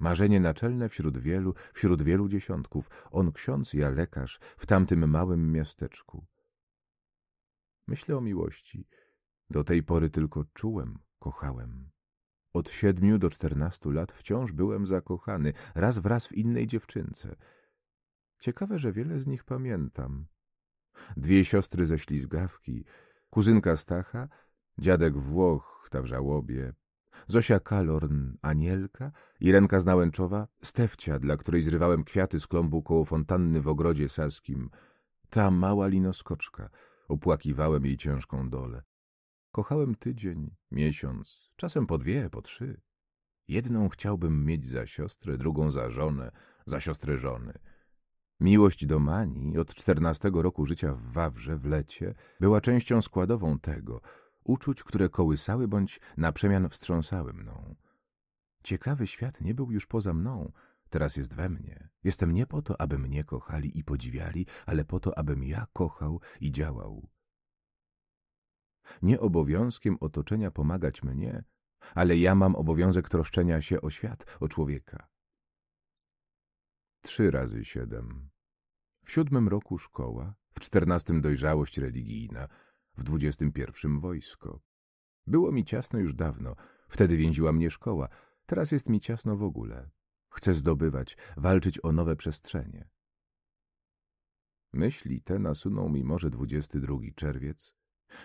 Marzenie naczelne wśród wielu, wśród wielu dziesiątków. On ksiądz, ja lekarz, w tamtym małym miasteczku. Myślę o miłości. Do tej pory tylko czułem, kochałem. Od siedmiu do czternastu lat wciąż byłem zakochany, raz wraz w innej dziewczynce. Ciekawe, że wiele z nich pamiętam. Dwie siostry ze ślizgawki, kuzynka Stacha, dziadek Włoch, ta w żałobie, Zosia Kalorn, Anielka, Irenka Znałęczowa, Stefcia, dla której zrywałem kwiaty z klombu koło fontanny w ogrodzie saskim, ta mała linoskoczka, opłakiwałem jej ciężką dolę. Kochałem tydzień, miesiąc, czasem po dwie, po trzy. Jedną chciałbym mieć za siostrę, drugą za żonę, za siostrę żony. Miłość do Mani od czternastego roku życia w Wawrze w lecie była częścią składową tego – uczuć, które kołysały bądź na przemian wstrząsały mną. Ciekawy świat nie był już poza mną, teraz jest we mnie. Jestem nie po to, aby mnie kochali i podziwiali, ale po to, abym ja kochał i działał. Nie obowiązkiem otoczenia pomagać mnie, ale ja mam obowiązek troszczenia się o świat, o człowieka. Trzy razy siedem. W siódmym roku szkoła, w czternastym dojrzałość religijna – w dwudziestym pierwszym wojsko. Było mi ciasno już dawno, wtedy więziła mnie szkoła, teraz jest mi ciasno w ogóle. Chcę zdobywać, walczyć o nowe przestrzenie. Myśli te nasunął mi może 22 czerwiec,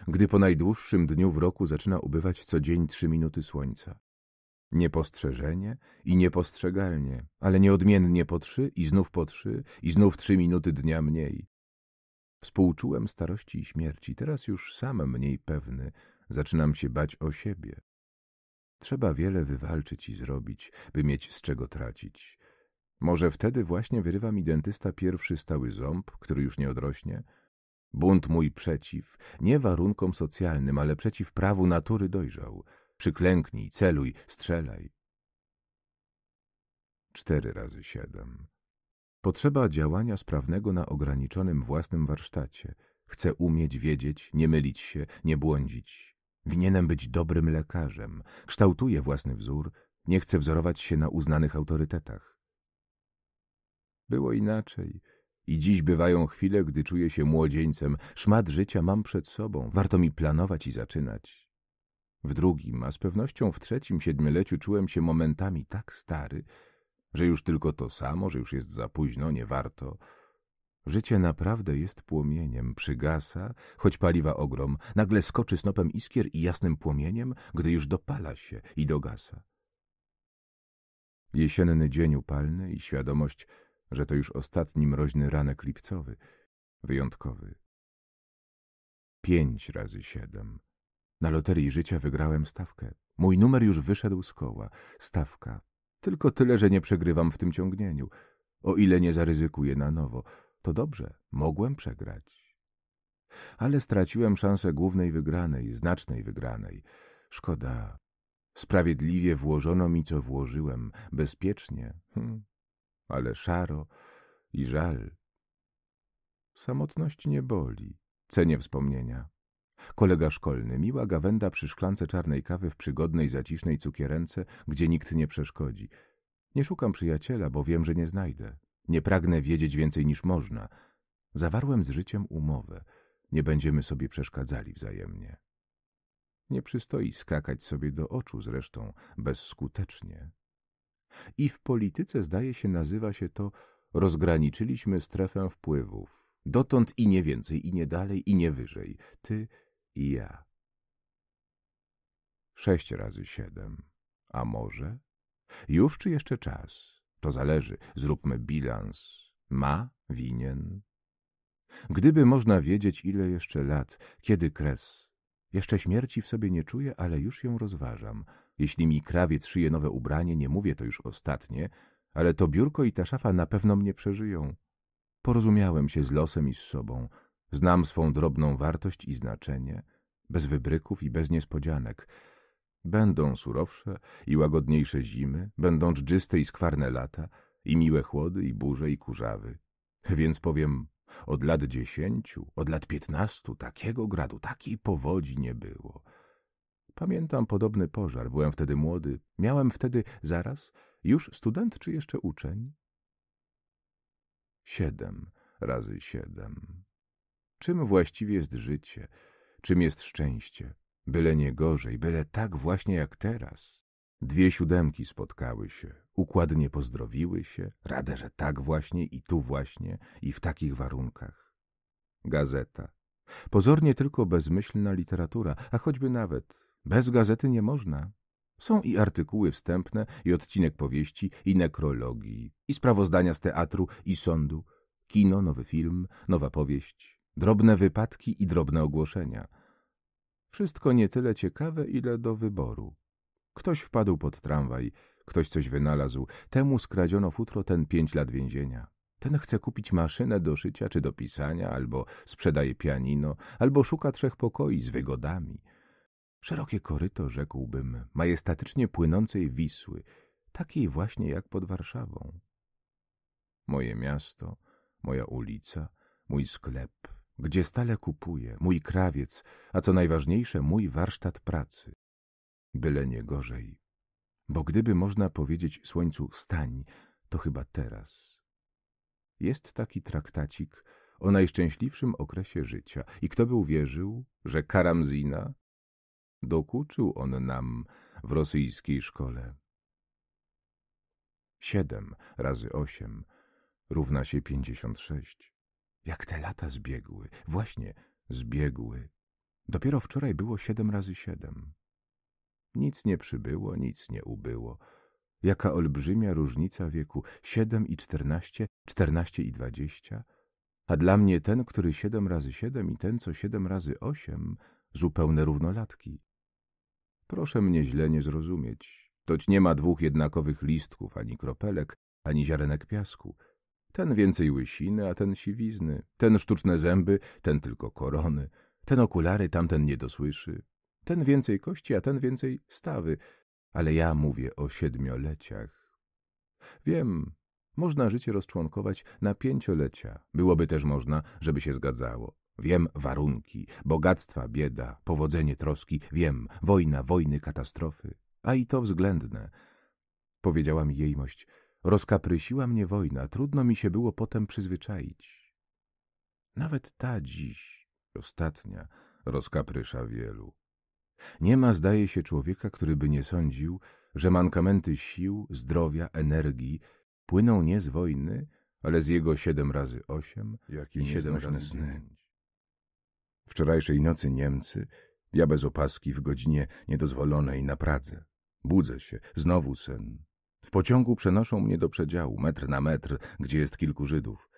gdy po najdłuższym dniu w roku zaczyna ubywać co dzień trzy minuty słońca. Niepostrzeżenie i niepostrzegalnie, ale nieodmiennie po trzy i znów po trzy i znów trzy minuty dnia mniej. Współczułem starości i śmierci, teraz już sam mniej pewny, zaczynam się bać o siebie. Trzeba wiele wywalczyć i zrobić, by mieć z czego tracić. Może wtedy właśnie wyrywa mi dentysta pierwszy stały ząb, który już nie odrośnie? Bunt mój przeciw, nie warunkom socjalnym, ale przeciw prawu natury dojrzał. Przyklęknij, celuj, strzelaj. Cztery razy siedem. Potrzeba działania sprawnego na ograniczonym własnym warsztacie. Chcę umieć wiedzieć, nie mylić się, nie błądzić. Winienem być dobrym lekarzem. Kształtuję własny wzór. Nie chcę wzorować się na uznanych autorytetach. Było inaczej. I dziś bywają chwile, gdy czuję się młodzieńcem. Szmat życia mam przed sobą. Warto mi planować i zaczynać. W drugim, a z pewnością w trzecim siedmioleciu czułem się momentami tak stary, że już tylko to samo, że już jest za późno, nie warto. Życie naprawdę jest płomieniem, przygasa, choć paliwa ogrom, nagle skoczy snopem iskier i jasnym płomieniem, gdy już dopala się i dogasa. Jesienny dzień upalny i świadomość, że to już ostatni mroźny ranek lipcowy, wyjątkowy. Pięć razy siedem. Na loterii życia wygrałem stawkę. Mój numer już wyszedł z koła. Stawka tylko tyle, że nie przegrywam w tym ciągnieniu. O ile nie zaryzykuję na nowo. To dobrze, mogłem przegrać. Ale straciłem szansę głównej wygranej, znacznej wygranej. Szkoda. Sprawiedliwie włożono mi, co włożyłem, bezpiecznie, hm. ale szaro i żal. Samotność nie boli, cenię wspomnienia. Kolega szkolny, miła gawenda przy szklance czarnej kawy w przygodnej, zacisznej cukierence, gdzie nikt nie przeszkodzi. Nie szukam przyjaciela, bo wiem, że nie znajdę. Nie pragnę wiedzieć więcej niż można. Zawarłem z życiem umowę. Nie będziemy sobie przeszkadzali wzajemnie. Nie przystoi skakać sobie do oczu zresztą bezskutecznie. I w polityce zdaje się nazywa się to rozgraniczyliśmy strefę wpływów. Dotąd i nie więcej, i nie dalej, i nie wyżej. Ty i ja. Sześć razy siedem. A może? Już czy jeszcze czas? To zależy. Zróbmy bilans. Ma, winien. Gdyby można wiedzieć, ile jeszcze lat, kiedy kres. Jeszcze śmierci w sobie nie czuję, ale już ją rozważam. Jeśli mi krawiec szyje nowe ubranie, nie mówię to już ostatnie, ale to biurko i ta szafa na pewno mnie przeżyją. Porozumiałem się z losem i z sobą. Znam swą drobną wartość i znaczenie, bez wybryków i bez niespodzianek. Będą surowsze i łagodniejsze zimy, będą dżdżyste i skwarne lata, i miłe chłody, i burze, i kurzawy. Więc powiem, od lat dziesięciu, od lat piętnastu takiego gradu, takiej powodzi nie było. Pamiętam podobny pożar, byłem wtedy młody, miałem wtedy zaraz już student czy jeszcze uczeń? Siedem razy siedem. Czym właściwie jest życie? Czym jest szczęście? Byle nie gorzej, byle tak właśnie jak teraz. Dwie siódemki spotkały się, układnie pozdrowiły się, radę, że tak właśnie i tu właśnie i w takich warunkach. Gazeta. Pozornie tylko bezmyślna literatura, a choćby nawet bez gazety nie można. Są i artykuły wstępne, i odcinek powieści, i nekrologii, i sprawozdania z teatru, i sądu, kino, nowy film, nowa powieść, drobne wypadki i drobne ogłoszenia. Wszystko nie tyle ciekawe, ile do wyboru. Ktoś wpadł pod tramwaj, ktoś coś wynalazł, temu skradziono futro, ten pięć lat więzienia. Ten chce kupić maszynę do szycia czy do pisania, albo sprzedaje pianino, albo szuka trzech pokoi z wygodami. Szerokie koryto, rzekłbym, majestatycznie płynącej Wisły, takiej właśnie jak pod Warszawą. Moje miasto, moja ulica, mój sklep, gdzie stale kupuję, mój krawiec, a co najważniejsze, mój warsztat pracy. Byle nie gorzej, bo gdyby można powiedzieć słońcu stań, to chyba teraz. Jest taki traktacik o najszczęśliwszym okresie życia i kto by uwierzył, że Karamzina dokuczył on nam w rosyjskiej szkole. Siedem razy osiem równa się pięćdziesiąt sześć. Jak te lata zbiegły. Właśnie, zbiegły. Dopiero wczoraj było siedem razy siedem. Nic nie przybyło, nic nie ubyło. Jaka olbrzymia różnica wieku. Siedem i czternaście, czternaście i dwadzieścia. A dla mnie ten, który siedem razy siedem i ten, co siedem razy osiem, zupełne równolatki. Proszę mnie źle nie zrozumieć. Toć nie ma dwóch jednakowych listków, ani kropelek, ani ziarenek piasku – ten więcej łysiny, a ten siwizny. Ten sztuczne zęby, ten tylko korony. Ten okulary, tamten nie dosłyszy. Ten więcej kości, a ten więcej stawy. Ale ja mówię o siedmioleciach. Wiem, można życie rozczłonkować na pięciolecia. Byłoby też można, żeby się zgadzało. Wiem warunki, bogactwa, bieda, powodzenie, troski. Wiem wojna, wojny, katastrofy. A i to względne. Powiedziała mi jejmość – Rozkaprysiła mnie wojna, trudno mi się było potem przyzwyczaić. Nawet ta dziś, ostatnia, rozkaprysza wielu. Nie ma, zdaje się, człowieka, który by nie sądził, że mankamenty sił, zdrowia, energii płyną nie z wojny, ale z jego siedem razy osiem i siedem razy sny. Wczorajszej nocy Niemcy, ja bez opaski w godzinie niedozwolonej na Pradze. Budzę się, znowu sen pociągu przenoszą mnie do przedziału, metr na metr, gdzie jest kilku Żydów.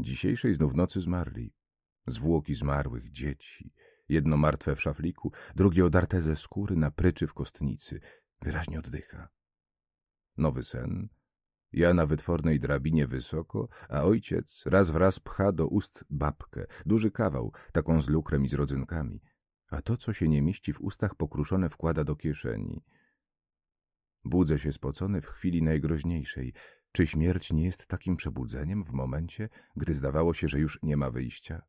Dzisiejszej znów nocy zmarli. Zwłoki zmarłych dzieci. Jedno martwe w szafliku, drugie odarte ze skóry na pryczy w kostnicy. Wyraźnie oddycha. Nowy sen. Ja na wytwornej drabinie wysoko, a ojciec raz wraz pcha do ust babkę, duży kawał, taką z lukrem i z rodzynkami, a to, co się nie mieści w ustach, pokruszone wkłada do kieszeni. Budzę się spocony w chwili najgroźniejszej. Czy śmierć nie jest takim przebudzeniem w momencie, gdy zdawało się, że już nie ma wyjścia?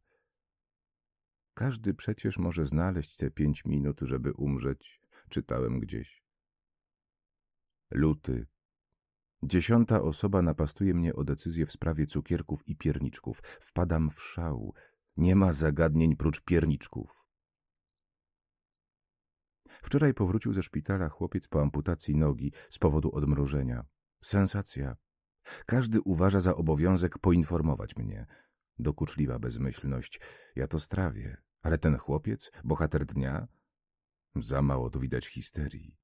Każdy przecież może znaleźć te pięć minut, żeby umrzeć, czytałem gdzieś. Luty. Dziesiąta osoba napastuje mnie o decyzję w sprawie cukierków i pierniczków. Wpadam w szał. Nie ma zagadnień prócz pierniczków. Wczoraj powrócił ze szpitala chłopiec po amputacji nogi z powodu odmrożenia. Sensacja. Każdy uważa za obowiązek poinformować mnie. Dokuczliwa bezmyślność. Ja to strawię. Ale ten chłopiec, bohater dnia? Za mało tu widać histerii.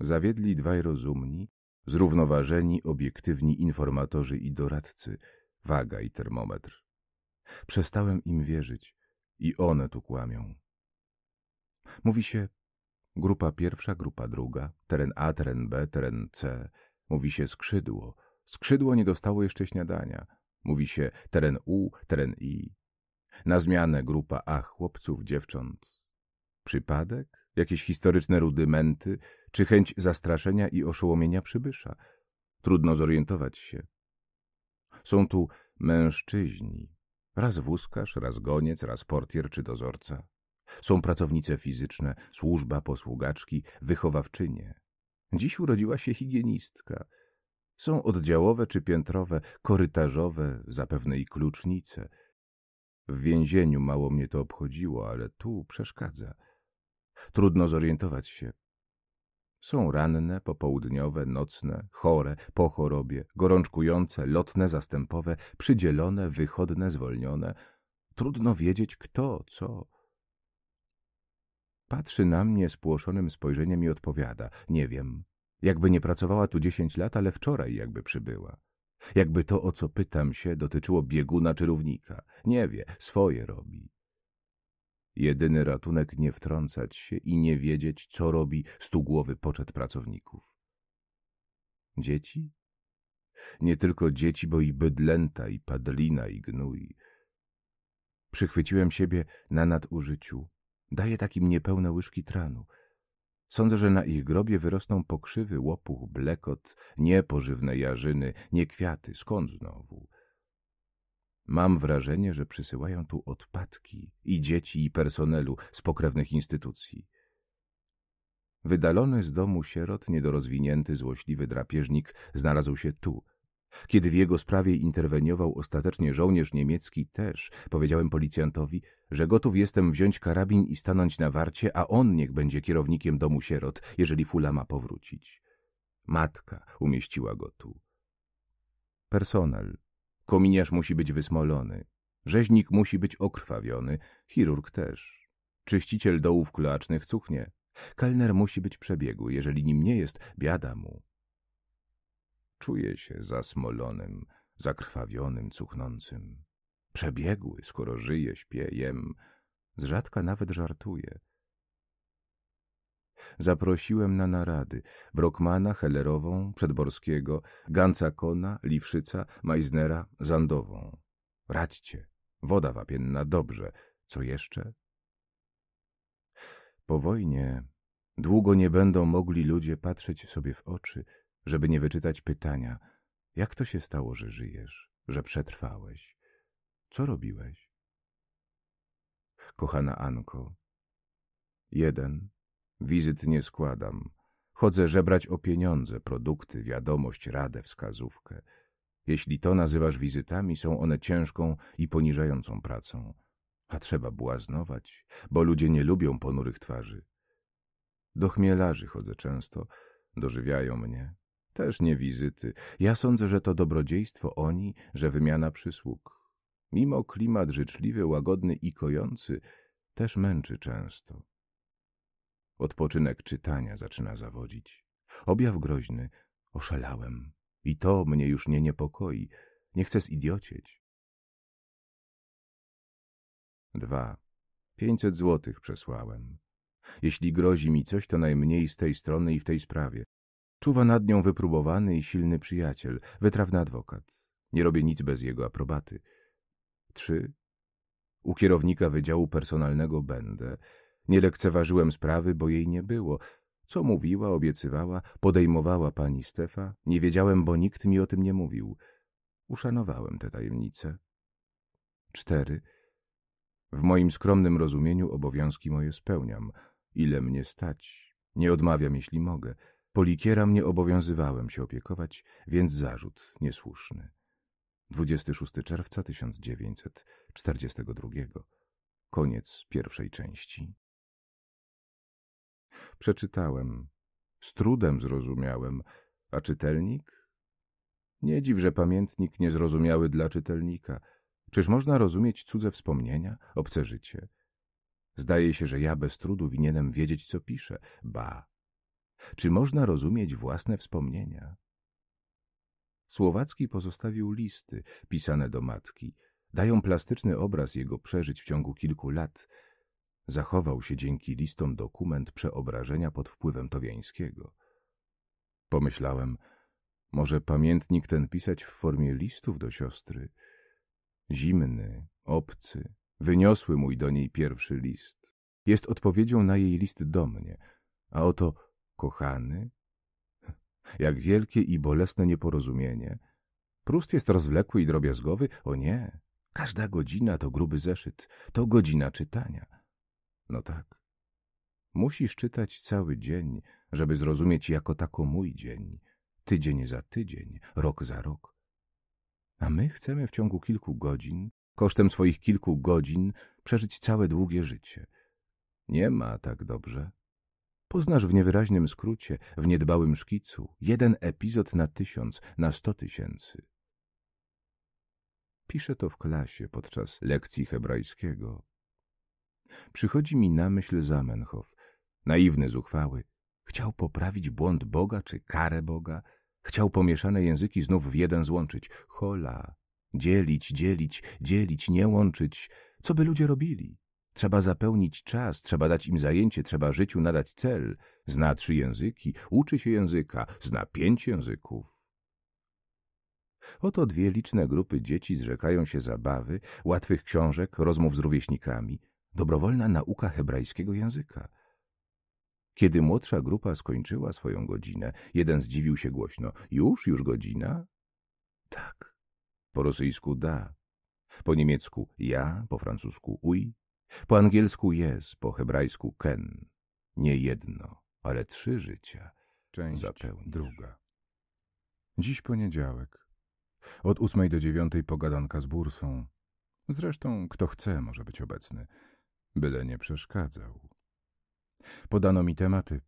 Zawiedli dwaj rozumni, zrównoważeni, obiektywni informatorzy i doradcy, waga i termometr. Przestałem im wierzyć i one tu kłamią. Mówi się grupa pierwsza, grupa druga, teren A, teren B, teren C. Mówi się skrzydło. Skrzydło nie dostało jeszcze śniadania. Mówi się teren U, teren I. Na zmianę grupa A chłopców, dziewcząt. Przypadek? Jakieś historyczne rudymenty? Czy chęć zastraszenia i oszołomienia przybysza? Trudno zorientować się. Są tu mężczyźni. Raz wózkarz, raz goniec, raz portier czy dozorca. Są pracownice fizyczne, służba posługaczki, wychowawczynie. Dziś urodziła się higienistka. Są oddziałowe czy piętrowe, korytarzowe, zapewne i klucznice. W więzieniu mało mnie to obchodziło, ale tu przeszkadza. Trudno zorientować się. Są ranne, popołudniowe, nocne, chore, po chorobie, gorączkujące, lotne, zastępowe, przydzielone, wychodne, zwolnione. Trudno wiedzieć kto, co. Patrzy na mnie spłoszonym spojrzeniem i odpowiada. Nie wiem. Jakby nie pracowała tu dziesięć lat, ale wczoraj jakby przybyła. Jakby to, o co pytam się, dotyczyło bieguna czy równika. Nie wie, swoje robi. Jedyny ratunek nie wtrącać się i nie wiedzieć, co robi stugłowy poczet pracowników. Dzieci? Nie tylko dzieci, bo i bydlęta, i padlina, i gnój. Przychwyciłem siebie na nadużyciu Daje takim niepełne łyżki tranu. Sądzę, że na ich grobie wyrosną pokrzywy, łopuch, blekot, nie pożywne jarzyny, nie kwiaty, skąd znowu? Mam wrażenie, że przysyłają tu odpadki i dzieci, i personelu z pokrewnych instytucji. Wydalony z domu sierot, niedorozwinięty, złośliwy drapieżnik znalazł się tu – kiedy w jego sprawie interweniował ostatecznie żołnierz niemiecki też, powiedziałem policjantowi, że gotów jestem wziąć karabin i stanąć na warcie, a on niech będzie kierownikiem domu sierot, jeżeli Fula ma powrócić. Matka umieściła go tu. Personel. Kominiarz musi być wysmolony. Rzeźnik musi być okrwawiony. Chirurg też. Czyściciel dołów klacznych cuchnie. Kelner musi być przebiegły. Jeżeli nim nie jest, biada mu. Czuje się zasmolonym, zakrwawionym, cuchnącym. Przebiegły, skoro żyje, śpie, jem. Z rzadka nawet żartuje. Zaprosiłem na narady Brockmana, Hellerową, Przedborskiego, Ganca Kona, Liwszyca, Majznera, Zandową. Radźcie, woda wapienna, dobrze. Co jeszcze? Po wojnie długo nie będą mogli ludzie patrzeć sobie w oczy – żeby nie wyczytać pytania, jak to się stało, że żyjesz, że przetrwałeś, co robiłeś? Kochana Anko, jeden, wizyt nie składam, chodzę żebrać o pieniądze, produkty, wiadomość, radę, wskazówkę. Jeśli to nazywasz wizytami, są one ciężką i poniżającą pracą. A trzeba błaznować, bo ludzie nie lubią ponurych twarzy. Do chmielarzy chodzę często, dożywiają mnie, też nie wizyty. Ja sądzę, że to dobrodziejstwo oni, że wymiana przysług. Mimo klimat życzliwy, łagodny i kojący, też męczy często. Odpoczynek czytania zaczyna zawodzić. Objaw groźny. Oszalałem. I to mnie już nie niepokoi. Nie chcę zidiocieć. 2. 500 złotych przesłałem. Jeśli grozi mi coś, to najmniej z tej strony i w tej sprawie. Czuwa nad nią wypróbowany i silny przyjaciel, wytrawny adwokat. Nie robię nic bez jego aprobaty. Trzy. U kierownika Wydziału Personalnego będę. Nie lekceważyłem sprawy, bo jej nie było. Co mówiła, obiecywała, podejmowała pani Stefa? Nie wiedziałem, bo nikt mi o tym nie mówił. Uszanowałem te tajemnice. Cztery. W moim skromnym rozumieniu obowiązki moje spełniam. Ile mnie stać? Nie odmawiam, jeśli mogę. Polikieram nie obowiązywałem się opiekować, więc zarzut niesłuszny. 26 czerwca 1942. Koniec pierwszej części. Przeczytałem. Z trudem zrozumiałem. A czytelnik? Nie dziw, że pamiętnik niezrozumiały dla czytelnika. Czyż można rozumieć cudze wspomnienia, obce życie? Zdaje się, że ja bez trudu winienem wiedzieć, co piszę. Ba, czy można rozumieć własne wspomnienia? Słowacki pozostawił listy pisane do matki. Dają plastyczny obraz jego przeżyć w ciągu kilku lat. Zachował się dzięki listom dokument przeobrażenia pod wpływem Towiańskiego. Pomyślałem, może pamiętnik ten pisać w formie listów do siostry. Zimny, obcy, wyniosły mój do niej pierwszy list. Jest odpowiedzią na jej list do mnie, a oto kochany? <laughs> Jak wielkie i bolesne nieporozumienie. Prust jest rozwlekły i drobiazgowy? O nie, każda godzina to gruby zeszyt, to godzina czytania. No tak. Musisz czytać cały dzień, żeby zrozumieć jako tako mój dzień, tydzień za tydzień, rok za rok. A my chcemy w ciągu kilku godzin, kosztem swoich kilku godzin, przeżyć całe długie życie. Nie ma tak dobrze. Poznasz w niewyraźnym skrócie, w niedbałym szkicu, jeden epizod na tysiąc, na sto tysięcy. Piszę to w klasie podczas lekcji hebrajskiego. Przychodzi mi na myśl Zamenhof, naiwny, zuchwały. Chciał poprawić błąd Boga czy karę Boga. Chciał pomieszane języki znów w jeden złączyć. Hola, dzielić, dzielić, dzielić, nie łączyć. Co by ludzie robili? Trzeba zapełnić czas, trzeba dać im zajęcie, trzeba życiu nadać cel. Zna trzy języki, uczy się języka, zna pięć języków. Oto dwie liczne grupy dzieci zrzekają się zabawy, łatwych książek, rozmów z rówieśnikami. Dobrowolna nauka hebrajskiego języka. Kiedy młodsza grupa skończyła swoją godzinę, jeden zdziwił się głośno. Już, już godzina? Tak. Po rosyjsku da. Po niemiecku ja, po francusku uj, po angielsku jest, po hebrajsku ken. Nie jedno, ale trzy życia. Część zapełnisz. druga. Dziś poniedziałek. Od ósmej do dziewiątej pogadanka z bursą. Zresztą kto chce może być obecny, byle nie przeszkadzał. Podano mi tematy.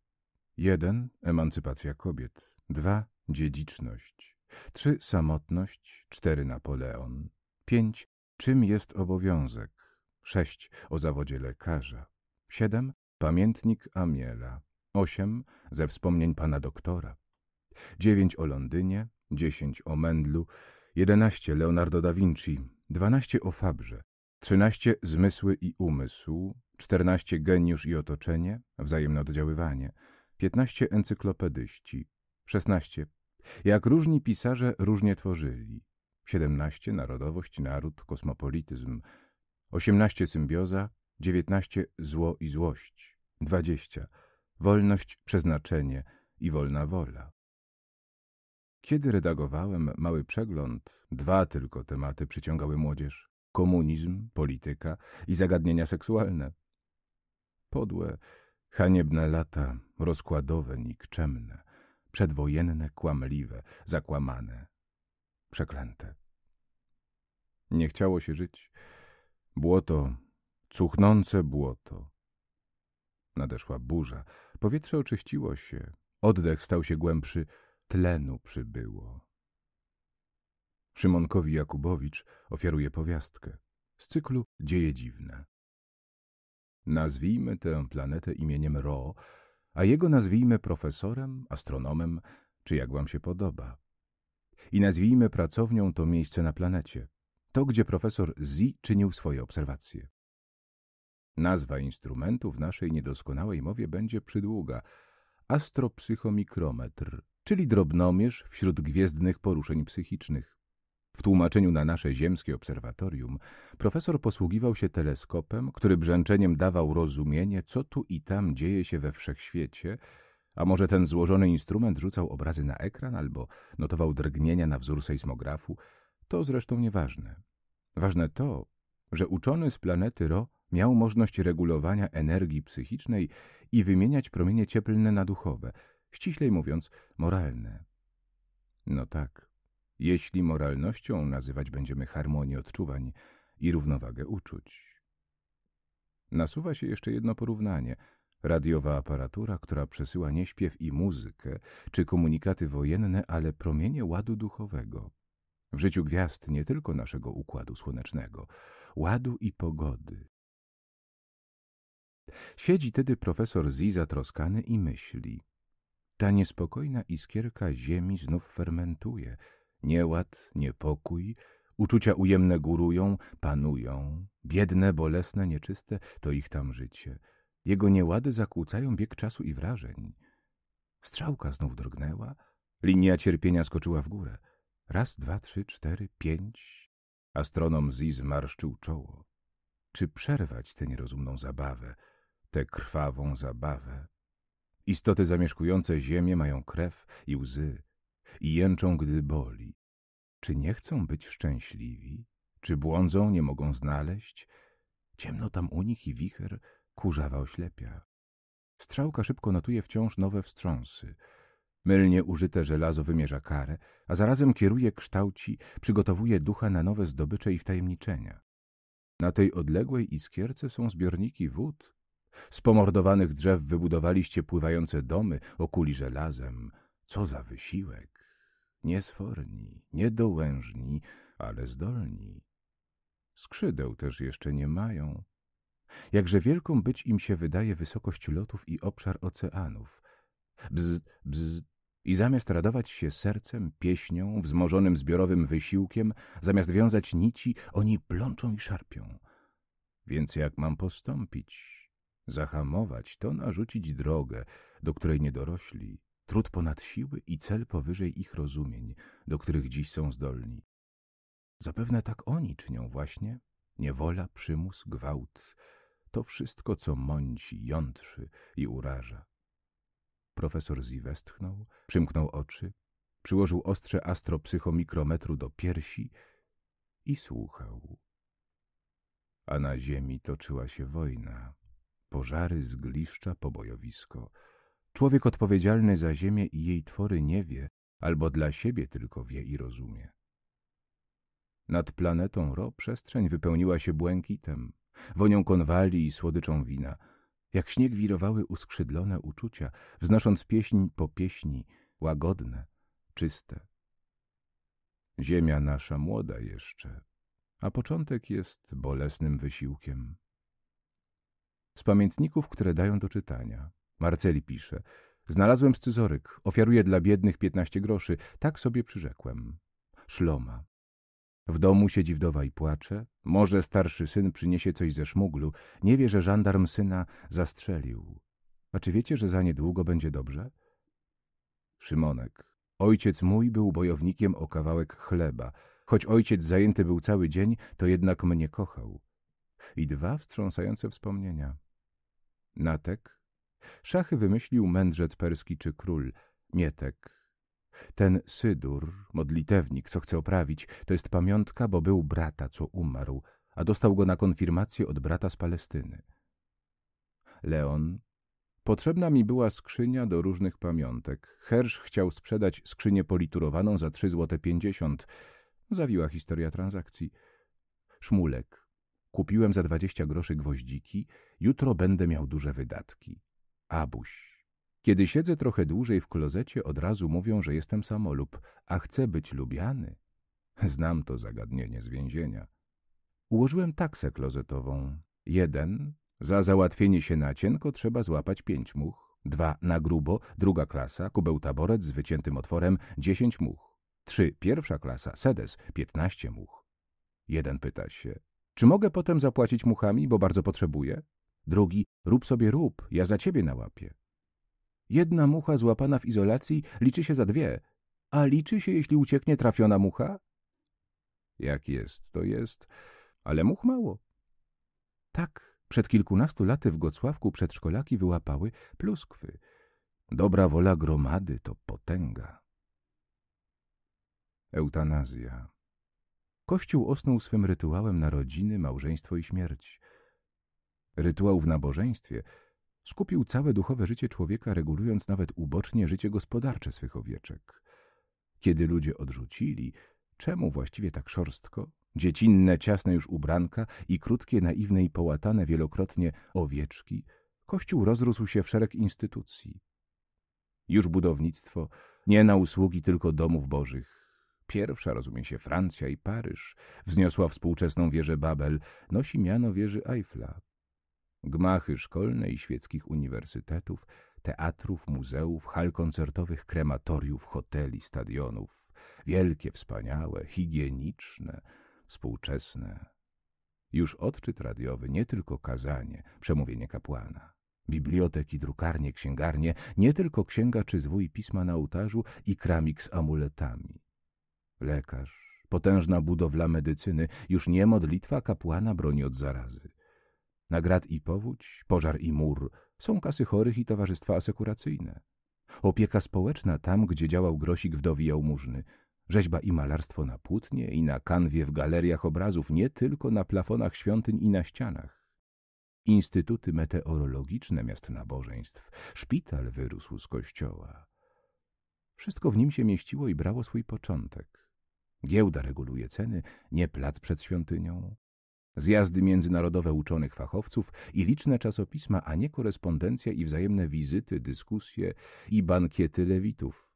Jeden emancypacja kobiet, dwa dziedziczność, trzy samotność, cztery Napoleon, pięć czym jest obowiązek, 6. O zawodzie lekarza. 7. Pamiętnik Amiela. 8. Ze wspomnień pana doktora. 9. O Londynie. 10. O Mendlu. 11. Leonardo da Vinci. 12. O Fabrze. 13. Zmysły i umysł. 14. Geniusz i otoczenie. Wzajemne oddziaływanie. 15. Encyklopedyści. 16. Jak różni pisarze różnie tworzyli. 17. Narodowość, naród, kosmopolityzm. 18 symbioza, 19 zło i złość, 20 wolność, przeznaczenie i wolna wola. Kiedy redagowałem mały przegląd, dwa tylko tematy przyciągały młodzież: komunizm, polityka i zagadnienia seksualne. Podłe, haniebne lata, rozkładowe, nikczemne, przedwojenne, kłamliwe, zakłamane, przeklęte. Nie chciało się żyć Błoto, cuchnące błoto. Nadeszła burza. Powietrze oczyściło się. Oddech stał się głębszy. Tlenu przybyło. Szymonkowi Jakubowicz ofiaruje powiastkę z cyklu Dzieje dziwne. Nazwijmy tę planetę imieniem Ro, a jego nazwijmy profesorem, astronomem, czy jak wam się podoba. I nazwijmy pracownią to miejsce na planecie to, gdzie profesor Zi czynił swoje obserwacje. Nazwa instrumentu w naszej niedoskonałej mowie będzie przydługa. Astropsychomikrometr, czyli drobnomierz wśród gwiezdnych poruszeń psychicznych. W tłumaczeniu na nasze ziemskie obserwatorium profesor posługiwał się teleskopem, który brzęczeniem dawał rozumienie, co tu i tam dzieje się we wszechświecie, a może ten złożony instrument rzucał obrazy na ekran albo notował drgnienia na wzór sejsmografu, to zresztą nieważne. Ważne to, że uczony z planety Ro miał możliwość regulowania energii psychicznej i wymieniać promienie cieplne na duchowe, ściślej mówiąc, moralne. No tak, jeśli moralnością nazywać będziemy harmonię odczuwań i równowagę uczuć. Nasuwa się jeszcze jedno porównanie – Radiowa aparatura, która przesyła nie śpiew i muzykę, czy komunikaty wojenne, ale promienie ładu duchowego – w życiu gwiazd nie tylko naszego układu słonecznego, ładu i pogody. Siedzi tedy profesor Zi zatroskany i myśli. Ta niespokojna iskierka ziemi znów fermentuje. Nieład, niepokój, uczucia ujemne górują, panują. Biedne, bolesne, nieczyste to ich tam życie. Jego niełady zakłócają bieg czasu i wrażeń. Strzałka znów drgnęła, linia cierpienia skoczyła w górę. Raz, dwa, trzy, cztery, pięć. Astronom Ziz zmarszczył czoło. Czy przerwać tę nierozumną zabawę, tę krwawą zabawę? Istoty zamieszkujące ziemię mają krew i łzy i jęczą, gdy boli. Czy nie chcą być szczęśliwi? Czy błądzą, nie mogą znaleźć? Ciemno tam u nich i wicher kurzawa oślepia. Strzałka szybko notuje wciąż nowe wstrząsy – Mylnie użyte żelazo wymierza karę, a zarazem kieruje, kształci, przygotowuje ducha na nowe zdobycze i wtajemniczenia. Na tej odległej iskierce są zbiorniki wód. Z pomordowanych drzew wybudowaliście pływające domy, okuli żelazem. Co za wysiłek! Niesforni, niedołężni, ale zdolni. Skrzydeł też jeszcze nie mają. Jakże wielką być im się wydaje wysokość lotów i obszar oceanów. Bzd, bzd, i zamiast radować się sercem, pieśnią, wzmożonym zbiorowym wysiłkiem, zamiast wiązać nici, oni plączą i szarpią. Więc jak mam postąpić? Zahamować to narzucić drogę, do której nie dorośli, trud ponad siły i cel powyżej ich rozumień, do których dziś są zdolni. Zapewne tak oni czynią właśnie. Niewola, przymus, gwałt. To wszystko, co mąci, jątrzy i uraża. Profesor Zi westchnął, przymknął oczy, przyłożył ostrze astropsychomikrometru do piersi i słuchał. A na ziemi toczyła się wojna. Pożary, zgliszcza, pobojowisko. Człowiek odpowiedzialny za ziemię i jej twory nie wie, albo dla siebie tylko wie i rozumie. Nad planetą Ro przestrzeń wypełniła się błękitem, wonią konwali i słodyczą wina – jak śnieg wirowały uskrzydlone uczucia, wznosząc pieśń po pieśni, łagodne, czyste. Ziemia nasza młoda jeszcze, a początek jest bolesnym wysiłkiem. Z pamiętników, które dają do czytania, Marceli pisze: Znalazłem scyzoryk, ofiaruję dla biednych piętnaście groszy, tak sobie przyrzekłem. Szloma, w domu siedzi wdowa i płacze. Może starszy syn przyniesie coś ze szmuglu. Nie wie, że żandarm syna zastrzelił. A czy wiecie, że za niedługo będzie dobrze? Szymonek. Ojciec mój był bojownikiem o kawałek chleba. Choć ojciec zajęty był cały dzień, to jednak mnie kochał. I dwa wstrząsające wspomnienia. Natek. Szachy wymyślił mędrzec perski czy król. Mietek. Ten sydur, modlitewnik, co chce oprawić, to jest pamiątka, bo był brata, co umarł, a dostał go na konfirmację od brata z Palestyny. Leon. Potrzebna mi była skrzynia do różnych pamiątek. Hersz chciał sprzedać skrzynię politurowaną za trzy złote pięćdziesiąt. Zawiła historia transakcji. Szmulek. Kupiłem za dwadzieścia groszy gwoździki. Jutro będę miał duże wydatki. Abuś. Kiedy siedzę trochę dłużej w klozecie, od razu mówią, że jestem samolub, a chcę być lubiany. Znam to zagadnienie z więzienia. Ułożyłem taksę klozetową. Jeden, za załatwienie się na cienko trzeba złapać pięć much. Dwa, na grubo, druga klasa, kubeł taboret z wyciętym otworem, dziesięć much. Trzy, pierwsza klasa, sedes, piętnaście much. Jeden pyta się, czy mogę potem zapłacić muchami, bo bardzo potrzebuję? Drugi, rób sobie rób, ja za ciebie nałapię. Jedna mucha złapana w izolacji liczy się za dwie, a liczy się, jeśli ucieknie trafiona mucha? Jak jest, to jest, ale much mało. Tak, przed kilkunastu laty w Gocławku przedszkolaki wyłapały pluskwy. Dobra wola gromady to potęga. Eutanazja. Kościół osnął swym rytuałem narodziny, małżeństwo i śmierć. Rytuał w nabożeństwie – Skupił całe duchowe życie człowieka, regulując nawet ubocznie życie gospodarcze swych owieczek. Kiedy ludzie odrzucili, czemu właściwie tak szorstko? Dziecinne, ciasne już ubranka i krótkie, naiwne i połatane wielokrotnie owieczki, Kościół rozrósł się w szereg instytucji. Już budownictwo, nie na usługi tylko domów bożych, pierwsza, rozumie się, Francja i Paryż, wzniosła współczesną wieżę Babel, nosi miano wieży Eiffla. Gmachy szkolne i świeckich uniwersytetów, teatrów, muzeów, hal koncertowych, krematoriów, hoteli, stadionów. Wielkie, wspaniałe, higieniczne, współczesne. Już odczyt radiowy, nie tylko kazanie, przemówienie kapłana. Biblioteki, drukarnie, księgarnie, nie tylko księga czy zwój pisma na ołtarzu i kramik z amuletami. Lekarz, potężna budowla medycyny, już nie modlitwa kapłana broni od zarazy. Nagrad i powódź, pożar i mur są kasy chorych i towarzystwa asekuracyjne. Opieka społeczna tam, gdzie działał grosik wdowi jałmużny. Rzeźba i malarstwo na płótnie i na kanwie w galeriach obrazów, nie tylko na plafonach świątyń i na ścianach. Instytuty meteorologiczne miast nabożeństw. Szpital wyrósł z kościoła. Wszystko w nim się mieściło i brało swój początek. Giełda reguluje ceny, nie plac przed świątynią, zjazdy międzynarodowe uczonych fachowców i liczne czasopisma, a nie korespondencja i wzajemne wizyty, dyskusje i bankiety lewitów.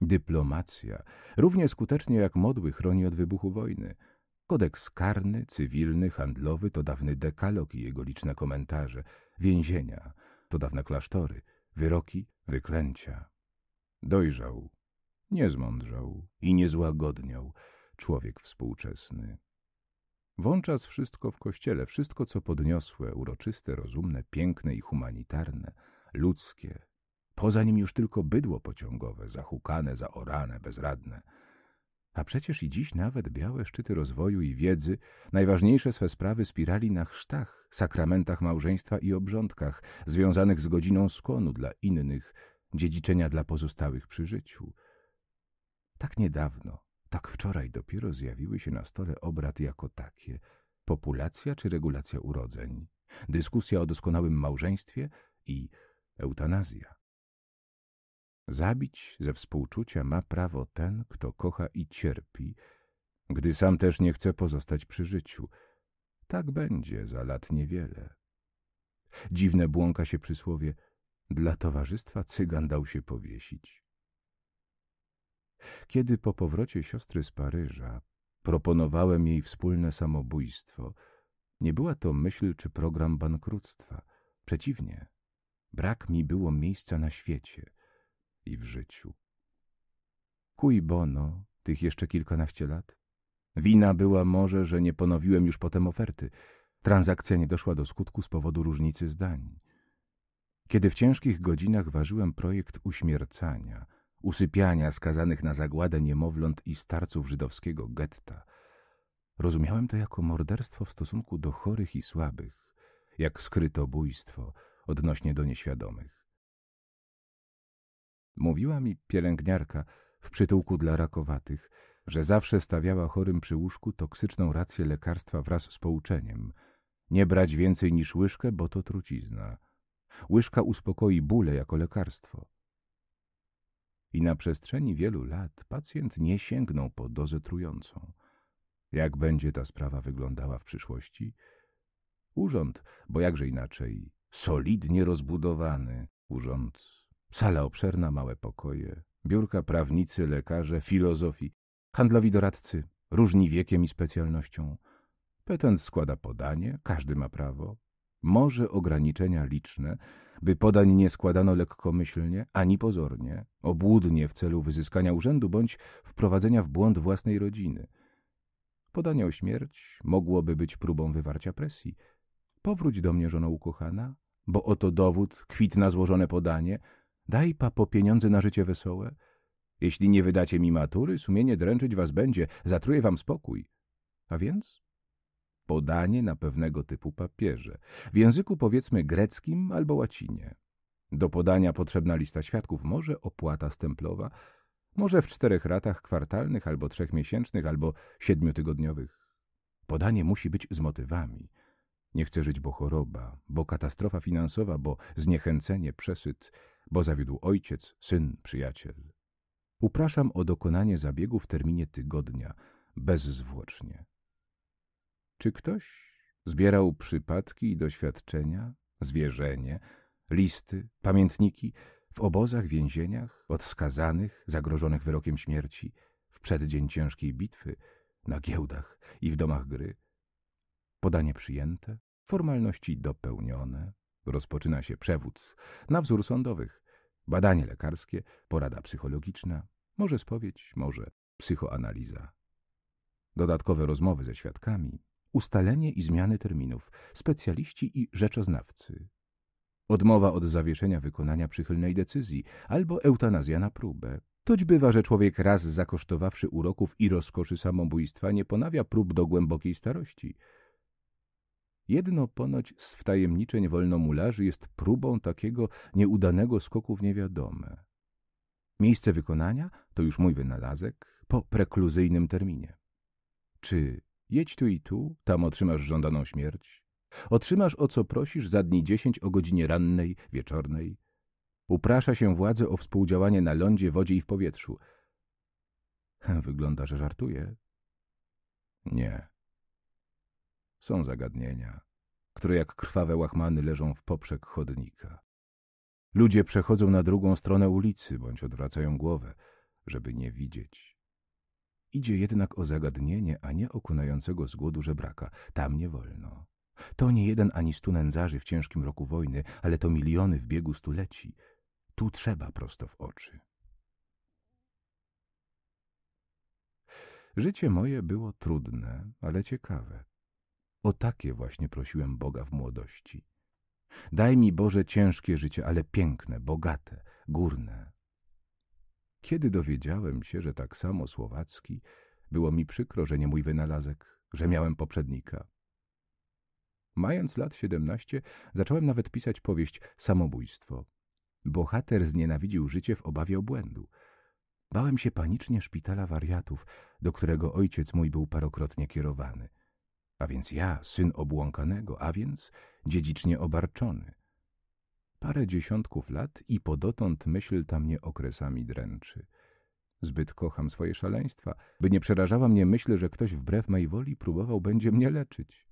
Dyplomacja równie skutecznie jak modły chroni od wybuchu wojny. Kodeks karny, cywilny, handlowy to dawny dekalog i jego liczne komentarze, więzienia to dawne klasztory, wyroki, wyklęcia. Dojrzał, nie zmądrzał i nie złagodniał człowiek współczesny. Wączas wszystko w kościele, wszystko co podniosłe, uroczyste, rozumne, piękne i humanitarne, ludzkie. Poza nim już tylko bydło pociągowe, zahukane, zaorane, bezradne. A przecież i dziś nawet białe szczyty rozwoju i wiedzy najważniejsze swe sprawy spirali na chrztach, sakramentach małżeństwa i obrządkach, związanych z godziną skonu dla innych, dziedziczenia dla pozostałych przy życiu. Tak niedawno, tak wczoraj dopiero zjawiły się na stole obrad jako takie. Populacja czy regulacja urodzeń? Dyskusja o doskonałym małżeństwie i eutanazja. Zabić ze współczucia ma prawo ten, kto kocha i cierpi, gdy sam też nie chce pozostać przy życiu. Tak będzie za lat niewiele. Dziwne błąka się przysłowie, dla towarzystwa cygan dał się powiesić. Kiedy po powrocie siostry z Paryża proponowałem jej wspólne samobójstwo, nie była to myśl czy program bankructwa. Przeciwnie, brak mi było miejsca na świecie i w życiu. Cui bono, tych jeszcze kilkanaście lat. Wina była może, że nie ponowiłem już potem oferty. Transakcja nie doszła do skutku z powodu różnicy zdań. Kiedy w ciężkich godzinach ważyłem projekt uśmiercania, usypiania skazanych na zagładę niemowląt i starców żydowskiego getta. Rozumiałem to jako morderstwo w stosunku do chorych i słabych, jak skrytobójstwo odnośnie do nieświadomych. Mówiła mi pielęgniarka w przytułku dla rakowatych, że zawsze stawiała chorym przy łóżku toksyczną rację lekarstwa wraz z pouczeniem. Nie brać więcej niż łyżkę, bo to trucizna. Łyżka uspokoi bóle jako lekarstwo i na przestrzeni wielu lat pacjent nie sięgnął po dozę trującą. Jak będzie ta sprawa wyglądała w przyszłości? Urząd, bo jakże inaczej, solidnie rozbudowany. Urząd, sala obszerna, małe pokoje, biurka prawnicy, lekarze, filozofi, handlowi doradcy, różni wiekiem i specjalnością. Petent składa podanie, każdy ma prawo. Może ograniczenia liczne, by podań nie składano lekkomyślnie, ani pozornie, obłudnie w celu wyzyskania urzędu bądź wprowadzenia w błąd własnej rodziny. Podanie o śmierć mogłoby być próbą wywarcia presji. Powróć do mnie, żono ukochana, bo oto dowód, kwit na złożone podanie. Daj papo pieniądze na życie wesołe. Jeśli nie wydacie mi matury, sumienie dręczyć was będzie, zatruję wam spokój. A więc podanie na pewnego typu papierze, w języku powiedzmy greckim albo łacinie. Do podania potrzebna lista świadków, może opłata stemplowa, może w czterech ratach kwartalnych albo trzech miesięcznych albo siedmiotygodniowych. Podanie musi być z motywami. Nie chcę żyć, bo choroba, bo katastrofa finansowa, bo zniechęcenie, przesyt, bo zawiódł ojciec, syn, przyjaciel. Upraszam o dokonanie zabiegu w terminie tygodnia, bezzwłocznie. Czy ktoś zbierał przypadki i doświadczenia, zwierzenie, listy, pamiętniki w obozach, więzieniach, od skazanych, zagrożonych wyrokiem śmierci, w przeddzień ciężkiej bitwy, na giełdach i w domach gry? Podanie przyjęte, formalności dopełnione, rozpoczyna się przewód na wzór sądowych, badanie lekarskie, porada psychologiczna, może spowiedź, może psychoanaliza. Dodatkowe rozmowy ze świadkami, ustalenie i zmiany terminów, specjaliści i rzeczoznawcy. Odmowa od zawieszenia wykonania przychylnej decyzji albo eutanazja na próbę. Toć bywa, że człowiek raz zakosztowawszy uroków i rozkoszy samobójstwa nie ponawia prób do głębokiej starości. Jedno ponoć z wtajemniczeń wolnomularzy jest próbą takiego nieudanego skoku w niewiadome. Miejsce wykonania to już mój wynalazek po prekluzyjnym terminie. Czy Jedź tu i tu, tam otrzymasz żądaną śmierć. Otrzymasz o co prosisz za dni dziesięć o godzinie rannej, wieczornej. Uprasza się władzę o współdziałanie na lądzie, wodzie i w powietrzu. <laughs> Wygląda, że żartuje. Nie. Są zagadnienia, które jak krwawe łachmany leżą w poprzek chodnika. Ludzie przechodzą na drugą stronę ulicy bądź odwracają głowę, żeby nie widzieć. Idzie jednak o zagadnienie, a nie o kunającego z głodu żebraka. Tam nie wolno. To nie jeden ani stu nędzarzy w ciężkim roku wojny, ale to miliony w biegu stuleci. Tu trzeba prosto w oczy. Życie moje było trudne, ale ciekawe. O takie właśnie prosiłem Boga w młodości. Daj mi, Boże, ciężkie życie, ale piękne, bogate, górne, kiedy dowiedziałem się, że tak samo Słowacki, było mi przykro, że nie mój wynalazek, że miałem poprzednika. Mając lat siedemnaście, zacząłem nawet pisać powieść Samobójstwo. Bohater znienawidził życie w obawie o błędu. Bałem się panicznie szpitala wariatów, do którego ojciec mój był parokrotnie kierowany. A więc ja, syn obłąkanego, a więc dziedzicznie obarczony – parę dziesiątków lat i po dotąd myśl ta mnie okresami dręczy. Zbyt kocham swoje szaleństwa, by nie przerażała mnie myśl, że ktoś wbrew mej woli próbował będzie mnie leczyć.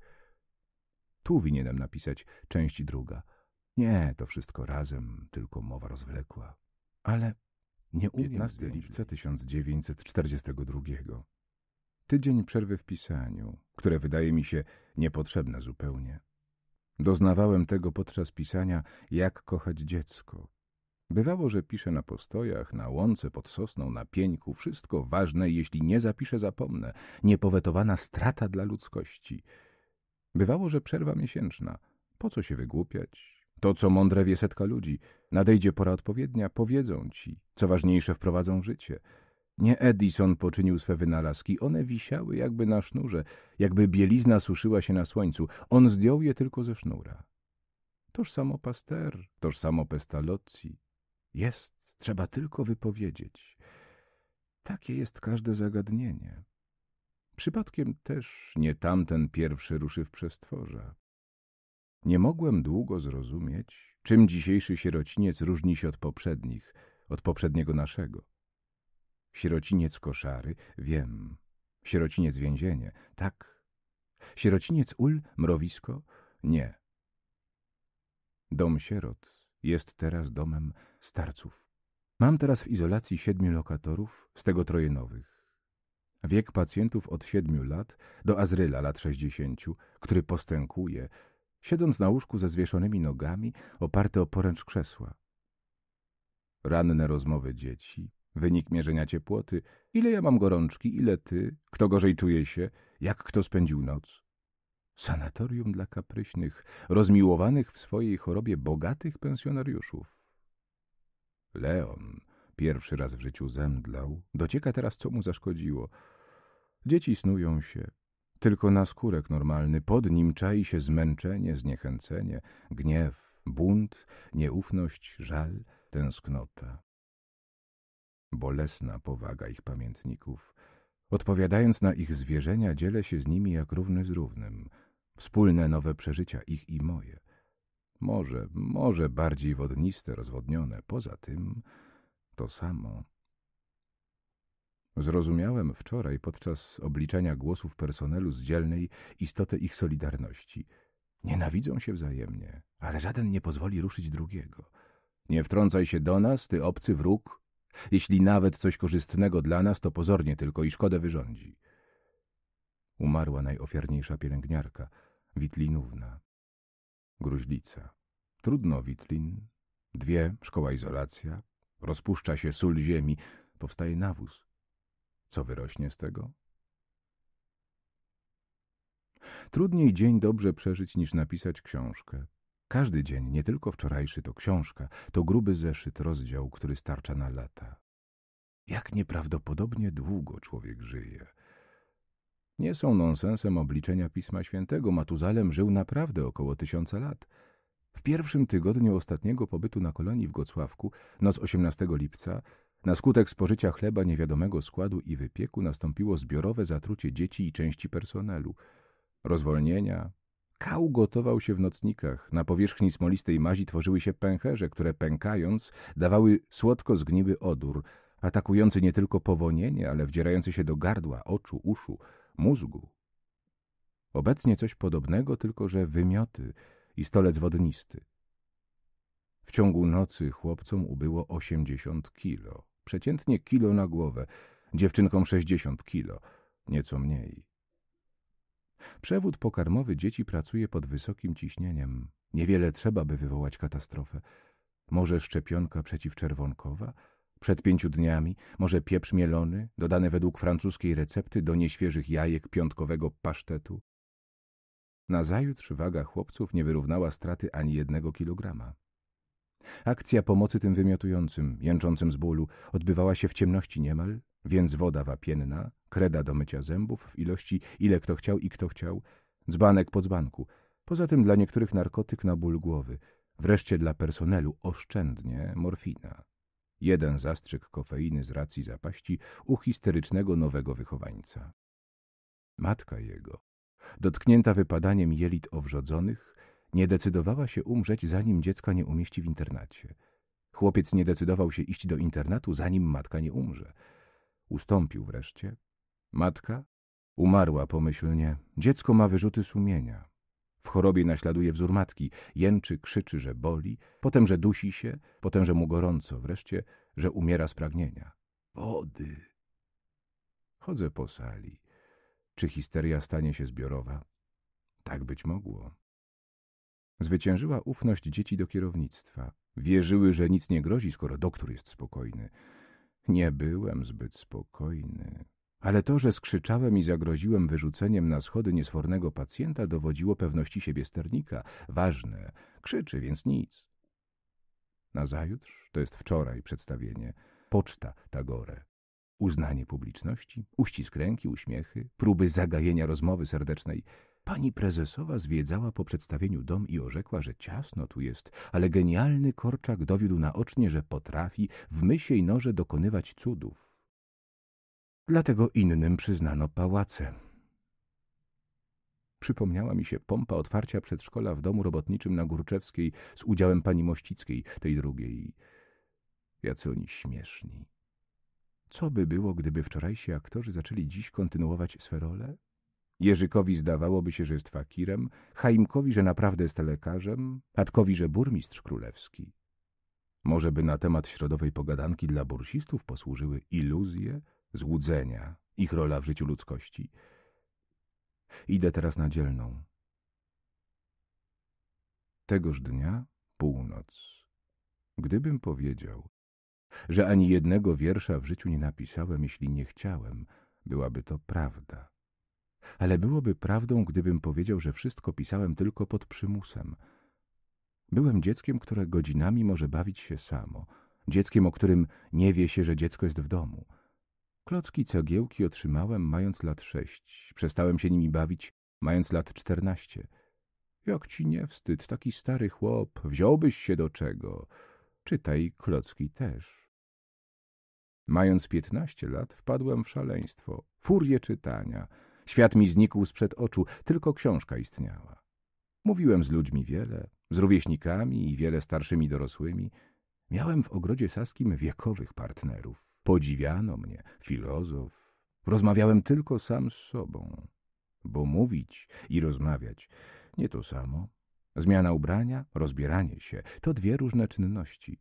Tu winienem napisać część druga. Nie, to wszystko razem, tylko mowa rozwlekła. Ale nie umiem 15 lipca 1942. Tydzień przerwy w pisaniu, które wydaje mi się niepotrzebne zupełnie. Doznawałem tego podczas pisania Jak kochać dziecko. Bywało, że piszę na postojach, na łące, pod sosną, na pieńku. Wszystko ważne, jeśli nie zapiszę, zapomnę. Niepowetowana strata dla ludzkości. Bywało, że przerwa miesięczna. Po co się wygłupiać? To, co mądre wie setka ludzi. Nadejdzie pora odpowiednia, powiedzą ci. Co ważniejsze, wprowadzą w życie – nie Edison poczynił swe wynalazki. One wisiały jakby na sznurze, jakby bielizna suszyła się na słońcu. On zdjął je tylko ze sznura. Toż samo Pasteur, toż samo Pestalozzi. Jest, trzeba tylko wypowiedzieć. Takie jest każde zagadnienie. Przypadkiem też nie tamten pierwszy ruszy w przestworza. Nie mogłem długo zrozumieć, czym dzisiejszy sierociniec różni się od poprzednich, od poprzedniego naszego. Sierociniec koszary, wiem. Sierociniec więzienie, tak. Sierociniec ul, mrowisko, nie. Dom sierot jest teraz domem starców. Mam teraz w izolacji siedmiu lokatorów, z tego troje nowych. Wiek pacjentów od siedmiu lat do Azryla lat sześćdziesięciu, który postękuje, siedząc na łóżku ze zwieszonymi nogami, oparty o poręcz krzesła. Ranne rozmowy dzieci, Wynik mierzenia ciepłoty, ile ja mam gorączki, ile ty, kto gorzej czuje się, jak kto spędził noc. Sanatorium dla kapryśnych, rozmiłowanych w swojej chorobie bogatych pensjonariuszów. Leon, pierwszy raz w życiu zemdlał, docieka teraz, co mu zaszkodziło. Dzieci snują się. Tylko na skórek normalny, pod nim czai się zmęczenie, zniechęcenie, gniew, bunt, nieufność, żal, tęsknota bolesna powaga ich pamiętników. Odpowiadając na ich zwierzenia, dzielę się z nimi jak równy z równym. Wspólne nowe przeżycia ich i moje. Może, może bardziej wodniste, rozwodnione. Poza tym to samo. Zrozumiałem wczoraj podczas obliczania głosów personelu z dzielnej istotę ich solidarności. Nienawidzą się wzajemnie, ale żaden nie pozwoli ruszyć drugiego. Nie wtrącaj się do nas, ty obcy wróg, jeśli nawet coś korzystnego dla nas, to pozornie tylko i szkodę wyrządzi. Umarła najofiarniejsza pielęgniarka, Witlinówna, gruźlica. Trudno witlin, dwie, szkoła izolacja, rozpuszcza się sól ziemi, powstaje nawóz. Co wyrośnie z tego? Trudniej dzień dobrze przeżyć niż napisać książkę. Każdy dzień, nie tylko wczorajszy, to książka, to gruby zeszyt, rozdział, który starcza na lata. Jak nieprawdopodobnie długo człowiek żyje. Nie są nonsensem obliczenia Pisma Świętego. Matuzalem żył naprawdę około tysiąca lat. W pierwszym tygodniu ostatniego pobytu na kolonii w Gocławku, noc 18 lipca, na skutek spożycia chleba niewiadomego składu i wypieku nastąpiło zbiorowe zatrucie dzieci i części personelu. Rozwolnienia, gotował się w nocnikach. Na powierzchni smolistej mazi tworzyły się pęcherze, które pękając dawały słodko zgniły odór, atakujący nie tylko powonienie, ale wdzierający się do gardła, oczu, uszu, mózgu. Obecnie coś podobnego, tylko że wymioty i stolec wodnisty. W ciągu nocy chłopcom ubyło osiemdziesiąt kilo, przeciętnie kilo na głowę, dziewczynkom sześćdziesiąt kilo, nieco mniej. Przewód pokarmowy dzieci pracuje pod wysokim ciśnieniem. Niewiele trzeba, by wywołać katastrofę. Może szczepionka przeciwczerwonkowa? Przed pięciu dniami, może pieprz mielony, dodany według francuskiej recepty do nieświeżych jajek piątkowego pasztetu? Nazajutrz waga chłopców nie wyrównała straty ani jednego kilograma. Akcja pomocy tym wymiotującym, jęczącym z bólu, odbywała się w ciemności niemal, więc woda wapienna, kreda do mycia zębów w ilości ile kto chciał i kto chciał, dzbanek po dzbanku. Poza tym dla niektórych narkotyk na ból głowy, wreszcie dla personelu oszczędnie morfina. Jeden zastrzyk kofeiny z racji zapaści u histerycznego nowego wychowańca. Matka jego, dotknięta wypadaniem jelit owrzodzonych, nie decydowała się umrzeć, zanim dziecka nie umieści w internacie. Chłopiec nie decydował się iść do internatu, zanim matka nie umrze – Ustąpił wreszcie. Matka umarła pomyślnie. Dziecko ma wyrzuty sumienia. W chorobie naśladuje wzór matki. Jęczy, krzyczy, że boli, potem, że dusi się, potem, że mu gorąco, wreszcie, że umiera z pragnienia. Wody! Chodzę po sali. Czy histeria stanie się zbiorowa? Tak być mogło. Zwyciężyła ufność dzieci do kierownictwa. Wierzyły, że nic nie grozi, skoro doktor jest spokojny. Nie byłem zbyt spokojny, ale to, że skrzyczałem i zagroziłem wyrzuceniem na schody niesfornego pacjenta, dowodziło pewności siebie sternika. Ważne, krzyczy, więc nic. Nazajutrz, to jest wczoraj przedstawienie, poczta Tagore. Uznanie publiczności, uścisk ręki, uśmiechy, próby zagajenia rozmowy serdecznej – Pani prezesowa zwiedzała po przedstawieniu dom i orzekła, że ciasno tu jest, ale genialny Korczak dowiódł naocznie, że potrafi w mysiej noże dokonywać cudów. Dlatego innym przyznano pałace. Przypomniała mi się pompa otwarcia przedszkola w domu robotniczym na Górczewskiej z udziałem pani Mościckiej, tej drugiej. Jacy oni śmieszni. Co by było, gdyby wczorajsi aktorzy zaczęli dziś kontynuować swe role? Jerzykowi zdawałoby się, że jest fakirem, Chaimkowi, że naprawdę jest lekarzem, Atkowi, że burmistrz królewski. Może by na temat środowej pogadanki dla bursistów posłużyły iluzje, złudzenia, ich rola w życiu ludzkości. Idę teraz na dzielną. Tegoż dnia północ. Gdybym powiedział, że ani jednego wiersza w życiu nie napisałem, jeśli nie chciałem, byłaby to prawda ale byłoby prawdą, gdybym powiedział, że wszystko pisałem tylko pod przymusem. Byłem dzieckiem, które godzinami może bawić się samo, dzieckiem, o którym nie wie się, że dziecko jest w domu. Klocki cegiełki otrzymałem mając lat sześć, przestałem się nimi bawić mając lat czternaście. Jak ci nie wstyd, taki stary chłop, wziąłbyś się do czego? Czytaj klocki też. Mając piętnaście lat wpadłem w szaleństwo, furię czytania – Świat mi znikł sprzed oczu, tylko książka istniała. Mówiłem z ludźmi wiele, z rówieśnikami i wiele starszymi dorosłymi. Miałem w ogrodzie saskim wiekowych partnerów. Podziwiano mnie, filozof. Rozmawiałem tylko sam z sobą, bo mówić i rozmawiać nie to samo. Zmiana ubrania, rozbieranie się to dwie różne czynności.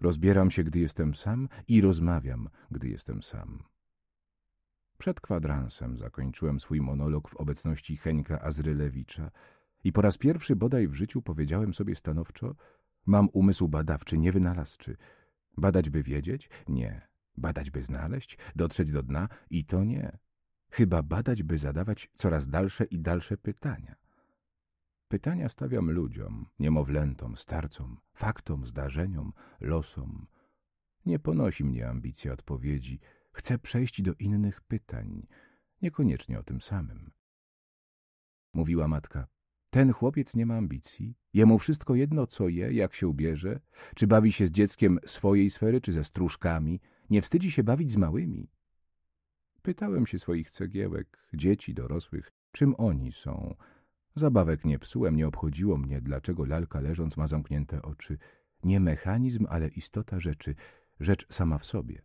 Rozbieram się, gdy jestem sam i rozmawiam, gdy jestem sam. Przed kwadransem zakończyłem swój monolog w obecności Henka Azrylewicza i po raz pierwszy bodaj w życiu powiedziałem sobie stanowczo mam umysł badawczy, nie wynalazczy. Badać by wiedzieć? Nie. Badać by znaleźć? Dotrzeć do dna? I to nie. Chyba badać by zadawać coraz dalsze i dalsze pytania. Pytania stawiam ludziom, niemowlętom, starcom, faktom, zdarzeniom, losom. Nie ponosi mnie ambicja odpowiedzi – Chcę przejść do innych pytań, niekoniecznie o tym samym. Mówiła matka, ten chłopiec nie ma ambicji, jemu wszystko jedno co je, jak się ubierze, czy bawi się z dzieckiem swojej sfery, czy ze stróżkami, nie wstydzi się bawić z małymi. Pytałem się swoich cegiełek, dzieci, dorosłych, czym oni są. Zabawek nie psułem, nie obchodziło mnie, dlaczego lalka leżąc ma zamknięte oczy. Nie mechanizm, ale istota rzeczy, rzecz sama w sobie.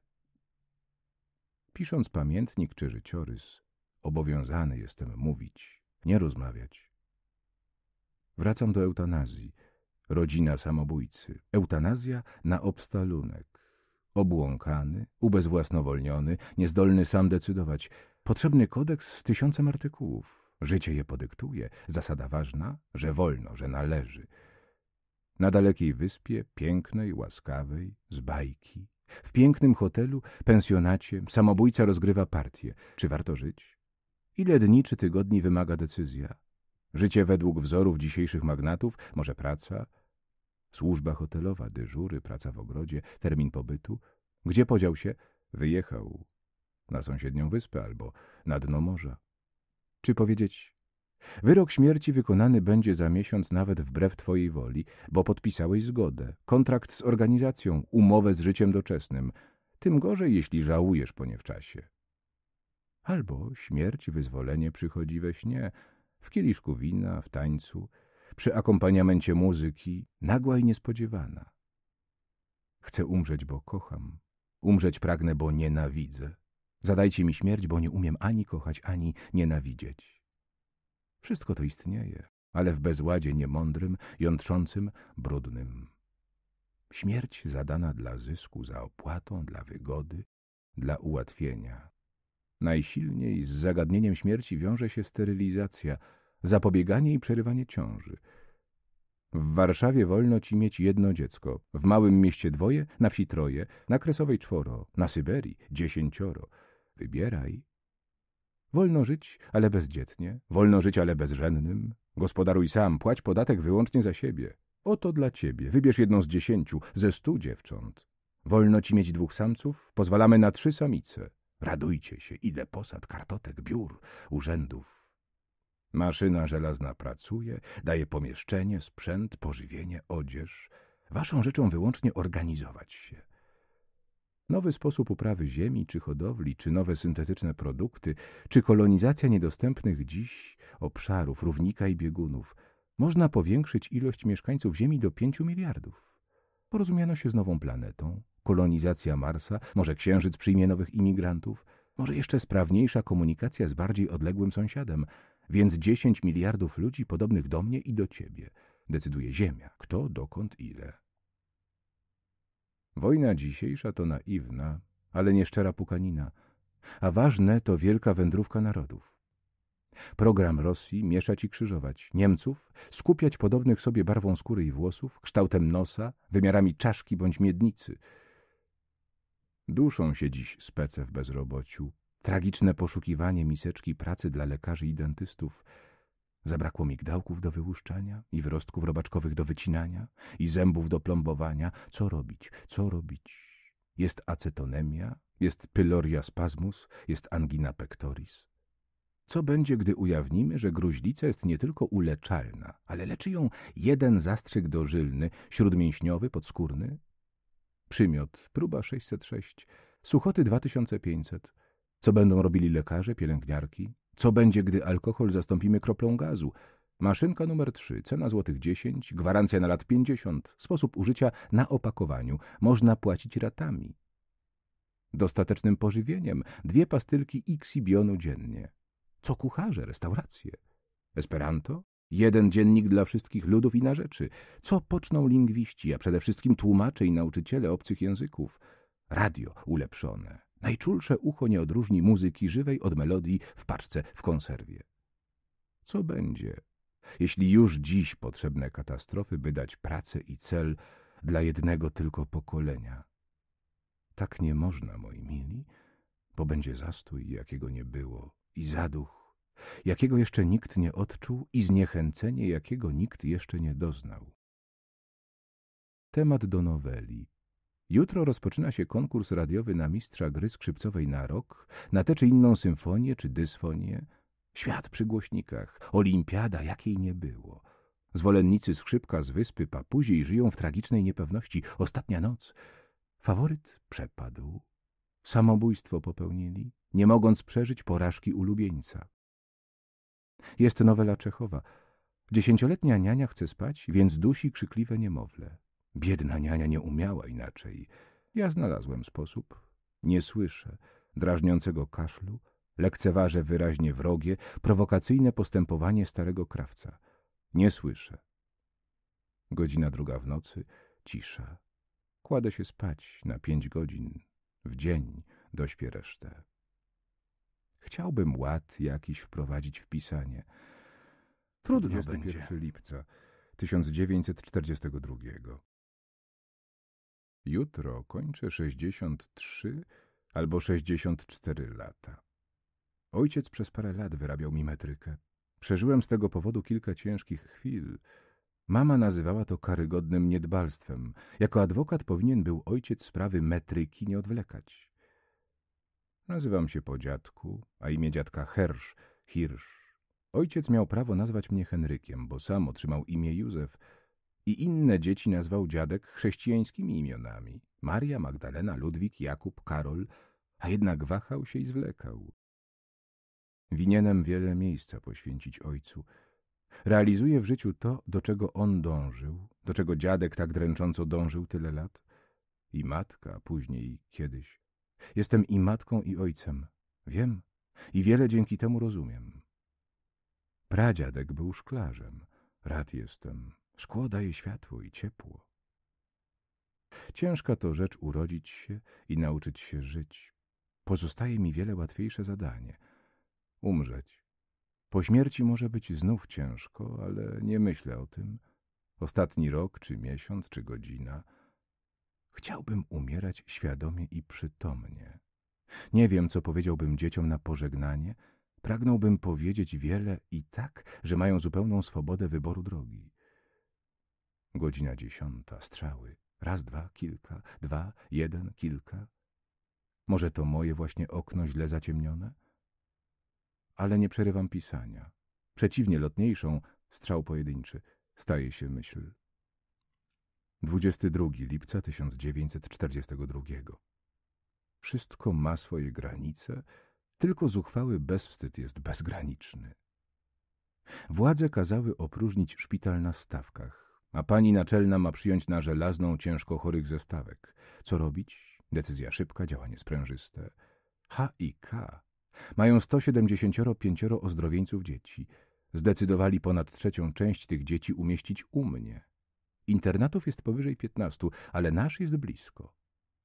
Pisząc pamiętnik czy życiorys, obowiązany jestem mówić, nie rozmawiać. Wracam do eutanazji. Rodzina samobójcy. Eutanazja na obstalunek. Obłąkany, ubezwłasnowolniony, niezdolny sam decydować. Potrzebny kodeks z tysiącem artykułów. Życie je podyktuje. Zasada ważna, że wolno, że należy. Na dalekiej wyspie, pięknej, łaskawej, z bajki, w pięknym hotelu, pensjonacie, samobójca rozgrywa partię. Czy warto żyć? Ile dni czy tygodni wymaga decyzja? Życie według wzorów dzisiejszych magnatów? Może praca? Służba hotelowa, dyżury, praca w ogrodzie, termin pobytu? Gdzie podział się? Wyjechał. Na sąsiednią wyspę albo na dno morza. Czy powiedzieć Wyrok śmierci wykonany będzie za miesiąc nawet wbrew twojej woli, bo podpisałeś zgodę, kontrakt z organizacją, umowę z życiem doczesnym. Tym gorzej, jeśli żałujesz po nie w czasie. Albo śmierć, wyzwolenie przychodzi we śnie, w kieliszku wina, w tańcu, przy akompaniamencie muzyki, nagła i niespodziewana. Chcę umrzeć, bo kocham. Umrzeć pragnę, bo nienawidzę. Zadajcie mi śmierć, bo nie umiem ani kochać, ani nienawidzieć. Wszystko to istnieje, ale w bezładzie niemądrym, jątrzącym, brudnym. Śmierć zadana dla zysku, za opłatą, dla wygody, dla ułatwienia. Najsilniej z zagadnieniem śmierci wiąże się sterylizacja, zapobieganie i przerywanie ciąży. W Warszawie wolno ci mieć jedno dziecko, w małym mieście dwoje, na wsi troje, na Kresowej czworo, na Syberii dziesięcioro. Wybieraj Wolno żyć, ale bezdzietnie, wolno żyć, ale bezżennym. Gospodaruj sam, płać podatek wyłącznie za siebie. Oto dla ciebie. Wybierz jedną z dziesięciu, ze stu dziewcząt. Wolno ci mieć dwóch samców, pozwalamy na trzy samice. Radujcie się, ile posad, kartotek, biur, urzędów. Maszyna żelazna pracuje, daje pomieszczenie, sprzęt, pożywienie, odzież. Waszą rzeczą wyłącznie organizować się. Nowy sposób uprawy ziemi czy hodowli, czy nowe syntetyczne produkty, czy kolonizacja niedostępnych dziś obszarów, równika i biegunów. Można powiększyć ilość mieszkańców Ziemi do 5 miliardów. Porozumiano się z nową planetą, kolonizacja Marsa, może Księżyc przyjmie nowych imigrantów, może jeszcze sprawniejsza komunikacja z bardziej odległym sąsiadem, więc 10 miliardów ludzi podobnych do mnie i do ciebie. Decyduje Ziemia, kto, dokąd, ile. Wojna dzisiejsza to naiwna, ale nieszczera pukanina, a ważne to wielka wędrówka narodów. Program Rosji mieszać i krzyżować, Niemców skupiać podobnych sobie barwą skóry i włosów, kształtem nosa, wymiarami czaszki bądź miednicy. Duszą się dziś spece w bezrobociu, tragiczne poszukiwanie miseczki pracy dla lekarzy i dentystów – Zabrakło migdałków do wyłuszczania i wyrostków robaczkowych do wycinania i zębów do plombowania. Co robić? Co robić? Jest acetonemia, jest pyloria spasmus, jest angina pectoris. Co będzie, gdy ujawnimy, że gruźlica jest nie tylko uleczalna, ale leczy ją jeden zastrzyk dożylny, śródmięśniowy, podskórny? Przymiot, próba 606, suchoty 2500. Co będą robili lekarze, pielęgniarki, co będzie, gdy alkohol zastąpimy kroplą gazu? Maszynka numer 3, cena złotych 10, gwarancja na lat 50, sposób użycia na opakowaniu. Można płacić ratami. Dostatecznym pożywieniem dwie pastylki X-bionu dziennie. Co kucharze, restauracje? Esperanto? Jeden dziennik dla wszystkich ludów i na rzeczy. Co poczną lingwiści, a przede wszystkim tłumacze i nauczyciele obcych języków? Radio ulepszone. Najczulsze ucho nie odróżni muzyki żywej od melodii w paczce w konserwie. Co będzie, jeśli już dziś potrzebne katastrofy, by dać pracę i cel dla jednego tylko pokolenia? Tak nie można, moi mili, bo będzie zastój, jakiego nie było, i zaduch, jakiego jeszcze nikt nie odczuł, i zniechęcenie, jakiego nikt jeszcze nie doznał. Temat do noweli Jutro rozpoczyna się konkurs radiowy na mistrza gry skrzypcowej na rok, na tę czy inną symfonię czy dysfonię. Świat przy głośnikach, olimpiada jakiej nie było. Zwolennicy skrzypka z wyspy Papuzi żyją w tragicznej niepewności. Ostatnia noc. Faworyt przepadł. Samobójstwo popełnili, nie mogąc przeżyć porażki ulubieńca. Jest nowela Czechowa. Dziesięcioletnia niania chce spać, więc dusi krzykliwe niemowlę. Biedna niania nie umiała inaczej. Ja znalazłem sposób. Nie słyszę drażniącego kaszlu, lekceważę wyraźnie wrogie, prowokacyjne postępowanie starego krawca. Nie słyszę. Godzina druga w nocy, cisza. Kładę się spać na pięć godzin. W dzień dośpię resztę. Chciałbym ład jakiś wprowadzić w pisanie. Trudno 21 będzie. lipca 1942. Jutro kończę 63 albo 64 lata. Ojciec przez parę lat wyrabiał mi metrykę. Przeżyłem z tego powodu kilka ciężkich chwil. Mama nazywała to karygodnym niedbalstwem. Jako adwokat powinien był ojciec sprawy metryki nie odwlekać. Nazywam się po dziadku, a imię dziadka Hersz, Hirsch. Ojciec miał prawo nazwać mnie Henrykiem, bo sam otrzymał imię Józef – i inne dzieci nazwał dziadek chrześcijańskimi imionami. Maria, Magdalena, Ludwik, Jakub, Karol, a jednak wahał się i zwlekał. Winienem wiele miejsca poświęcić ojcu. Realizuje w życiu to, do czego on dążył, do czego dziadek tak dręcząco dążył tyle lat. I matka później kiedyś. Jestem i matką, i ojcem. Wiem i wiele dzięki temu rozumiem. Pradziadek był szklarzem. Rad jestem, Szkło daje światło i ciepło. Ciężka to rzecz urodzić się i nauczyć się żyć. Pozostaje mi wiele łatwiejsze zadanie – umrzeć. Po śmierci może być znów ciężko, ale nie myślę o tym. Ostatni rok, czy miesiąc, czy godzina. Chciałbym umierać świadomie i przytomnie. Nie wiem, co powiedziałbym dzieciom na pożegnanie. Pragnąłbym powiedzieć wiele i tak, że mają zupełną swobodę wyboru drogi. Godzina dziesiąta, strzały. Raz, dwa, kilka, dwa, jeden, kilka. Może to moje właśnie okno źle zaciemnione? Ale nie przerywam pisania. Przeciwnie lotniejszą, strzał pojedynczy, staje się myśl. 22 lipca 1942. Wszystko ma swoje granice, tylko zuchwały bezwstyd jest bezgraniczny. Władze kazały opróżnić szpital na stawkach a pani naczelna ma przyjąć na żelazną ciężko chorych zestawek. Co robić? Decyzja szybka, działanie sprężyste. H i K mają 175 ozdrowieńców dzieci. Zdecydowali ponad trzecią część tych dzieci umieścić u mnie. Internatów jest powyżej 15, ale nasz jest blisko.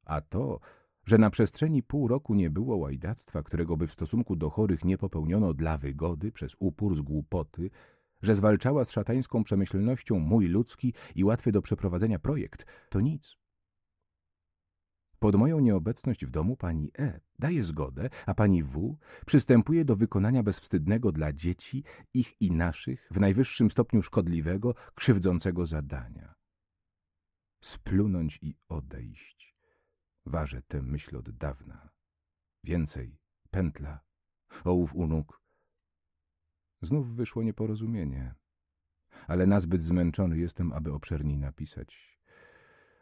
A to, że na przestrzeni pół roku nie było łajdactwa, którego by w stosunku do chorych nie popełniono dla wygody, przez upór z głupoty, że zwalczała z szatańską przemyślnością mój ludzki i łatwy do przeprowadzenia projekt, to nic. Pod moją nieobecność w domu pani E daje zgodę, a pani W przystępuje do wykonania bezwstydnego dla dzieci, ich i naszych, w najwyższym stopniu szkodliwego, krzywdzącego zadania. Splunąć i odejść. Ważę tę myśl od dawna. Więcej, pętla, ołów u nóg, Znów wyszło nieporozumienie. Ale nazbyt zmęczony jestem, aby obszerniej napisać.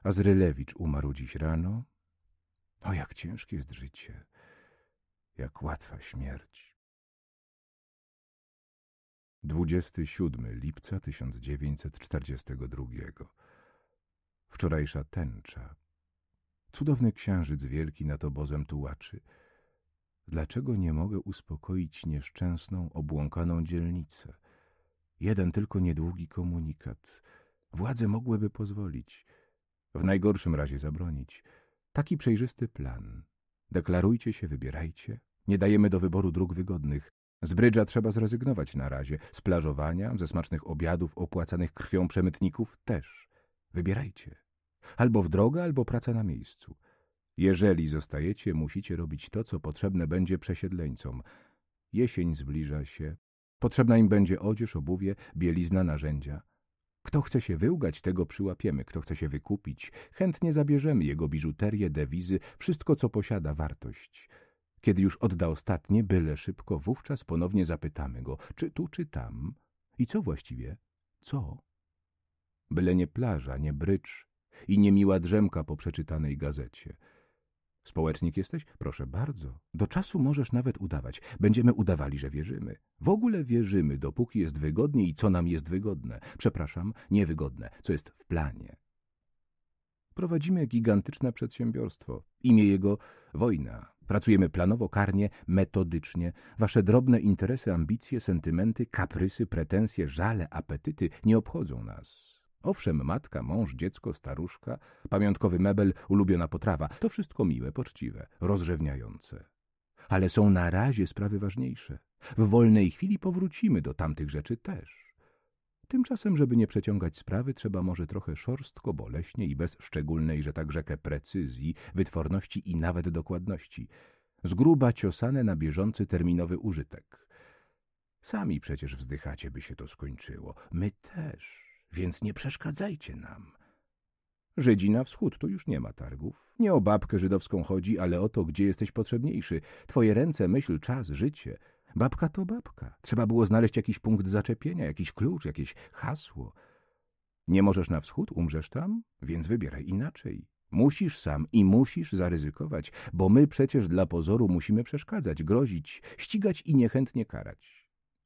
A Zrylewicz umarł dziś rano. O, no, jak ciężkie jest życie, jak łatwa śmierć. 27 lipca 1942 Wczorajsza tęcza. Cudowny księżyc wielki nad obozem tułaczy – Dlaczego nie mogę uspokoić nieszczęsną, obłąkaną dzielnicę? Jeden tylko niedługi komunikat. Władze mogłyby pozwolić, w najgorszym razie zabronić. Taki przejrzysty plan. Deklarujcie się, wybierajcie. Nie dajemy do wyboru dróg wygodnych. Z brydża trzeba zrezygnować na razie. Z plażowania, ze smacznych obiadów opłacanych krwią przemytników też. Wybierajcie. Albo w drogę, albo praca na miejscu. Jeżeli zostajecie, musicie robić to, co potrzebne będzie przesiedleńcom. Jesień zbliża się. Potrzebna im będzie odzież, obuwie, bielizna, narzędzia. Kto chce się wyłgać, tego przyłapiemy. Kto chce się wykupić, chętnie zabierzemy jego biżuterię, dewizy, wszystko, co posiada wartość. Kiedy już odda ostatnie, byle szybko, wówczas ponownie zapytamy go, czy tu, czy tam. I co właściwie? Co? Byle nie plaża, nie brycz i niemiła drzemka po przeczytanej gazecie – Społecznik jesteś? Proszę bardzo. Do czasu możesz nawet udawać. Będziemy udawali, że wierzymy. W ogóle wierzymy, dopóki jest wygodnie i co nam jest wygodne. Przepraszam, niewygodne, co jest w planie. Prowadzimy gigantyczne przedsiębiorstwo. Imię jego wojna. Pracujemy planowo, karnie, metodycznie. Wasze drobne interesy, ambicje, sentymenty, kaprysy, pretensje, żale, apetyty nie obchodzą nas. Owszem, matka, mąż, dziecko, staruszka, pamiątkowy mebel, ulubiona potrawa to wszystko miłe, poczciwe, rozrzewniające. Ale są na razie sprawy ważniejsze. W wolnej chwili powrócimy do tamtych rzeczy też. Tymczasem, żeby nie przeciągać sprawy, trzeba może trochę szorstko, boleśnie i bez szczególnej, że tak rzekę, precyzji, wytworności i nawet dokładności. Z gruba ciosane na bieżący terminowy użytek. Sami przecież wzdychacie, by się to skończyło. My też więc nie przeszkadzajcie nam. Żydzi na wschód, tu już nie ma targów. Nie o babkę żydowską chodzi, ale o to, gdzie jesteś potrzebniejszy. Twoje ręce, myśl, czas, życie. Babka to babka. Trzeba było znaleźć jakiś punkt zaczepienia, jakiś klucz, jakieś hasło. Nie możesz na wschód, umrzesz tam, więc wybieraj inaczej. Musisz sam i musisz zaryzykować, bo my przecież dla pozoru musimy przeszkadzać, grozić, ścigać i niechętnie karać.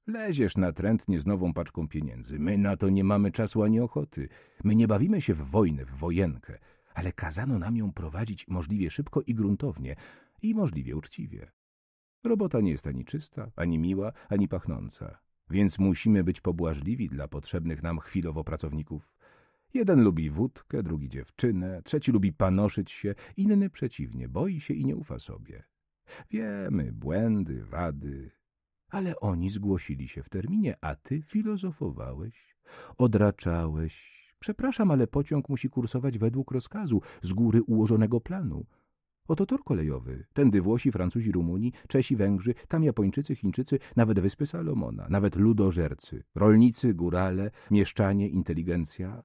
Leziesz natrętnie z nową paczką pieniędzy. My na to nie mamy czasu ani ochoty. My nie bawimy się w wojnę, w wojenkę, ale kazano nam ją prowadzić możliwie szybko i gruntownie i możliwie uczciwie. Robota nie jest ani czysta, ani miła, ani pachnąca, więc musimy być pobłażliwi dla potrzebnych nam chwilowo pracowników. Jeden lubi wódkę, drugi dziewczynę, trzeci lubi panoszyć się, inny przeciwnie, boi się i nie ufa sobie. Wiemy, błędy, wady, ale oni zgłosili się w terminie, a ty filozofowałeś, odraczałeś. Przepraszam, ale pociąg musi kursować według rozkazu, z góry ułożonego planu. Oto tor kolejowy. Tędy Włosi, Francuzi, Rumuni, Czesi, Węgrzy, tam Japończycy, Chińczycy, nawet Wyspy Salomona, nawet ludożercy, rolnicy, górale, mieszczanie, inteligencja.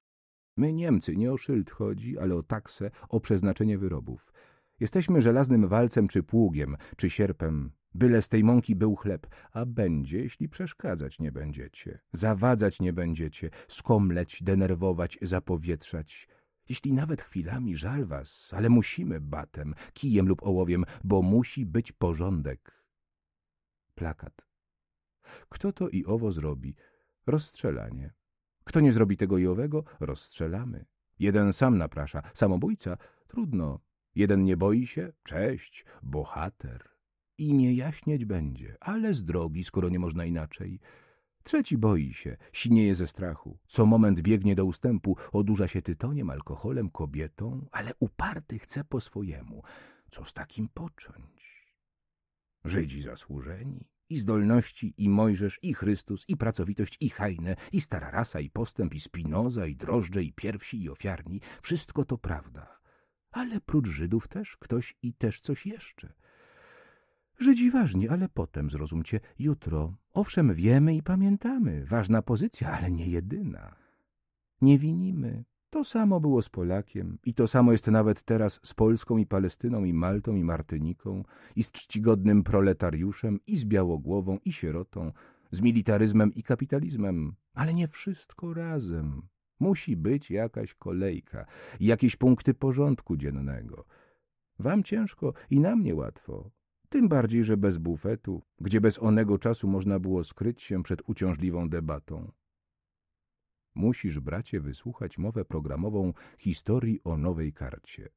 My Niemcy nie o szyld chodzi, ale o taksę, o przeznaczenie wyrobów. Jesteśmy żelaznym walcem czy pługiem, czy sierpem Byle z tej mąki był chleb, a będzie, jeśli przeszkadzać nie będziecie, zawadzać nie będziecie, skomleć, denerwować, zapowietrzać. Jeśli nawet chwilami żal was, ale musimy batem, kijem lub ołowiem, bo musi być porządek. Plakat. Kto to i owo zrobi? Rozstrzelanie. Kto nie zrobi tego i owego? Rozstrzelamy. Jeden sam naprasza, samobójca? Trudno. Jeden nie boi się? Cześć, bohater imię jaśnieć będzie, ale z drogi, skoro nie można inaczej. Trzeci boi się, sinieje ze strachu. Co moment biegnie do ustępu, odurza się tytoniem, alkoholem, kobietą, ale uparty chce po swojemu. Co z takim począć? Żydzi zasłużeni, i zdolności, i Mojżesz, i Chrystus, i pracowitość, i hajne, i stara rasa, i postęp, i spinoza, i drożdże, i pierwsi, i ofiarni. Wszystko to prawda. Ale prócz Żydów też ktoś i też coś jeszcze – Żydzi ważni, ale potem, zrozumcie, jutro. Owszem, wiemy i pamiętamy. Ważna pozycja, ale nie jedyna. Nie winimy. To samo było z Polakiem i to samo jest nawet teraz z Polską i Palestyną i Maltą i Martyniką i z czcigodnym proletariuszem i z Białogłową i sierotą, z militaryzmem i kapitalizmem, ale nie wszystko razem. Musi być jakaś kolejka, jakieś punkty porządku dziennego. Wam ciężko i nam niełatwo, tym bardziej, że bez bufetu, gdzie bez onego czasu można było skryć się przed uciążliwą debatą. Musisz, bracie, wysłuchać mowę programową historii o nowej karcie.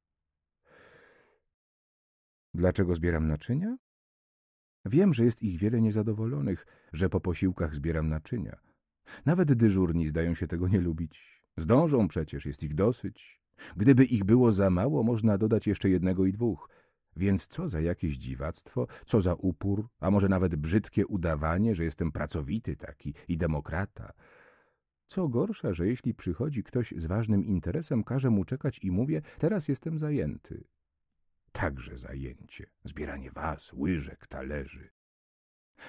Dlaczego zbieram naczynia? Wiem, że jest ich wiele niezadowolonych, że po posiłkach zbieram naczynia. Nawet dyżurni zdają się tego nie lubić. Zdążą przecież, jest ich dosyć. Gdyby ich było za mało, można dodać jeszcze jednego i dwóch – więc co za jakieś dziwactwo, co za upór, a może nawet brzydkie udawanie, że jestem pracowity taki i demokrata. Co gorsza, że jeśli przychodzi ktoś z ważnym interesem, każe mu czekać i mówię, teraz jestem zajęty. Także zajęcie, zbieranie was, łyżek, talerzy.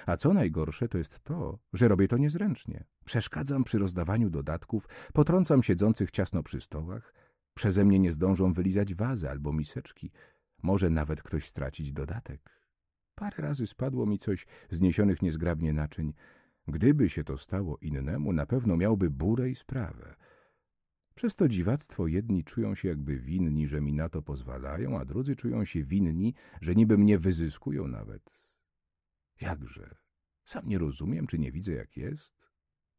A co najgorsze, to jest to, że robię to niezręcznie. Przeszkadzam przy rozdawaniu dodatków, potrącam siedzących ciasno przy stołach, przeze mnie nie zdążą wylizać wazy albo miseczki – może nawet ktoś stracić dodatek. Parę razy spadło mi coś z niesionych niezgrabnie naczyń. Gdyby się to stało innemu, na pewno miałby burę i sprawę. Przez to dziwactwo jedni czują się jakby winni, że mi na to pozwalają, a drudzy czują się winni, że niby mnie wyzyskują nawet. Jakże? Sam nie rozumiem, czy nie widzę jak jest?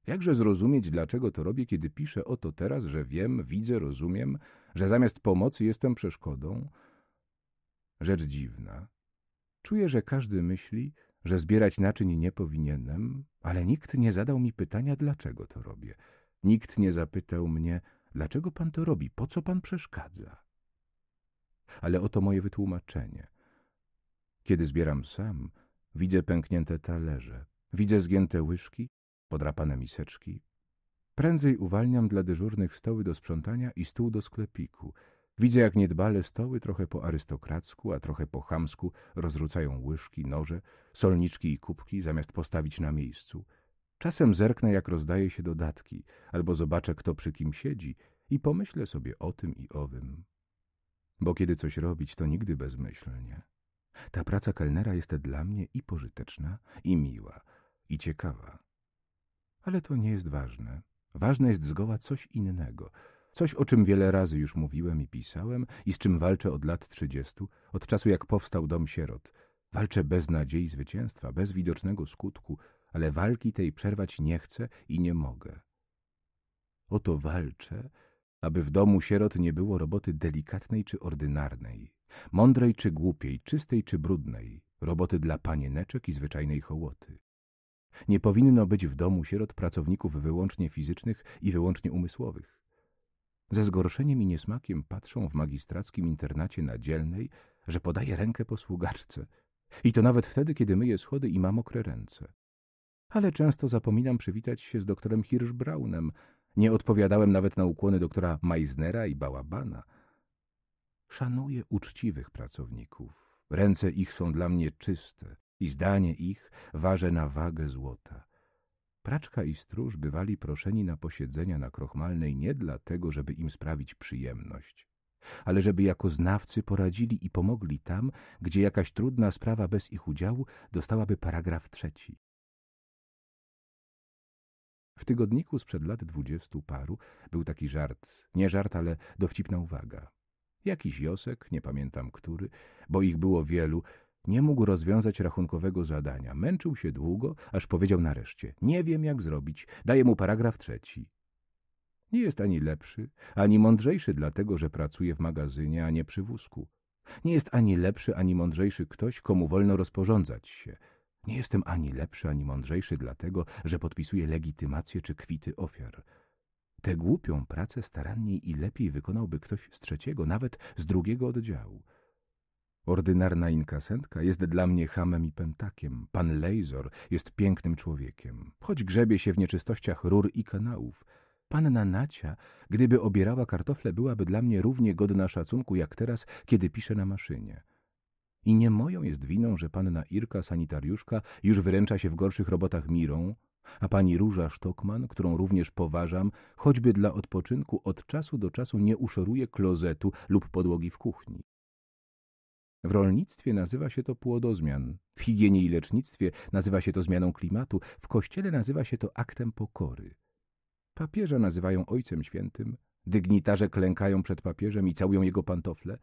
Jakże zrozumieć, dlaczego to robię, kiedy piszę o to teraz, że wiem, widzę, rozumiem, że zamiast pomocy jestem przeszkodą? Rzecz dziwna. Czuję, że każdy myśli, że zbierać naczyń nie powinienem, ale nikt nie zadał mi pytania, dlaczego to robię. Nikt nie zapytał mnie, dlaczego pan to robi, po co pan przeszkadza. Ale oto moje wytłumaczenie. Kiedy zbieram sam, widzę pęknięte talerze, widzę zgięte łyżki, podrapane miseczki. Prędzej uwalniam dla dyżurnych stoły do sprzątania i stół do sklepiku – Widzę, jak niedbale stoły trochę po arystokracku, a trochę po chamsku rozrzucają łyżki, noże, solniczki i kubki, zamiast postawić na miejscu. Czasem zerknę, jak rozdaje się dodatki, albo zobaczę, kto przy kim siedzi i pomyślę sobie o tym i owym. Bo kiedy coś robić, to nigdy bezmyślnie. Ta praca kelnera jest dla mnie i pożyteczna, i miła, i ciekawa. Ale to nie jest ważne. Ważne jest zgoła coś innego – Coś, o czym wiele razy już mówiłem i pisałem i z czym walczę od lat trzydziestu, od czasu jak powstał Dom Sierot. Walczę bez nadziei zwycięstwa, bez widocznego skutku, ale walki tej przerwać nie chcę i nie mogę. Oto walczę, aby w domu sierot nie było roboty delikatnej czy ordynarnej, mądrej czy głupiej, czystej czy brudnej, roboty dla panieneczek i zwyczajnej hołoty. Nie powinno być w domu sierot pracowników wyłącznie fizycznych i wyłącznie umysłowych. Ze zgorszeniem i niesmakiem patrzą w magistrackim internacie na dzielnej, że podaje rękę posługaczce. I to nawet wtedy, kiedy myję schody i mam mokre ręce. Ale często zapominam przywitać się z doktorem Hirschbraunem. Nie odpowiadałem nawet na ukłony doktora Meisnera i Bałabana. Szanuję uczciwych pracowników. Ręce ich są dla mnie czyste i zdanie ich waży na wagę złota. Praczka i stróż bywali proszeni na posiedzenia na Krochmalnej nie dlatego, żeby im sprawić przyjemność, ale żeby jako znawcy poradzili i pomogli tam, gdzie jakaś trudna sprawa bez ich udziału dostałaby paragraf trzeci. W tygodniku sprzed lat dwudziestu paru był taki żart, nie żart, ale dowcipna uwaga. Jakiś Josek, nie pamiętam który, bo ich było wielu, nie mógł rozwiązać rachunkowego zadania. Męczył się długo, aż powiedział nareszcie: Nie wiem, jak zrobić. Daję mu paragraf trzeci. Nie jest ani lepszy, ani mądrzejszy, dlatego że pracuje w magazynie, a nie przy wózku. Nie jest ani lepszy, ani mądrzejszy ktoś, komu wolno rozporządzać się. Nie jestem ani lepszy, ani mądrzejszy, dlatego że podpisuje legitymację czy kwity ofiar. Tę głupią pracę staranniej i lepiej wykonałby ktoś z trzeciego, nawet z drugiego oddziału. Ordynarna inkasentka jest dla mnie hamem i pentakiem. Pan Lejzor jest pięknym człowiekiem, choć grzebie się w nieczystościach rur i kanałów. Panna Nacia, gdyby obierała kartofle, byłaby dla mnie równie godna szacunku jak teraz, kiedy piszę na maszynie. I nie moją jest winą, że panna Irka, sanitariuszka, już wyręcza się w gorszych robotach mirą, a pani Róża Sztokman, którą również poważam, choćby dla odpoczynku od czasu do czasu nie uszoruje klozetu lub podłogi w kuchni. W rolnictwie nazywa się to płodozmian, w higienie i lecznictwie nazywa się to zmianą klimatu, w kościele nazywa się to aktem pokory. Papieża nazywają Ojcem Świętym, dygnitarze klękają przed papieżem i całują jego pantofle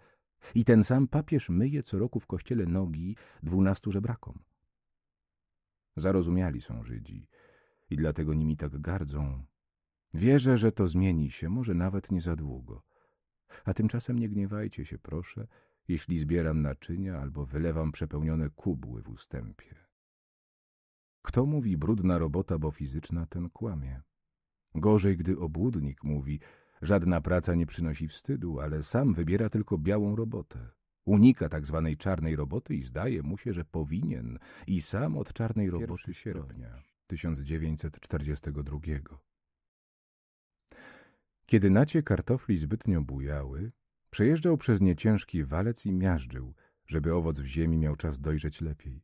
i ten sam papież myje co roku w kościele nogi dwunastu żebrakom. Zarozumiali są Żydzi i dlatego nimi tak gardzą. Wierzę, że to zmieni się, może nawet nie za długo. A tymczasem nie gniewajcie się, proszę – jeśli zbieram naczynia albo wylewam przepełnione kubły w ustępie. Kto mówi brudna robota, bo fizyczna, ten kłamie. Gorzej, gdy obłudnik mówi, żadna praca nie przynosi wstydu, ale sam wybiera tylko białą robotę. Unika tak zwanej czarnej roboty i zdaje mu się, że powinien i sam od czarnej roboty sierpnia 1942. Kiedy nacie kartofli zbytnio bujały, Przejeżdżał przez nie ciężki walec i miażdżył, żeby owoc w ziemi miał czas dojrzeć lepiej.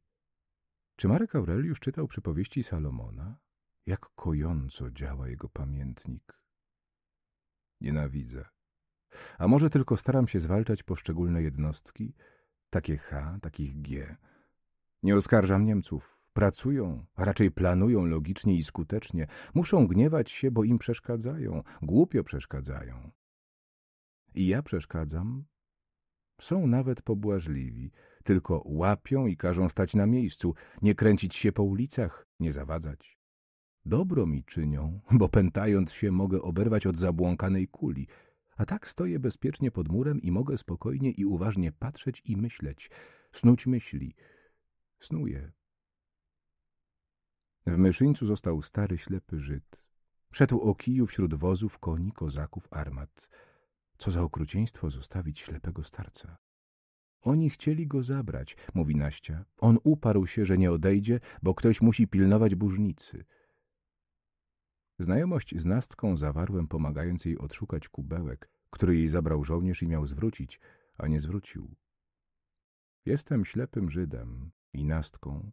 Czy Marek Aureliusz czytał przypowieści Salomona? Jak kojąco działa jego pamiętnik. Nienawidzę. A może tylko staram się zwalczać poszczególne jednostki? Takie H, takich G. Nie oskarżam Niemców. Pracują, a raczej planują logicznie i skutecznie. Muszą gniewać się, bo im przeszkadzają. Głupio przeszkadzają. I ja przeszkadzam? Są nawet pobłażliwi, tylko łapią i każą stać na miejscu, nie kręcić się po ulicach, nie zawadzać. Dobro mi czynią, <laughs> bo pętając się mogę oberwać od zabłąkanej kuli, a tak stoję bezpiecznie pod murem i mogę spokojnie i uważnie patrzeć i myśleć, snuć myśli. Snuję. W Myszyńcu został stary ślepy Żyd. Szedł o kiju wśród wozów, koni, kozaków, armat – co za okrucieństwo zostawić ślepego starca. Oni chcieli go zabrać, mówi Naścia. On uparł się, że nie odejdzie, bo ktoś musi pilnować burznicy. Znajomość z Nastką zawarłem, pomagając jej odszukać kubełek, który jej zabrał żołnierz i miał zwrócić, a nie zwrócił. Jestem ślepym Żydem i Nastką.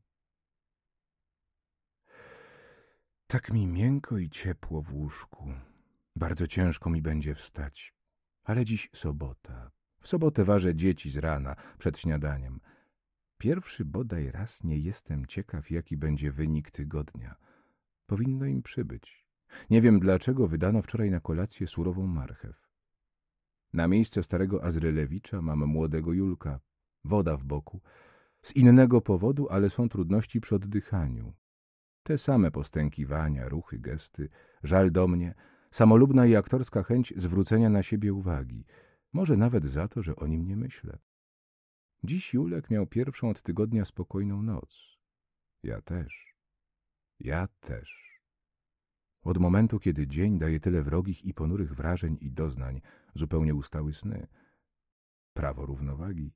Tak mi miękko i ciepło w łóżku. Bardzo ciężko mi będzie wstać. Ale dziś sobota. W sobotę ważę dzieci z rana, przed śniadaniem. Pierwszy bodaj raz nie jestem ciekaw, jaki będzie wynik tygodnia. Powinno im przybyć. Nie wiem, dlaczego wydano wczoraj na kolację surową marchew. Na miejsce starego Azrylewicza mam młodego Julka. Woda w boku. Z innego powodu, ale są trudności przy oddychaniu. Te same postękiwania, ruchy, gesty, żal do mnie – samolubna i aktorska chęć zwrócenia na siebie uwagi, może nawet za to, że o nim nie myślę. Dziś Julek miał pierwszą od tygodnia spokojną noc. Ja też. Ja też. Od momentu, kiedy dzień daje tyle wrogich i ponurych wrażeń i doznań, zupełnie ustały sny. Prawo równowagi.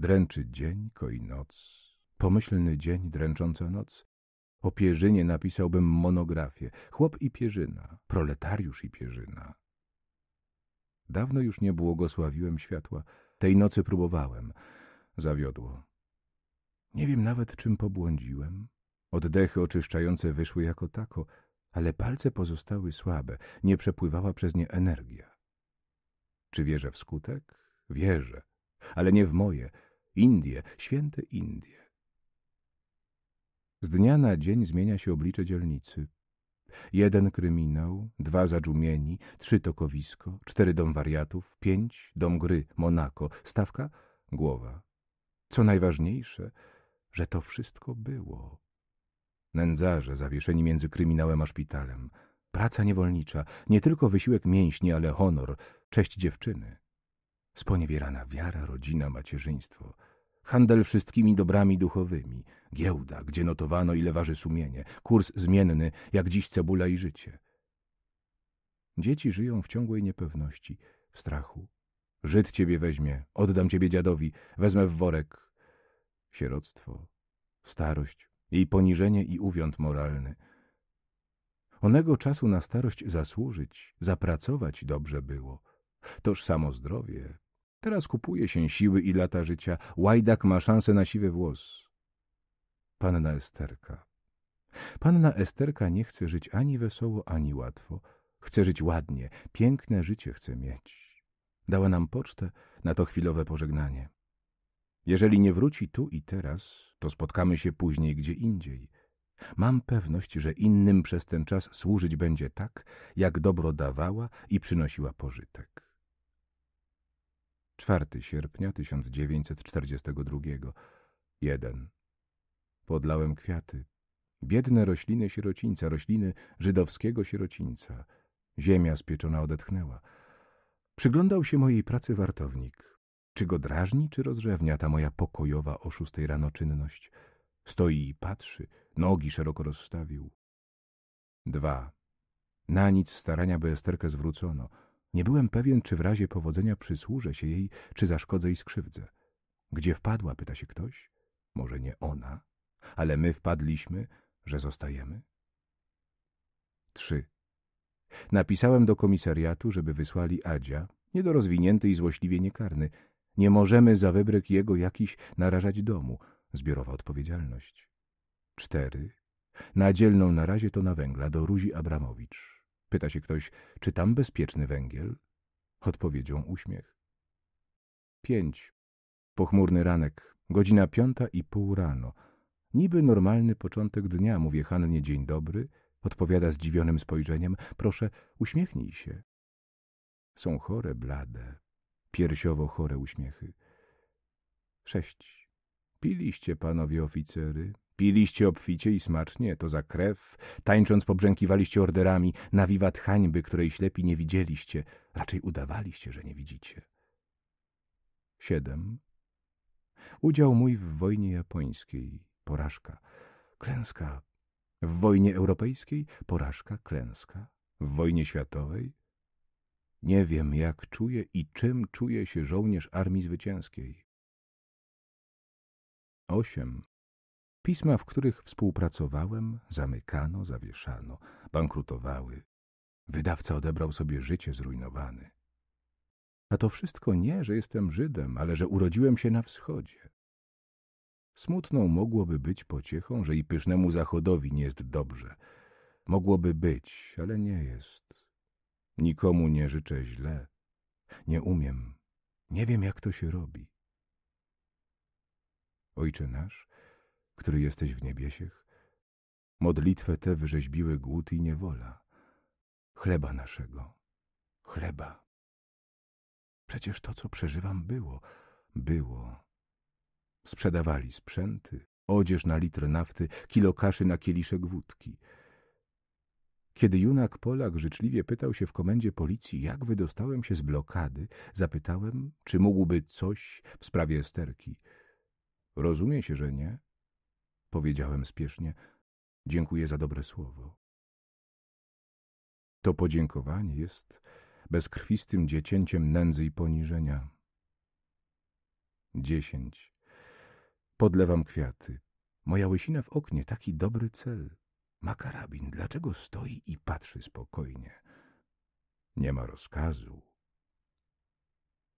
Dręczy dzień, koi noc. Pomyślny dzień, dręcząca noc. O Pierzynie napisałbym monografię. Chłop i Pierzyna, proletariusz i Pierzyna. Dawno już nie błogosławiłem światła. Tej nocy próbowałem. Zawiodło. Nie wiem nawet, czym pobłądziłem. Oddechy oczyszczające wyszły jako tako, ale palce pozostały słabe, nie przepływała przez nie energia. Czy wierzę w skutek? Wierzę, ale nie w moje. Indie, święte Indie. Z dnia na dzień zmienia się oblicze dzielnicy. Jeden kryminał, dwa zadżumieni, trzy tokowisko, cztery dom wariatów, pięć dom gry, Monako, stawka, głowa. Co najważniejsze, że to wszystko było. Nędzarze zawieszeni między kryminałem a szpitalem. Praca niewolnicza, nie tylko wysiłek mięśni, ale honor, cześć dziewczyny. Sponiewierana wiara, rodzina, macierzyństwo – handel wszystkimi dobrami duchowymi, giełda, gdzie notowano ile waży sumienie, kurs zmienny, jak dziś cebula i życie. Dzieci żyją w ciągłej niepewności, w strachu. Żyd ciebie weźmie, oddam ciebie dziadowi, wezmę w worek. Sieroctwo, starość, jej poniżenie i uwiąd moralny. Onego czasu na starość zasłużyć, zapracować dobrze było. Toż samo zdrowie, Teraz kupuje się siły i lata życia. Łajdak ma szansę na siwy włos. Panna Esterka. Panna Esterka nie chce żyć ani wesoło, ani łatwo. Chce żyć ładnie, piękne życie chce mieć. Dała nam pocztę na to chwilowe pożegnanie. Jeżeli nie wróci tu i teraz, to spotkamy się później gdzie indziej. Mam pewność, że innym przez ten czas służyć będzie tak, jak dobro dawała i przynosiła pożytek. 4 sierpnia 1942. 1. Podlałem kwiaty. Biedne rośliny sierocińca, rośliny żydowskiego sierocińca. Ziemia spieczona odetchnęła. Przyglądał się mojej pracy wartownik. Czy go drażni, czy rozrzewnia ta moja pokojowa o szóstej rano czynność? Stoi i patrzy, nogi szeroko rozstawił. 2. Na nic starania by Esterkę zwrócono – nie byłem pewien, czy w razie powodzenia przysłużę się jej, czy zaszkodzę i skrzywdzę. Gdzie wpadła, pyta się ktoś? Może nie ona, ale my wpadliśmy, że zostajemy? 3. Napisałem do komisariatu, żeby wysłali Adzia, niedorozwinięty i złośliwie niekarny. Nie możemy za wybryk jego jakiś narażać domu. Zbiorowa odpowiedzialność. 4. Na dzielną na razie to na węgla do Ruzi Abramowicz pyta się ktoś, czy tam bezpieczny węgiel? Odpowiedzią uśmiech. 5. Pochmurny ranek, godzina piąta i pół rano. Niby normalny początek dnia, mówię Hannie dzień dobry, odpowiada zdziwionym spojrzeniem, proszę, uśmiechnij się. Są chore, blade, piersiowo chore uśmiechy. Sześć. Piliście, panowie oficery? Piliście obficie i smacznie, to za krew, tańcząc pobrzękiwaliście orderami, na wiwat hańby, której ślepi nie widzieliście, raczej udawaliście, że nie widzicie. Siedem. Udział mój w wojnie japońskiej, porażka, klęska. W wojnie europejskiej, porażka, klęska. W wojnie światowej? Nie wiem, jak czuje i czym czuje się żołnierz armii zwycięskiej. Osiem. Pisma, w których współpracowałem, zamykano, zawieszano, bankrutowały. Wydawca odebrał sobie życie zrujnowany. A to wszystko nie, że jestem Żydem, ale że urodziłem się na wschodzie. Smutną mogłoby być pociechą, że i pysznemu zachodowi nie jest dobrze. Mogłoby być, ale nie jest. Nikomu nie życzę źle. Nie umiem. Nie wiem, jak to się robi. Ojcze nasz, który jesteś w niebiesiech, modlitwę te wyrzeźbiły głód i niewola. Chleba naszego, chleba. Przecież to, co przeżywam, było, było. Sprzedawali sprzęty, odzież na litr nafty, kilo kaszy na kieliszek wódki. Kiedy junak Polak życzliwie pytał się w komendzie policji, jak wydostałem się z blokady, zapytałem, czy mógłby coś w sprawie esterki. Rozumie się, że nie, powiedziałem spiesznie. Dziękuję za dobre słowo. To podziękowanie jest bezkrwistym dziecięciem nędzy i poniżenia. Dziesięć. Podlewam kwiaty. Moja łysina w oknie, taki dobry cel. Ma karabin, dlaczego stoi i patrzy spokojnie? Nie ma rozkazu.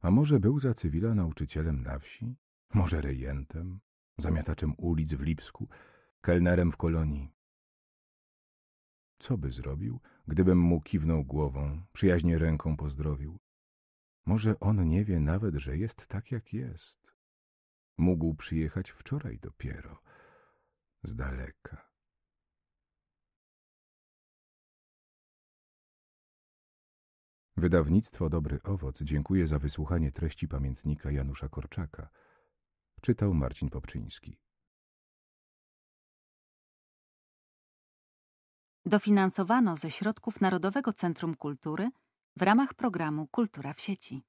A może był za cywila nauczycielem na wsi? Może rejentem? zamiataczem ulic w Lipsku, kelnerem w kolonii. Co by zrobił, gdybym mu kiwnął głową, przyjaźnie ręką pozdrowił? Może on nie wie nawet, że jest tak, jak jest. Mógł przyjechać wczoraj dopiero, z daleka. Wydawnictwo Dobry Owoc dziękuję za wysłuchanie treści pamiętnika Janusza Korczaka – Czytał Marcin Popczyński. Dofinansowano ze środków Narodowego Centrum Kultury w ramach programu Kultura w sieci.